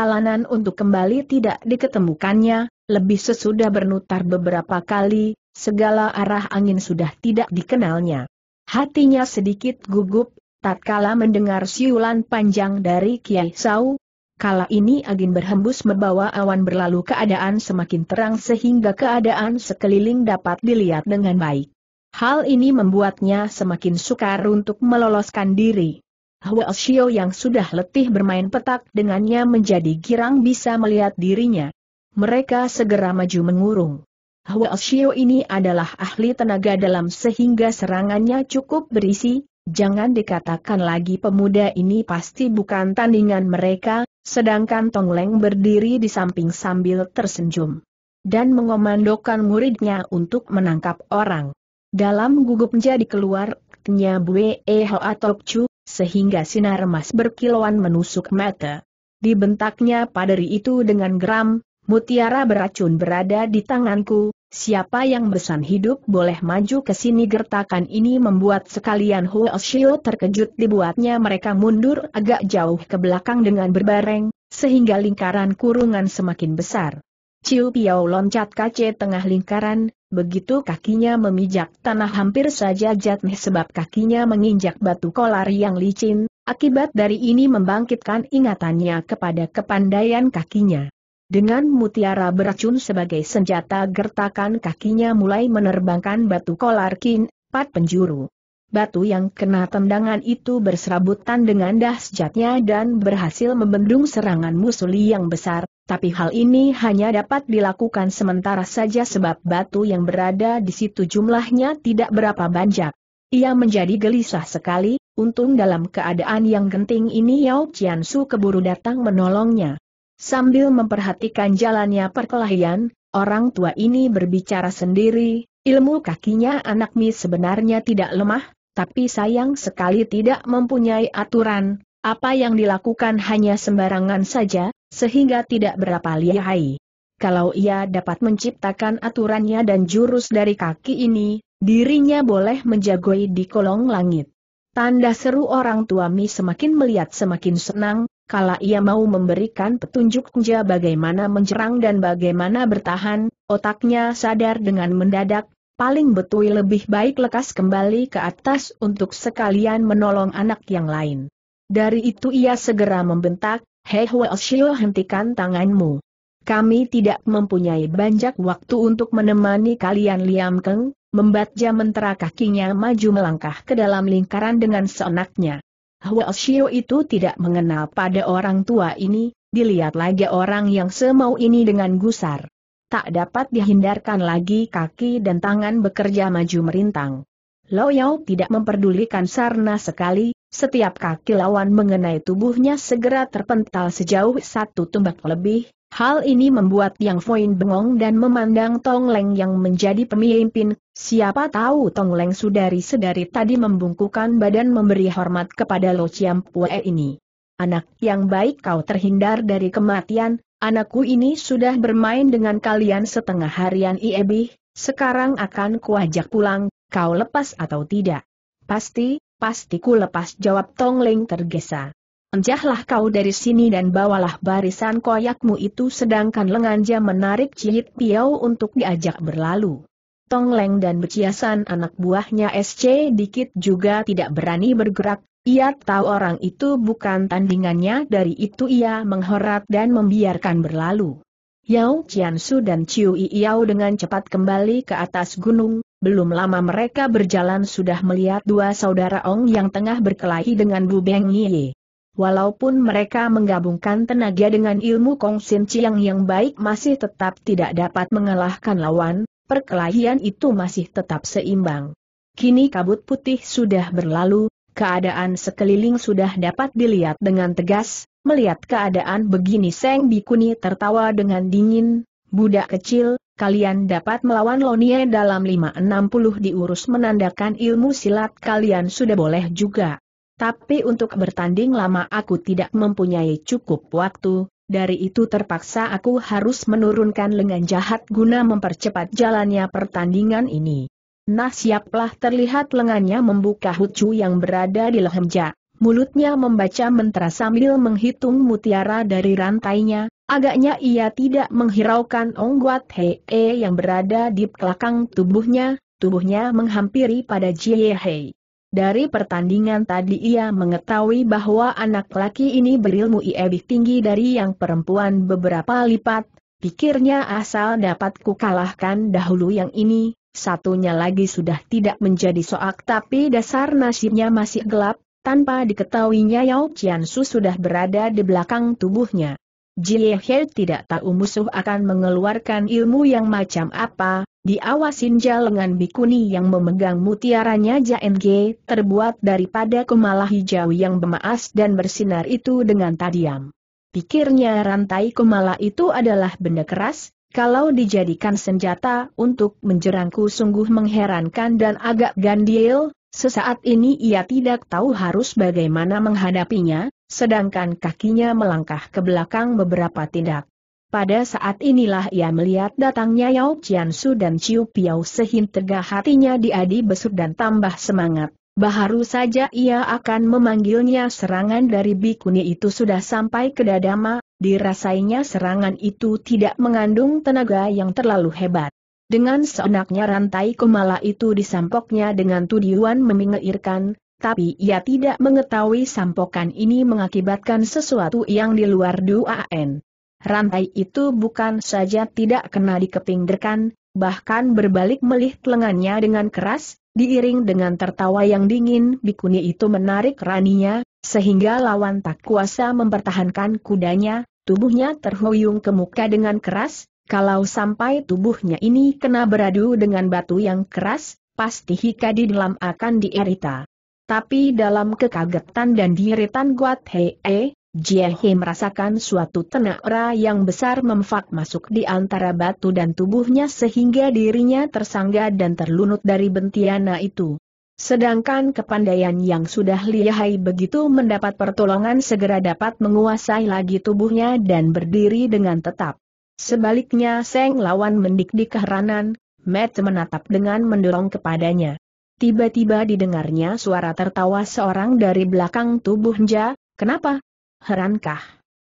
untuk kembali tidak diketemukannya, lebih sesudah bernutar beberapa kali, segala arah angin sudah tidak dikenalnya. Hatinya sedikit gugup, tatkala mendengar siulan panjang dari Kiai Sau, kala ini angin berhembus membawa awan berlalu keadaan semakin terang sehingga keadaan sekeliling dapat dilihat dengan baik. Hal ini membuatnya semakin sukar untuk meloloskan diri. Hua Xiao yang sudah letih bermain petak dengannya menjadi girang bisa melihat dirinya. Mereka segera maju mengurung. Hua Xiao ini adalah ahli tenaga dalam sehingga serangannya cukup berisi, jangan dikatakan lagi pemuda ini pasti bukan tandingan mereka, sedangkan Tong Leng berdiri di samping sambil tersenyum dan mengomandokan muridnya untuk menangkap orang. Dalam gugup menjadi keluar, Tnya Bue Atok Chu sehingga sinar emas berkilauan menusuk mata. Dibentaknya paderi itu dengan geram, mutiara beracun berada di tanganku, siapa yang besan hidup boleh maju ke sini gertakan ini membuat sekalian Huoshio terkejut dibuatnya mereka mundur agak jauh ke belakang dengan berbareng, sehingga lingkaran kurungan semakin besar. Ciu Piao loncat kace tengah lingkaran, Begitu kakinya memijak tanah hampir saja jatuh sebab kakinya menginjak batu kolar yang licin, akibat dari ini membangkitkan ingatannya kepada kepandaian kakinya. Dengan mutiara beracun sebagai senjata gertakan kakinya mulai menerbangkan batu kolar kin, pat penjuru. Batu yang kena tendangan itu berserabutan dengan dahsyatnya dan berhasil membendung serangan musuli yang besar, tapi hal ini hanya dapat dilakukan sementara saja sebab batu yang berada di situ jumlahnya tidak berapa banyak. Ia menjadi gelisah sekali, untung dalam keadaan yang genting ini Yao Su keburu datang menolongnya. Sambil memperhatikan jalannya perkelahian, orang tua ini berbicara sendiri, ilmu kakinya anak mi sebenarnya tidak lemah, tapi sayang sekali tidak mempunyai aturan, apa yang dilakukan hanya sembarangan saja, sehingga tidak berapa lihai. Kalau ia dapat menciptakan aturannya dan jurus dari kaki ini, dirinya boleh menjagoi di kolong langit. Tanda seru orang tua Mi semakin melihat semakin senang, kala ia mau memberikan petunjuk Kunja bagaimana menjerang dan bagaimana bertahan, otaknya sadar dengan mendadak, paling betul lebih baik lekas kembali ke atas untuk sekalian menolong anak yang lain. Dari itu ia segera membentak, Hei Huashio hentikan tanganmu. Kami tidak mempunyai banyak waktu untuk menemani kalian Liam Keng, membaca mentera kakinya maju melangkah ke dalam lingkaran dengan seenaknya. Huashio itu tidak mengenal pada orang tua ini, dilihat lagi orang yang semau ini dengan gusar. Tak dapat dihindarkan lagi kaki dan tangan bekerja maju merintang. Yao tidak memperdulikan Sarna sekali, setiap kaki lawan mengenai tubuhnya segera terpental sejauh satu tumbak lebih, hal ini membuat Yang Foin bengong dan memandang Tong Leng yang menjadi pemimpin, siapa tahu Tong Leng sudari sedari tadi membungkukan badan memberi hormat kepada Lo Chiam Pue ini. Anak yang baik kau terhindar dari kematian, Anakku ini sudah bermain dengan kalian setengah harian Iebi, sekarang akan kuajak pulang, kau lepas atau tidak. Pasti, pasti ku lepas jawab Tong Leng tergesa. Enjahlah kau dari sini dan bawalah barisan koyakmu itu sedangkan Lenganja menarik Cihit Piau untuk diajak berlalu. Tong Leng dan beciasan anak buahnya SC dikit juga tidak berani bergerak, ia tahu orang itu bukan tandingannya dari itu ia menghorat dan membiarkan berlalu. Yao Qiansu dan Chiu Yao dengan cepat kembali ke atas gunung, belum lama mereka berjalan sudah melihat dua saudara Ong yang tengah berkelahi dengan Bu Beng Walaupun mereka menggabungkan tenaga dengan ilmu Kong Sin Chiang yang baik masih tetap tidak dapat mengalahkan lawan, perkelahian itu masih tetap seimbang. Kini kabut putih sudah berlalu, keadaan sekeliling sudah dapat dilihat dengan tegas, Melihat keadaan begini Seng Bikuni tertawa dengan dingin, budak kecil, kalian dapat melawan Lonie dalam 560 diurus menandakan ilmu silat kalian sudah boleh juga. Tapi untuk bertanding lama aku tidak mempunyai cukup waktu, dari itu terpaksa aku harus menurunkan lengan jahat guna mempercepat jalannya pertandingan ini. Nah siaplah terlihat lengannya membuka hucu yang berada di lehem jahat. Mulutnya membaca mentera sambil menghitung mutiara dari rantainya, agaknya ia tidak menghiraukan Ongguat Hee yang berada di belakang tubuhnya, tubuhnya menghampiri pada Jie He. Dari pertandingan tadi ia mengetahui bahwa anak laki ini berilmu lebih tinggi dari yang perempuan beberapa lipat, pikirnya asal dapat kukalahkan dahulu yang ini, satunya lagi sudah tidak menjadi soak tapi dasar nasibnya masih gelap, tanpa diketahuinya Yao Qiansu sudah berada di belakang tubuhnya. Jie He tidak tahu musuh akan mengeluarkan ilmu yang macam apa, diawasin jalengan bikuni yang memegang mutiaranya JNG terbuat daripada kumalah hijau yang bemaas dan bersinar itu dengan tadiam. Pikirnya rantai kumala itu adalah benda keras, kalau dijadikan senjata untuk menjerangku sungguh mengherankan dan agak gandil, Sesaat ini ia tidak tahu harus bagaimana menghadapinya, sedangkan kakinya melangkah ke belakang beberapa tindak. Pada saat inilah ia melihat datangnya Yao Qiansu dan Chiu Piao Sehin hatinya diadi besut dan tambah semangat. Baharu saja ia akan memanggilnya serangan dari bikuni itu sudah sampai ke dadama, dirasainya serangan itu tidak mengandung tenaga yang terlalu hebat. Dengan seenaknya rantai kumala itu disampoknya dengan tujuan memingeirkan, tapi ia tidak mengetahui sampokan ini mengakibatkan sesuatu yang di luar duaan. Rantai itu bukan saja tidak kena dikepingderkan, bahkan berbalik melihat lengannya dengan keras, diiring dengan tertawa yang dingin bikuni itu menarik raninya, sehingga lawan tak kuasa mempertahankan kudanya, tubuhnya terhuyung ke muka dengan keras, kalau sampai tubuhnya ini kena beradu dengan batu yang keras, pasti Hikadi dalam akan dierita. Tapi dalam kekagetan dan diiritan Guat Hee, eh, He merasakan suatu tenaga yang besar memfak masuk di antara batu dan tubuhnya sehingga dirinya tersangga dan terlunut dari bentiana itu. Sedangkan kepandaian yang sudah lihai begitu mendapat pertolongan segera dapat menguasai lagi tubuhnya dan berdiri dengan tetap. Sebaliknya Seng Lawan mendik di keheranan, Matt menatap dengan mendorong kepadanya. Tiba-tiba didengarnya suara tertawa seorang dari belakang tubuhnya. kenapa? Herankah?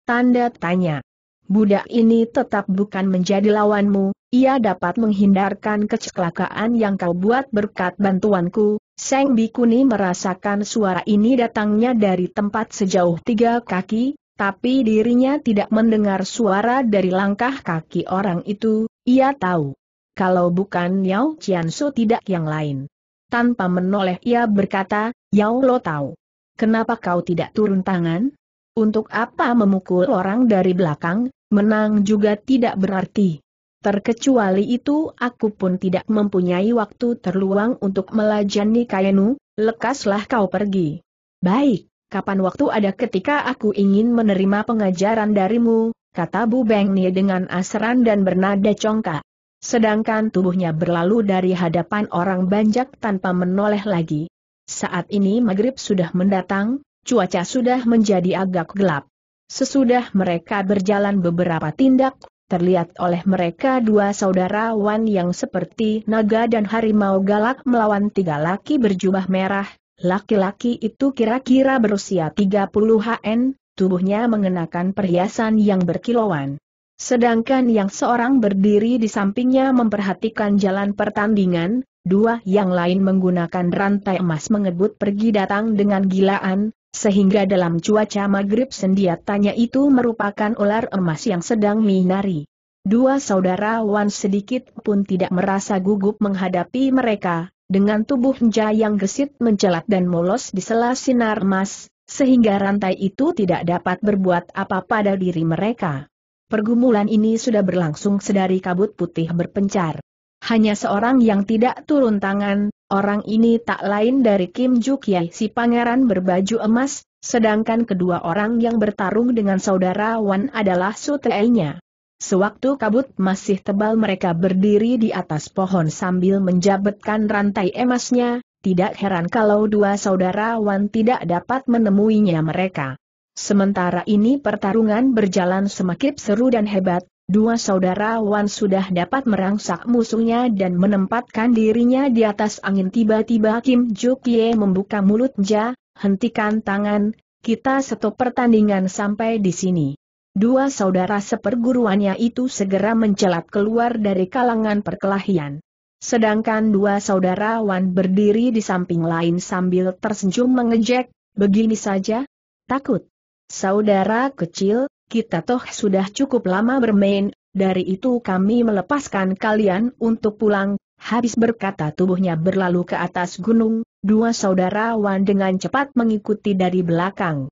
Tanda tanya. Budak ini tetap bukan menjadi lawanmu, ia dapat menghindarkan kecelakaan yang kau buat berkat bantuanku. Seng Bikuni merasakan suara ini datangnya dari tempat sejauh tiga kaki, tapi dirinya tidak mendengar suara dari langkah kaki orang itu, ia tahu. Kalau bukan Yao Qiansu tidak yang lain. Tanpa menoleh ia berkata, Yao lo tahu. Kenapa kau tidak turun tangan? Untuk apa memukul orang dari belakang, menang juga tidak berarti. Terkecuali itu aku pun tidak mempunyai waktu terluang untuk melajani Kainu, lekaslah kau pergi. Baik kapan waktu ada ketika aku ingin menerima pengajaran darimu, kata Bu Beng Nie dengan asran dan bernada congkak. Sedangkan tubuhnya berlalu dari hadapan orang banjak tanpa menoleh lagi. Saat ini maghrib sudah mendatang, cuaca sudah menjadi agak gelap. Sesudah mereka berjalan beberapa tindak, terlihat oleh mereka dua saudara Wan yang seperti naga dan harimau galak melawan tiga laki berjubah merah, Laki-laki itu kira-kira berusia 30 HN, tubuhnya mengenakan perhiasan yang berkilauan. Sedangkan yang seorang berdiri di sampingnya memperhatikan jalan pertandingan, dua yang lain menggunakan rantai emas mengebut pergi datang dengan gilaan, sehingga dalam cuaca maghrib sendiatanya itu merupakan ular emas yang sedang minari. Dua saudara Wan sedikit pun tidak merasa gugup menghadapi mereka, dengan tubuh Nja yang gesit mencelat dan molos di sela sinar emas, sehingga rantai itu tidak dapat berbuat apa pada diri mereka. Pergumulan ini sudah berlangsung sedari kabut putih berpencar. Hanya seorang yang tidak turun tangan, orang ini tak lain dari Kim Jukyai si pangeran berbaju emas, sedangkan kedua orang yang bertarung dengan saudara Wan adalah Sutelnya. Sewaktu kabut masih tebal mereka berdiri di atas pohon sambil menjabatkan rantai emasnya, tidak heran kalau dua saudara wan tidak dapat menemuinya mereka. Sementara ini pertarungan berjalan semakin seru dan hebat, dua saudara wan sudah dapat merangsak musuhnya dan menempatkan dirinya di atas angin tiba-tiba Kim Jukye membuka mulutnya, hentikan tangan, kita setop pertandingan sampai di sini dua saudara seperguruannya itu segera mencelat keluar dari kalangan perkelahian. Sedangkan dua saudara Wan berdiri di samping lain sambil tersenyum mengejek, begini saja, takut. Saudara kecil, kita toh sudah cukup lama bermain, dari itu kami melepaskan kalian untuk pulang, habis berkata tubuhnya berlalu ke atas gunung, dua saudara Wan dengan cepat mengikuti dari belakang.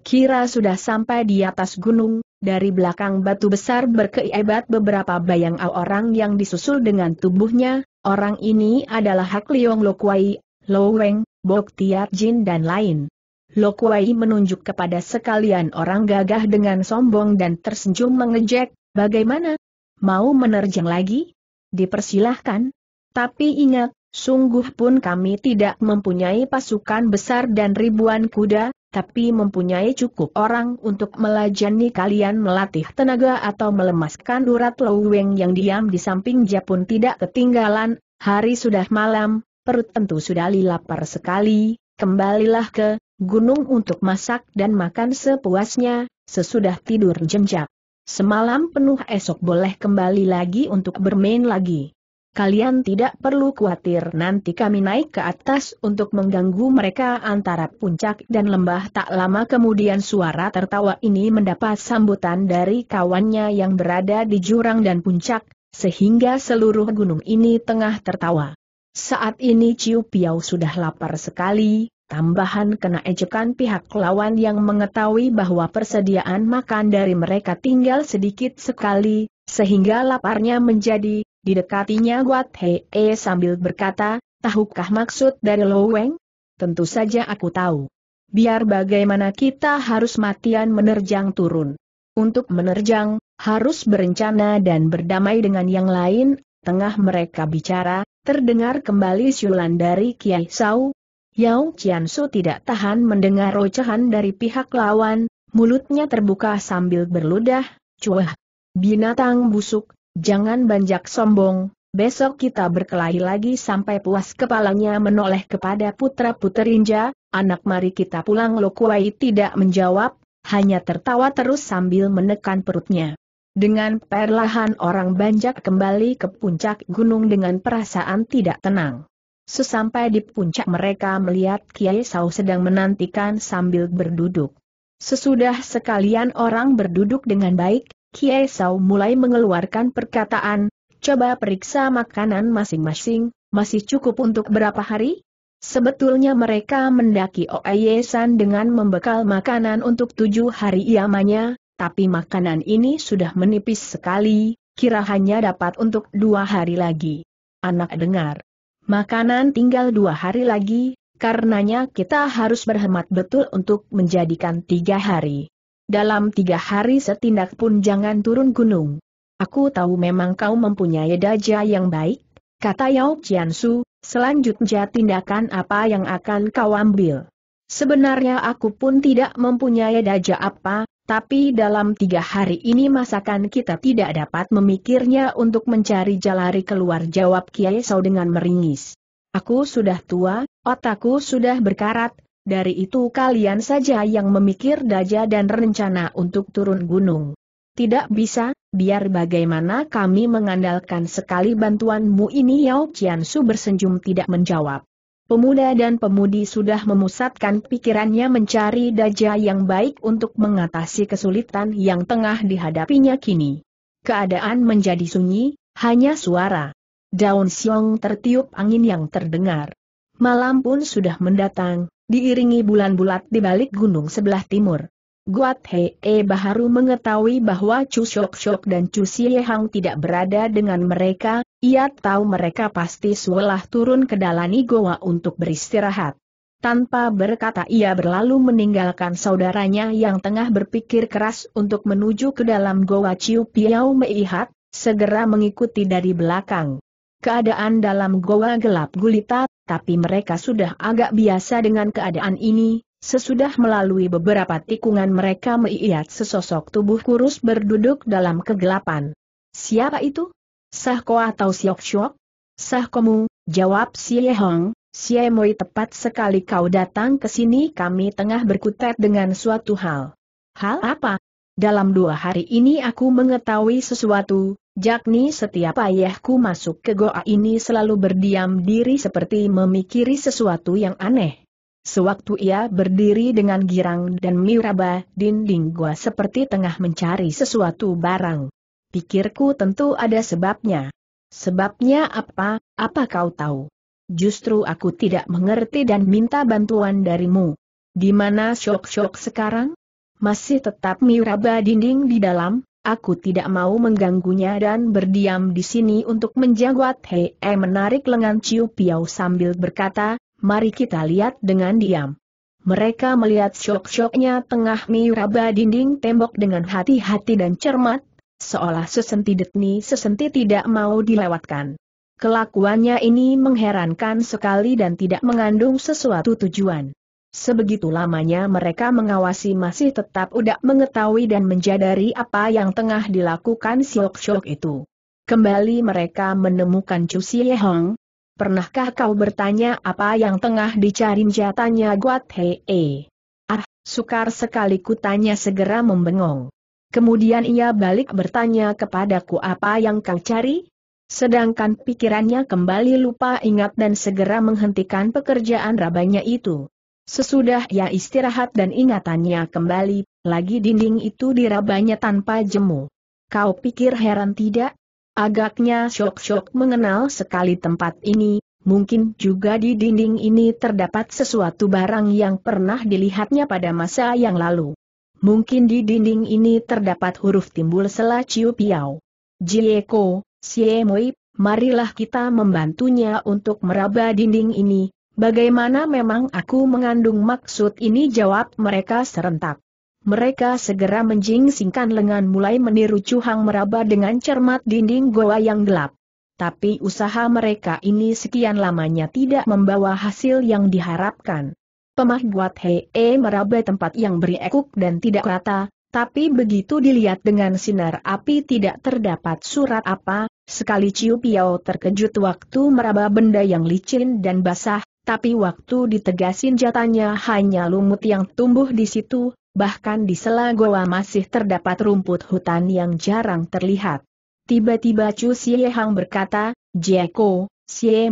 Kira sudah sampai di atas gunung, dari belakang batu besar berkeibat beberapa bayang orang yang disusul dengan tubuhnya, orang ini adalah Hak Liong Lokwai, Loweng, Weng, Bok Tiat Jin dan lain. Lokwai menunjuk kepada sekalian orang gagah dengan sombong dan tersenyum mengejek, bagaimana? Mau menerjang lagi? Dipersilahkan. Tapi ingat, sungguh pun kami tidak mempunyai pasukan besar dan ribuan kuda, tapi mempunyai cukup orang untuk melajani kalian melatih tenaga atau melemaskan urat Loweng yang diam di samping Japun tidak ketinggalan, hari sudah malam, perut tentu sudah lapar sekali, kembalilah ke gunung untuk masak dan makan sepuasnya, sesudah tidur jemjak. Semalam penuh esok boleh kembali lagi untuk bermain lagi. Kalian tidak perlu khawatir nanti kami naik ke atas untuk mengganggu mereka antara puncak dan lembah tak lama kemudian suara tertawa ini mendapat sambutan dari kawannya yang berada di jurang dan puncak, sehingga seluruh gunung ini tengah tertawa. Saat ini Ciu Piau sudah lapar sekali, tambahan kena ejekan pihak lawan yang mengetahui bahwa persediaan makan dari mereka tinggal sedikit sekali, sehingga laparnya menjadi Didekatinya Guat Hee sambil berkata, tahukah maksud dari Lo Weng? Tentu saja aku tahu. Biar bagaimana kita harus matian menerjang turun. Untuk menerjang, harus berencana dan berdamai dengan yang lain, tengah mereka bicara, terdengar kembali siulan dari Kiai Sau. Yao Su tidak tahan mendengar ocehan dari pihak lawan, mulutnya terbuka sambil berludah, cuah. Binatang busuk, Jangan banjak sombong, besok kita berkelahi lagi sampai puas kepalanya menoleh kepada putra puterinja, anak mari kita pulang Lokuai tidak menjawab, hanya tertawa terus sambil menekan perutnya. Dengan perlahan orang banjak kembali ke puncak gunung dengan perasaan tidak tenang. Sesampai di puncak mereka melihat Kiai Sau sedang menantikan sambil berduduk. Sesudah sekalian orang berduduk dengan baik, Kiai Sau mulai mengeluarkan perkataan, coba periksa makanan masing-masing, masih cukup untuk berapa hari? Sebetulnya mereka mendaki Oayesan dengan membekal makanan untuk tujuh hari iamanya, tapi makanan ini sudah menipis sekali, kira hanya dapat untuk dua hari lagi. Anak dengar. Makanan tinggal dua hari lagi, karenanya kita harus berhemat betul untuk menjadikan tiga hari dalam tiga hari setindak pun jangan turun gunung. Aku tahu memang kau mempunyai daja yang baik, kata Yao Qiansu, selanjutnya tindakan apa yang akan kau ambil. Sebenarnya aku pun tidak mempunyai daja apa, tapi dalam tiga hari ini masakan kita tidak dapat memikirnya untuk mencari jalari keluar jawab Kiai Sau dengan meringis. Aku sudah tua, otakku sudah berkarat, dari itu kalian saja yang memikir daja dan rencana untuk turun gunung. Tidak bisa, biar bagaimana kami mengandalkan sekali bantuanmu ini Yao Qiansu bersenyum tidak menjawab. Pemuda dan pemudi sudah memusatkan pikirannya mencari daja yang baik untuk mengatasi kesulitan yang tengah dihadapinya kini. Keadaan menjadi sunyi, hanya suara. Daun siong tertiup angin yang terdengar. Malam pun sudah mendatang, diiringi bulan bulat di balik gunung sebelah timur. Guat Hei e Baharu mengetahui bahwa Chu Shok Shok dan Chu Xie Hang tidak berada dengan mereka, ia tahu mereka pasti seolah turun ke dalani goa untuk beristirahat. Tanpa berkata ia berlalu meninggalkan saudaranya yang tengah berpikir keras untuk menuju ke dalam goa Chiu Piao Meihat, segera mengikuti dari belakang. Keadaan dalam goa gelap gulita, tapi mereka sudah agak biasa dengan keadaan ini, Sesudah melalui beberapa tikungan mereka melihat sesosok tubuh kurus berduduk dalam kegelapan. Siapa itu? Sahko atau Siok Syok? Sahkomu, jawab Ye Hong, Xie Moi tepat sekali kau datang ke sini kami tengah berkutat dengan suatu hal. Hal apa? Dalam dua hari ini aku mengetahui sesuatu, Jakni setiap ayahku masuk ke goa ini selalu berdiam diri seperti memikiri sesuatu yang aneh. Sewaktu ia berdiri dengan girang dan miraba, dinding gua seperti tengah mencari sesuatu barang. Pikirku tentu ada sebabnya. Sebabnya apa, apa kau tahu? Justru aku tidak mengerti dan minta bantuan darimu. Di mana syok-syok sekarang? Masih tetap miraba dinding di dalam? Aku tidak mau mengganggunya dan berdiam di sini untuk menjawab. Hei e menarik lengan Ciu Piau sambil berkata, mari kita lihat dengan diam. Mereka melihat syok-syoknya tengah miraba dinding tembok dengan hati-hati dan cermat, seolah sesenti detni sesenti tidak mau dilewatkan. Kelakuannya ini mengherankan sekali dan tidak mengandung sesuatu tujuan. Sebegitu lamanya mereka mengawasi masih tetap udah mengetahui dan menjadari apa yang tengah dilakukan siok-siok itu. Kembali mereka menemukan Chu Siye Hong. Pernahkah kau bertanya apa yang tengah dicari jatanya Guat Hei? Ah, sukar sekali kutanya segera membengong. Kemudian ia balik bertanya kepadaku apa yang kau cari? Sedangkan pikirannya kembali lupa ingat dan segera menghentikan pekerjaan rabanya itu. Sesudah ia istirahat dan ingatannya kembali, lagi dinding itu dirabanya tanpa jemu. Kau pikir heran tidak? Agaknya syok-syok mengenal sekali tempat ini, mungkin juga di dinding ini terdapat sesuatu barang yang pernah dilihatnya pada masa yang lalu. Mungkin di dinding ini terdapat huruf timbul sela Ciu Piao. Jieko, Siemoi, marilah kita membantunya untuk meraba dinding ini, Bagaimana memang aku mengandung maksud ini jawab mereka serentak. Mereka segera menjingsingkan lengan mulai meniru cuhang meraba dengan cermat dinding goa yang gelap. Tapi usaha mereka ini sekian lamanya tidak membawa hasil yang diharapkan. Pemah buat hee -e meraba tempat yang ekuk dan tidak rata, tapi begitu dilihat dengan sinar api tidak terdapat surat apa, sekali Ciu Piao terkejut waktu meraba benda yang licin dan basah, tapi waktu ditegasin jatanya hanya lumut yang tumbuh di situ, bahkan di sela goa masih terdapat rumput hutan yang jarang terlihat. Tiba-tiba Chu Siehang berkata, Jeko, Xie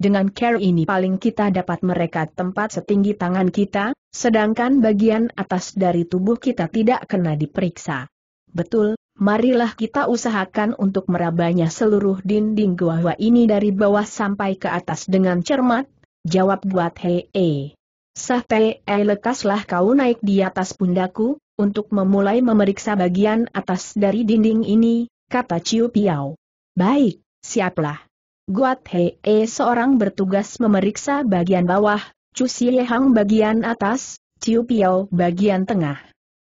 dengan care ini paling kita dapat merekat tempat setinggi tangan kita, sedangkan bagian atas dari tubuh kita tidak kena diperiksa. Betul, marilah kita usahakan untuk merabanya seluruh dinding gua ini dari bawah sampai ke atas dengan cermat, Jawab buat Hee. Sah Pee, lekaslah kau naik di atas pundaku, untuk memulai memeriksa bagian atas dari dinding ini, kata Ciu Piao. Baik, siaplah. Guat Hee seorang bertugas memeriksa bagian bawah, Chu Hang bagian atas, Ciu Piao bagian tengah.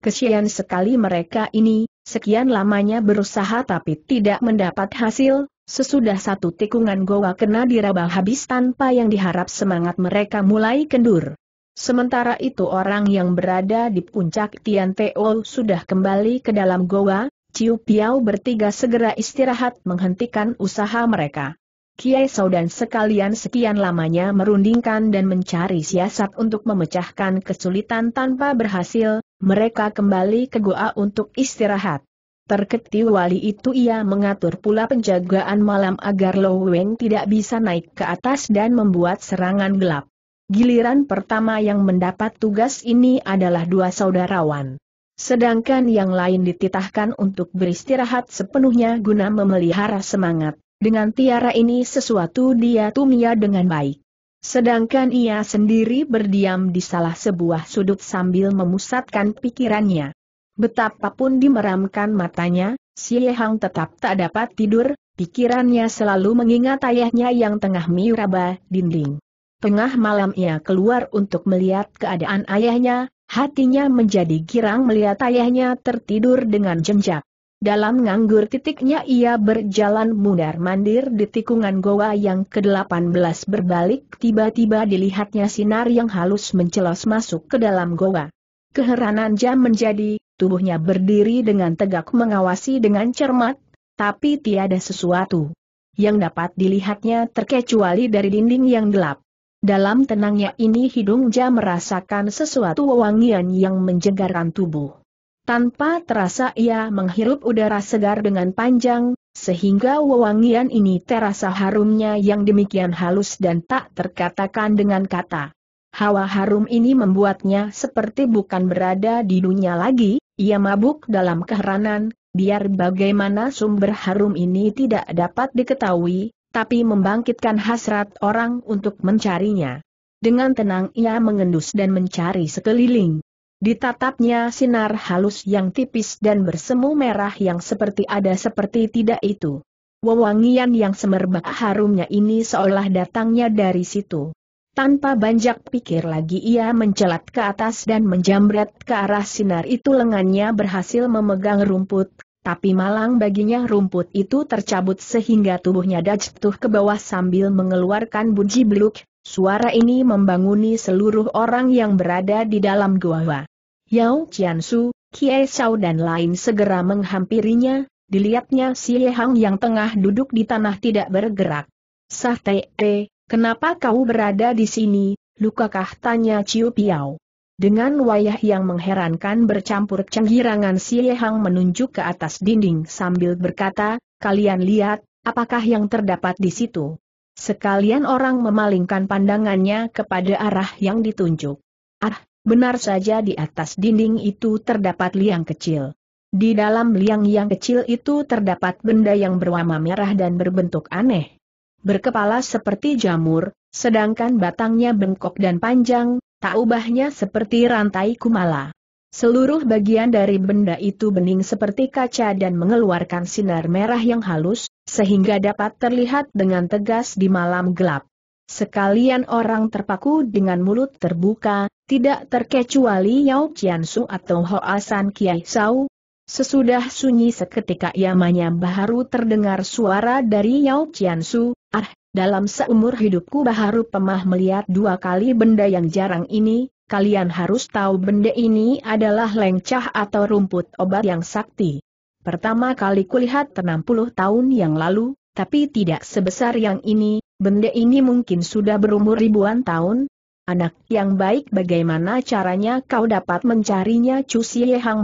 Kesian sekali mereka ini, sekian lamanya berusaha tapi tidak mendapat hasil, Sesudah satu tikungan goa kena diraba habis tanpa yang diharap semangat mereka mulai kendur. Sementara itu orang yang berada di puncak Tian Teo sudah kembali ke dalam goa, Ciu Piao bertiga segera istirahat menghentikan usaha mereka. Kiai Sau dan sekalian sekian lamanya merundingkan dan mencari siasat untuk memecahkan kesulitan tanpa berhasil, mereka kembali ke goa untuk istirahat. Terketi wali itu ia mengatur pula penjagaan malam agar Lo Weng tidak bisa naik ke atas dan membuat serangan gelap. Giliran pertama yang mendapat tugas ini adalah dua saudarawan. Sedangkan yang lain dititahkan untuk beristirahat sepenuhnya guna memelihara semangat. Dengan tiara ini sesuatu dia tumia dengan baik. Sedangkan ia sendiri berdiam di salah sebuah sudut sambil memusatkan pikirannya. Betapapun dimeramkan matanya, Si Hang tetap tak dapat tidur, pikirannya selalu mengingat ayahnya yang tengah miuraba dinding. Tengah malam ia keluar untuk melihat keadaan ayahnya, hatinya menjadi girang melihat ayahnya tertidur dengan jenjak. Dalam nganggur titiknya ia berjalan mundar-mandir di tikungan goa yang ke-18 berbalik tiba-tiba dilihatnya sinar yang halus mencelos masuk ke dalam goa. Keheranan jam menjadi tubuhnya berdiri dengan tegak mengawasi dengan cermat, tapi tiada sesuatu yang dapat dilihatnya terkecuali dari dinding yang gelap. Dalam tenangnya ini hidung Ja merasakan sesuatu wewangian yang menjegarkan tubuh. Tanpa terasa ia menghirup udara segar dengan panjang, sehingga wewangian ini terasa harumnya yang demikian halus dan tak terkatakan dengan kata. Hawa harum ini membuatnya seperti bukan berada di dunia lagi, ia mabuk dalam keheranan, biar bagaimana sumber harum ini tidak dapat diketahui, tapi membangkitkan hasrat orang untuk mencarinya. Dengan tenang ia mengendus dan mencari sekeliling. Ditatapnya sinar halus yang tipis dan bersemu merah yang seperti ada seperti tidak itu. Wewangian yang semerbak harumnya ini seolah datangnya dari situ. Tanpa banyak pikir lagi ia mencelat ke atas dan menjamret ke arah sinar itu lengannya berhasil memegang rumput, tapi malang baginya rumput itu tercabut sehingga tubuhnya jatuh ke bawah sambil mengeluarkan bunyi beluk, suara ini membanguni seluruh orang yang berada di dalam gua. Yao Su, Kie Shao dan lain segera menghampirinya, dilihatnya si Ye Hang yang tengah duduk di tanah tidak bergerak. Sah -te Kenapa kau berada di sini, lukakah tanya Ciu Piao. Dengan wayah yang mengherankan bercampur cenggirangan si Hang menunjuk ke atas dinding sambil berkata, kalian lihat, apakah yang terdapat di situ? Sekalian orang memalingkan pandangannya kepada arah yang ditunjuk. Ah, benar saja di atas dinding itu terdapat liang kecil. Di dalam liang yang kecil itu terdapat benda yang berwarna merah dan berbentuk aneh berkepala seperti jamur, sedangkan batangnya bengkok dan panjang, tak ubahnya seperti rantai kumala. Seluruh bagian dari benda itu bening seperti kaca dan mengeluarkan sinar merah yang halus, sehingga dapat terlihat dengan tegas di malam gelap. Sekalian orang terpaku dengan mulut terbuka, tidak terkecuali Yao Qiansu atau Hoa San Kiai Sau. Sesudah sunyi seketika Yamanya baru terdengar suara dari Yao Qiansu, Ah, dalam seumur hidupku baharu pemah melihat dua kali benda yang jarang ini, kalian harus tahu benda ini adalah lengcah atau rumput obat yang sakti. Pertama kali kulihat 60 tahun yang lalu, tapi tidak sebesar yang ini, benda ini mungkin sudah berumur ribuan tahun, Anak yang baik bagaimana caranya kau dapat mencarinya Chu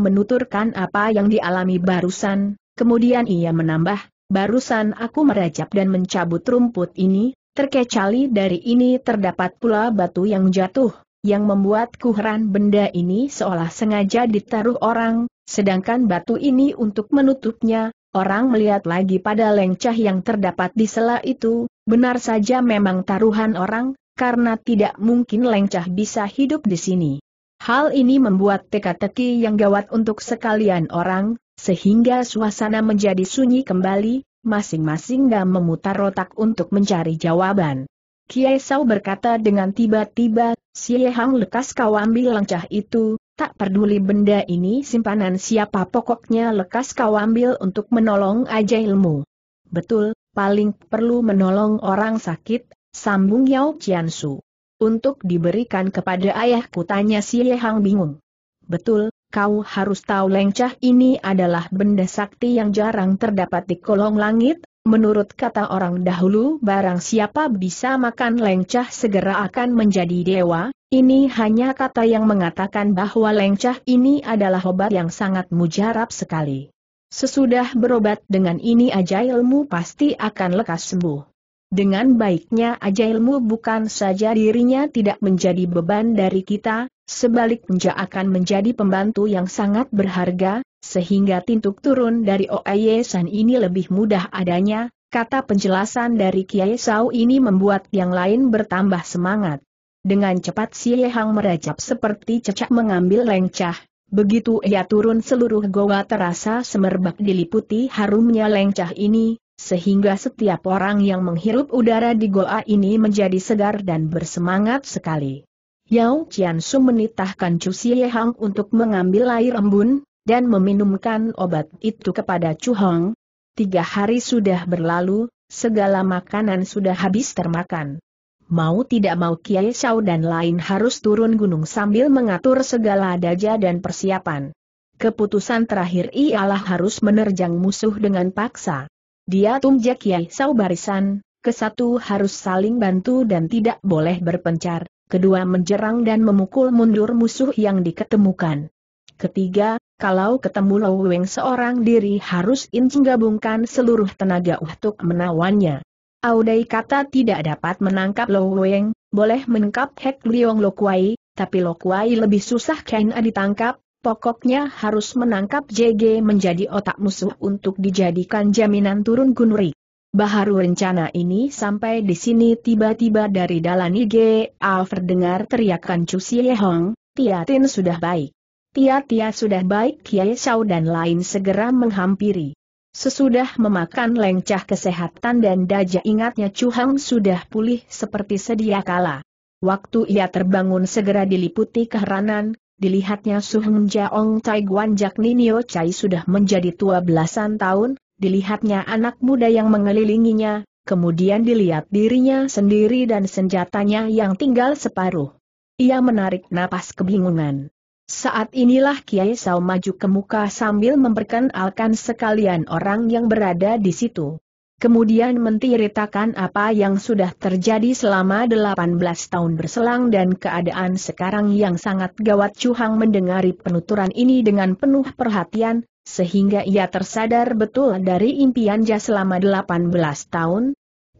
menuturkan apa yang dialami barusan, kemudian ia menambah, Barusan aku merajap dan mencabut rumput ini, terkecali dari ini terdapat pula batu yang jatuh, yang membuatku heran benda ini seolah sengaja ditaruh orang, sedangkan batu ini untuk menutupnya, Orang melihat lagi pada lengcah yang terdapat di sela itu, benar saja memang taruhan orang, karena tidak mungkin lengcah bisa hidup di sini. Hal ini membuat teka-teki yang gawat untuk sekalian orang, sehingga suasana menjadi sunyi kembali, masing-masing gak memutar otak untuk mencari jawaban. Kiai Sau berkata dengan tiba-tiba, Si Hang lekas kau ambil langcah itu, tak peduli benda ini simpanan siapa pokoknya lekas kau ambil untuk menolong aja ilmu. Betul, paling perlu menolong orang sakit, sambung Yao Qiansu. Untuk diberikan kepada ayahku tanya Si Hang bingung. Betul, Kau harus tahu lengcah ini adalah benda sakti yang jarang terdapat di kolong langit, menurut kata orang dahulu barang siapa bisa makan lengcah segera akan menjadi dewa, ini hanya kata yang mengatakan bahwa lengcah ini adalah obat yang sangat mujarab sekali. Sesudah berobat dengan ini ajailmu pasti akan lekas sembuh. Dengan baiknya ajailmu bukan saja dirinya tidak menjadi beban dari kita, Sebaliknya akan menjadi pembantu yang sangat berharga, sehingga tintuk turun dari Oye San ini lebih mudah adanya, kata penjelasan dari Kiai Sau ini membuat yang lain bertambah semangat. Dengan cepat si Hang merajap seperti cecak mengambil lengcah. begitu ia turun seluruh goa terasa semerbak diliputi harumnya lengcah ini, sehingga setiap orang yang menghirup udara di goa ini menjadi segar dan bersemangat sekali. Yao Su menitahkan Chu Hang untuk mengambil air embun, dan meminumkan obat itu kepada Chu Hong. Tiga hari sudah berlalu, segala makanan sudah habis termakan. Mau tidak mau Kiai Shao dan lain harus turun gunung sambil mengatur segala daja dan persiapan. Keputusan terakhir ialah harus menerjang musuh dengan paksa. Dia tumjak Kiai Shao barisan, kesatu harus saling bantu dan tidak boleh berpencar, kedua menjerang dan memukul mundur musuh yang diketemukan. Ketiga, kalau ketemu Lo Weng seorang diri harus incing gabungkan seluruh tenaga untuk menawannya. Audai kata tidak dapat menangkap Lo Weng, boleh menangkap Hek Liong Lo Kuai, tapi Lo Kuai lebih susah Kena ditangkap, pokoknya harus menangkap JG menjadi otak musuh untuk dijadikan jaminan turun gunuri. Baharu rencana ini sampai di sini tiba-tiba dari dalam IG, Al dengar teriakan Chu Xie Hong, Tin sudah baik. Tia-tia sudah baik Kiai Shao dan lain segera menghampiri. Sesudah memakan lengcah kesehatan dan daja ingatnya Chu Hang sudah pulih seperti sedia kala. Waktu ia terbangun segera diliputi keheranan, dilihatnya Su Heng Jaong Tai Guan Jack Ninio Chai sudah menjadi tua belasan tahun, dilihatnya anak muda yang mengelilinginya, kemudian dilihat dirinya sendiri dan senjatanya yang tinggal separuh. Ia menarik napas kebingungan. Saat inilah Kiai Sao maju ke muka sambil memperkenalkan sekalian orang yang berada di situ. Kemudian menceritakan apa yang sudah terjadi selama 18 tahun berselang dan keadaan sekarang yang sangat gawat Cuhang Hang mendengari penuturan ini dengan penuh perhatian, sehingga ia tersadar betul dari impiannya selama 18 tahun.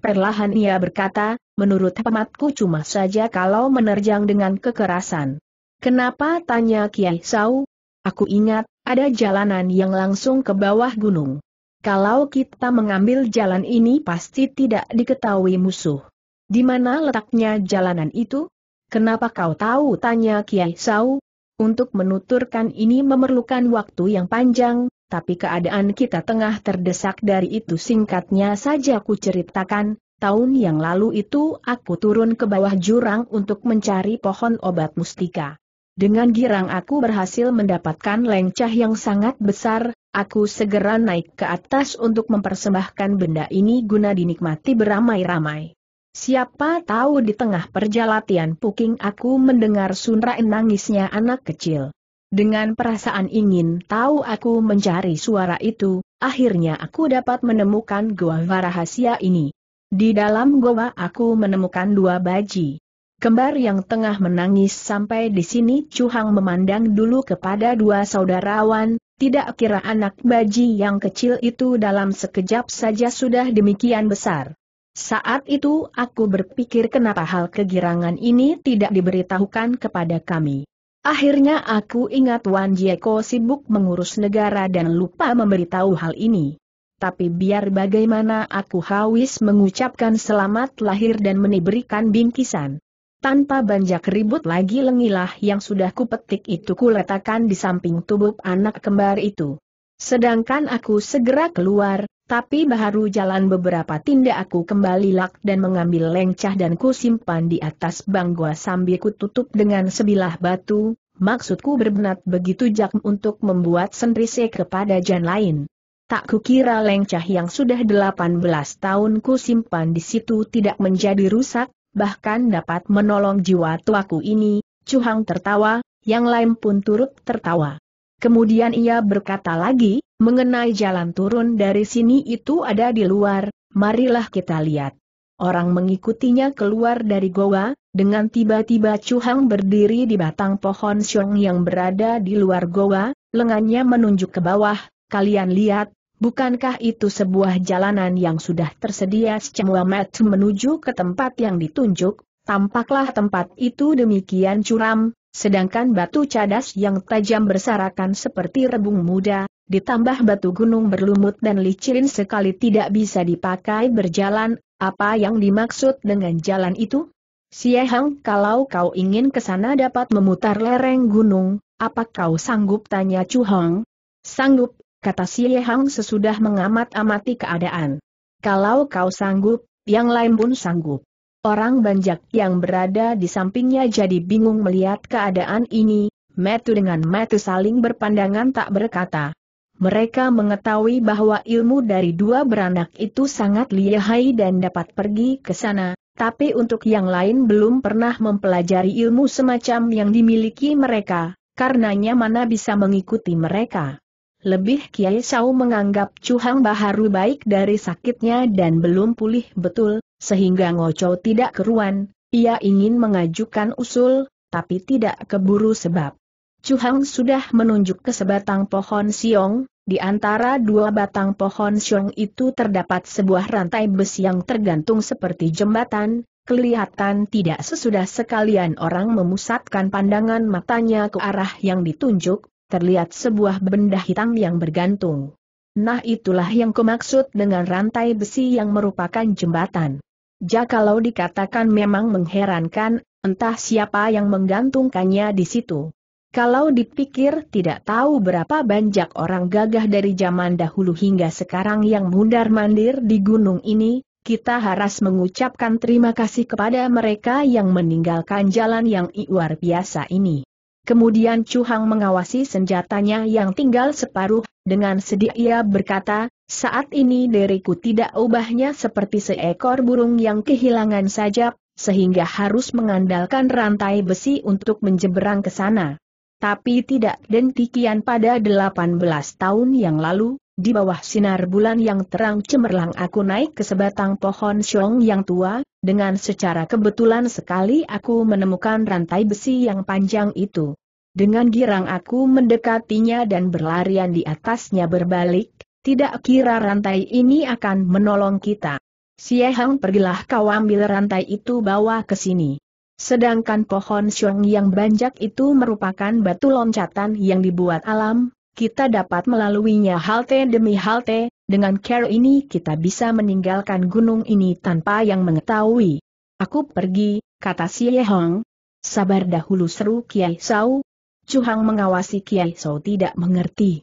Perlahan ia berkata, menurut hematku cuma saja kalau menerjang dengan kekerasan. Kenapa tanya Kiai Sau? Aku ingat, ada jalanan yang langsung ke bawah gunung. Kalau kita mengambil jalan ini pasti tidak diketahui musuh. Di mana letaknya jalanan itu? Kenapa kau tahu? Tanya Kiai Sau, untuk menuturkan ini memerlukan waktu yang panjang, tapi keadaan kita tengah terdesak dari itu singkatnya saja ku ceritakan, tahun yang lalu itu aku turun ke bawah jurang untuk mencari pohon obat mustika. Dengan girang aku berhasil mendapatkan lengcah yang sangat besar, aku segera naik ke atas untuk mempersembahkan benda ini guna dinikmati beramai-ramai. Siapa tahu di tengah perjalanan puking aku mendengar sunrain nangisnya anak kecil. Dengan perasaan ingin tahu aku mencari suara itu, akhirnya aku dapat menemukan gua rahasia ini. Di dalam goa aku menemukan dua baji. Kembar yang tengah menangis sampai di sini Cuhang memandang dulu kepada dua saudarawan, tidak kira anak baji yang kecil itu dalam sekejap saja sudah demikian besar. Saat itu aku berpikir kenapa hal kegirangan ini tidak diberitahukan kepada kami. Akhirnya aku ingat Wan Jieko sibuk mengurus negara dan lupa memberitahu hal ini. Tapi biar bagaimana aku hawis mengucapkan selamat lahir dan meniberikan bingkisan. Tanpa banjak ribut lagi lengilah yang sudah kupetik itu kuletakkan di samping tubuh anak kembar itu. Sedangkan aku segera keluar, tapi baru jalan beberapa tindak aku kembali lak dan mengambil lengcah dan ku simpan di atas banggua sambil ku tutup dengan sebilah batu, maksudku berbenat begitu jak untuk membuat sendrise kepada jan lain. Tak kukira lengcah yang sudah 18 tahun ku simpan di situ tidak menjadi rusak, bahkan dapat menolong jiwa tuaku ini, Cuhang tertawa, yang lain pun turut tertawa. Kemudian ia berkata lagi, mengenai jalan turun dari sini itu ada di luar, marilah kita lihat. Orang mengikutinya keluar dari goa, dengan tiba-tiba Hang berdiri di batang pohon siong yang berada di luar goa, lengannya menunjuk ke bawah, kalian lihat, bukankah itu sebuah jalanan yang sudah tersedia semua menuju ke tempat yang ditunjuk, tampaklah tempat itu demikian curam, Sedangkan batu cadas yang tajam bersarakan seperti rebung muda, ditambah batu gunung berlumut dan licin sekali tidak bisa dipakai berjalan, apa yang dimaksud dengan jalan itu? Siehang kalau kau ingin ke sana dapat memutar lereng gunung, apa kau sanggup tanya Chu Hong? Sanggup, kata Siehang sesudah mengamat-amati keadaan. Kalau kau sanggup, yang lain pun sanggup. Orang banjak yang berada di sampingnya jadi bingung melihat keadaan ini, metu dengan metu saling berpandangan tak berkata. Mereka mengetahui bahwa ilmu dari dua beranak itu sangat lihai dan dapat pergi ke sana, tapi untuk yang lain belum pernah mempelajari ilmu semacam yang dimiliki mereka, karenanya mana bisa mengikuti mereka. Lebih Kiai Sau menganggap Cuhang Baharu baik dari sakitnya dan belum pulih betul, sehingga Ngoco tidak keruan, ia ingin mengajukan usul, tapi tidak keburu sebab. Cuhang sudah menunjuk ke sebatang pohon siong, di antara dua batang pohon siong itu terdapat sebuah rantai besi yang tergantung seperti jembatan, kelihatan tidak sesudah sekalian orang memusatkan pandangan matanya ke arah yang ditunjuk, terlihat sebuah benda hitam yang bergantung. Nah itulah yang kumaksud dengan rantai besi yang merupakan jembatan kalau dikatakan memang mengherankan, entah siapa yang menggantungkannya di situ. Kalau dipikir tidak tahu berapa banyak orang gagah dari zaman dahulu hingga sekarang yang mundar-mandir di gunung ini, kita harus mengucapkan terima kasih kepada mereka yang meninggalkan jalan yang luar biasa ini. Kemudian Chu Hang mengawasi senjatanya yang tinggal separuh, dengan sedih ia berkata, saat ini diriku tidak ubahnya seperti seekor burung yang kehilangan sajak, sehingga harus mengandalkan rantai besi untuk menjeberang ke sana. Tapi tidak dentikian pada 18 tahun yang lalu, di bawah sinar bulan yang terang cemerlang aku naik ke sebatang pohon siong yang tua, dengan secara kebetulan sekali aku menemukan rantai besi yang panjang itu. Dengan girang aku mendekatinya dan berlarian di atasnya berbalik, tidak kira rantai ini akan menolong kita. Siehang pergilah kau ambil rantai itu bawa ke sini. Sedangkan pohon siong yang banjak itu merupakan batu loncatan yang dibuat alam, kita dapat melaluinya halte demi halte, dengan care ini kita bisa meninggalkan gunung ini tanpa yang mengetahui. Aku pergi, kata si Yehong. Sabar dahulu seru Kiai Sau. Hang mengawasi Kiai Sau tidak mengerti.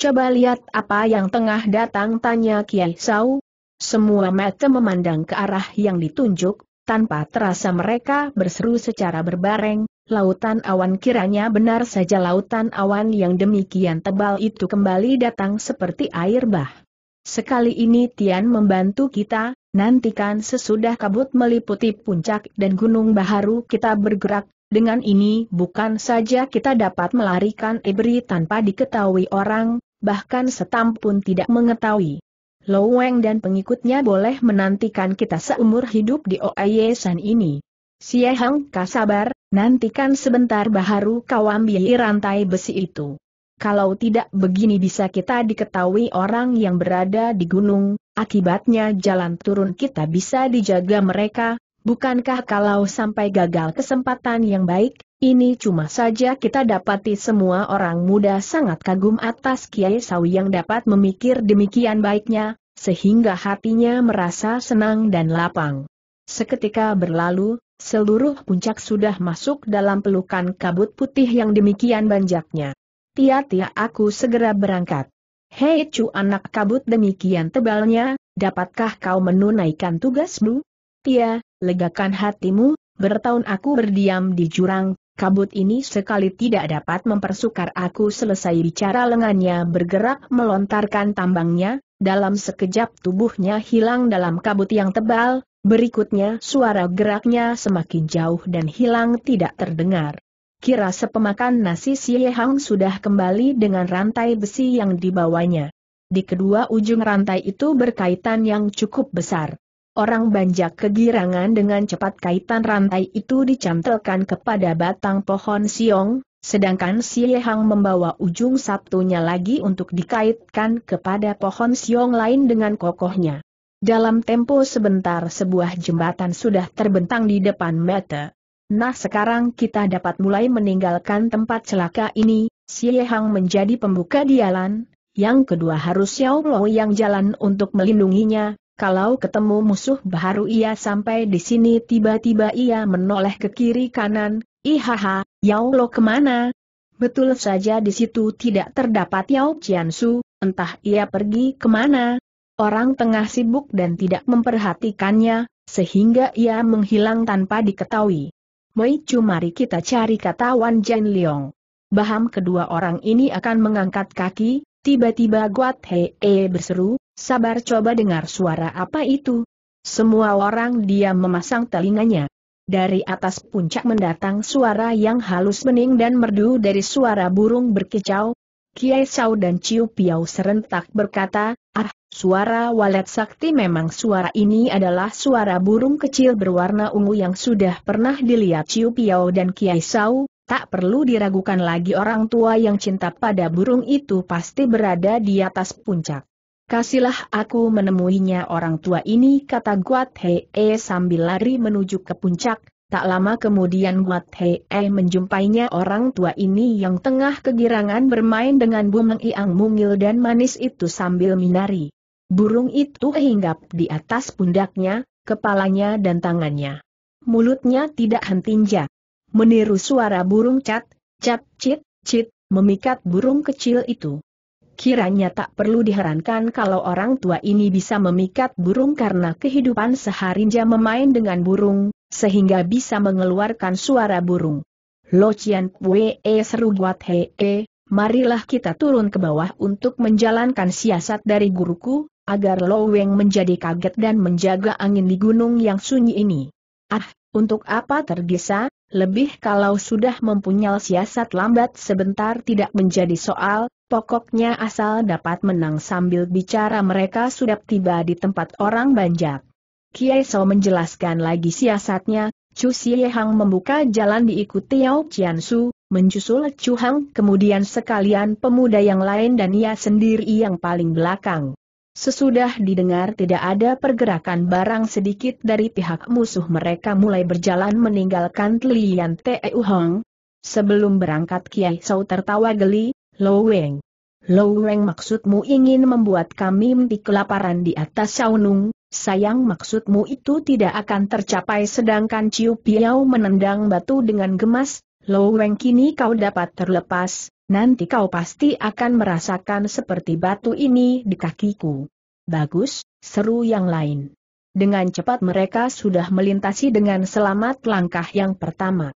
Coba lihat apa yang tengah datang tanya Kiai Sau. Semua mata memandang ke arah yang ditunjuk, tanpa terasa mereka berseru secara berbareng, Lautan awan kiranya benar saja lautan awan yang demikian tebal itu kembali datang seperti air bah. Sekali ini Tian membantu kita, nantikan sesudah kabut meliputi puncak dan gunung baharu kita bergerak, dengan ini bukan saja kita dapat melarikan Ibri tanpa diketahui orang, bahkan setam pun tidak mengetahui. Loweng dan pengikutnya boleh menantikan kita seumur hidup di Oayesan ini. Hang, kau sabar, nantikan sebentar baharu kau ambil rantai besi itu. Kalau tidak begini bisa kita diketahui orang yang berada di gunung, akibatnya jalan turun kita bisa dijaga mereka, bukankah kalau sampai gagal kesempatan yang baik, ini cuma saja kita dapati semua orang muda sangat kagum atas Kiai Sawi yang dapat memikir demikian baiknya, sehingga hatinya merasa senang dan lapang. Seketika berlalu, Seluruh puncak sudah masuk dalam pelukan kabut putih yang demikian banjaknya. Tia-tia aku segera berangkat. Hei cu anak kabut demikian tebalnya, dapatkah kau menunaikan tugasmu? Tia, legakan hatimu, bertahun aku berdiam di jurang, kabut ini sekali tidak dapat mempersukar aku selesai bicara lengannya bergerak melontarkan tambangnya, dalam sekejap tubuhnya hilang dalam kabut yang tebal, Berikutnya suara geraknya semakin jauh dan hilang tidak terdengar. Kira sepemakan nasi si Hang sudah kembali dengan rantai besi yang dibawanya. Di kedua ujung rantai itu berkaitan yang cukup besar. Orang banjak kegirangan dengan cepat kaitan rantai itu dicantelkan kepada batang pohon siong, sedangkan si Hang membawa ujung sabtunya lagi untuk dikaitkan kepada pohon siong lain dengan kokohnya. Dalam tempo sebentar sebuah jembatan sudah terbentang di depan mata. Nah sekarang kita dapat mulai meninggalkan tempat celaka ini, Xie Hang menjadi pembuka dialan, yang kedua harus Xiao Lo yang jalan untuk melindunginya, kalau ketemu musuh baru ia sampai di sini tiba-tiba ia menoleh ke kiri kanan, ihaha, Yao Lo kemana? Betul saja di situ tidak terdapat Yao Jiansu, entah ia pergi kemana, orang tengah sibuk dan tidak memperhatikannya, sehingga ia menghilang tanpa diketahui. Mei Chu mari kita cari kata Wan Jian Liong. Baham kedua orang ini akan mengangkat kaki, tiba-tiba Guat Hei -e berseru, sabar coba dengar suara apa itu. Semua orang diam memasang telinganya. Dari atas puncak mendatang suara yang halus bening dan merdu dari suara burung berkicau. Kiai Sau dan Ciu Piau serentak berkata, ah, Suara walet sakti memang suara ini adalah suara burung kecil berwarna ungu yang sudah pernah dilihat Ciu Piao dan Kiai Sau, tak perlu diragukan lagi orang tua yang cinta pada burung itu pasti berada di atas puncak. Kasihlah aku menemuinya orang tua ini kata Guat Hee sambil lari menuju ke puncak, tak lama kemudian Guat Hee menjumpainya orang tua ini yang tengah kegirangan bermain dengan bunga iang mungil dan manis itu sambil minari. Burung itu hinggap di atas pundaknya, kepalanya dan tangannya. Mulutnya tidak hentinja. Meniru suara burung cat, cat, cit, cit, memikat burung kecil itu. Kiranya tak perlu diherankan kalau orang tua ini bisa memikat burung karena kehidupan seharinya memain dengan burung, sehingga bisa mengeluarkan suara burung. Lo Cian Pue e seru buat he e. marilah kita turun ke bawah untuk menjalankan siasat dari guruku, agar Lo Weng menjadi kaget dan menjaga angin di gunung yang sunyi ini. Ah, untuk apa tergesa, lebih kalau sudah mempunyai siasat lambat sebentar tidak menjadi soal, pokoknya asal dapat menang sambil bicara mereka sudah tiba di tempat orang banjak. Kiai So menjelaskan lagi siasatnya, Chu Hang membuka jalan diikuti Yao Qiansu, menjusul Chu Hang kemudian sekalian pemuda yang lain dan ia sendiri yang paling belakang. Sesudah didengar tidak ada pergerakan barang sedikit dari pihak musuh mereka mulai berjalan meninggalkan Tlian Teu Hong. Sebelum berangkat Kiai Sau tertawa geli, Lo Weng. Lo Weng maksudmu ingin membuat kami di kelaparan di atas Saunung, sayang maksudmu itu tidak akan tercapai sedangkan Ciu Piau menendang batu dengan gemas, Lo Weng kini kau dapat terlepas, nanti kau pasti akan merasakan seperti batu ini di kakiku. Bagus, seru yang lain. Dengan cepat mereka sudah melintasi dengan selamat langkah yang pertama.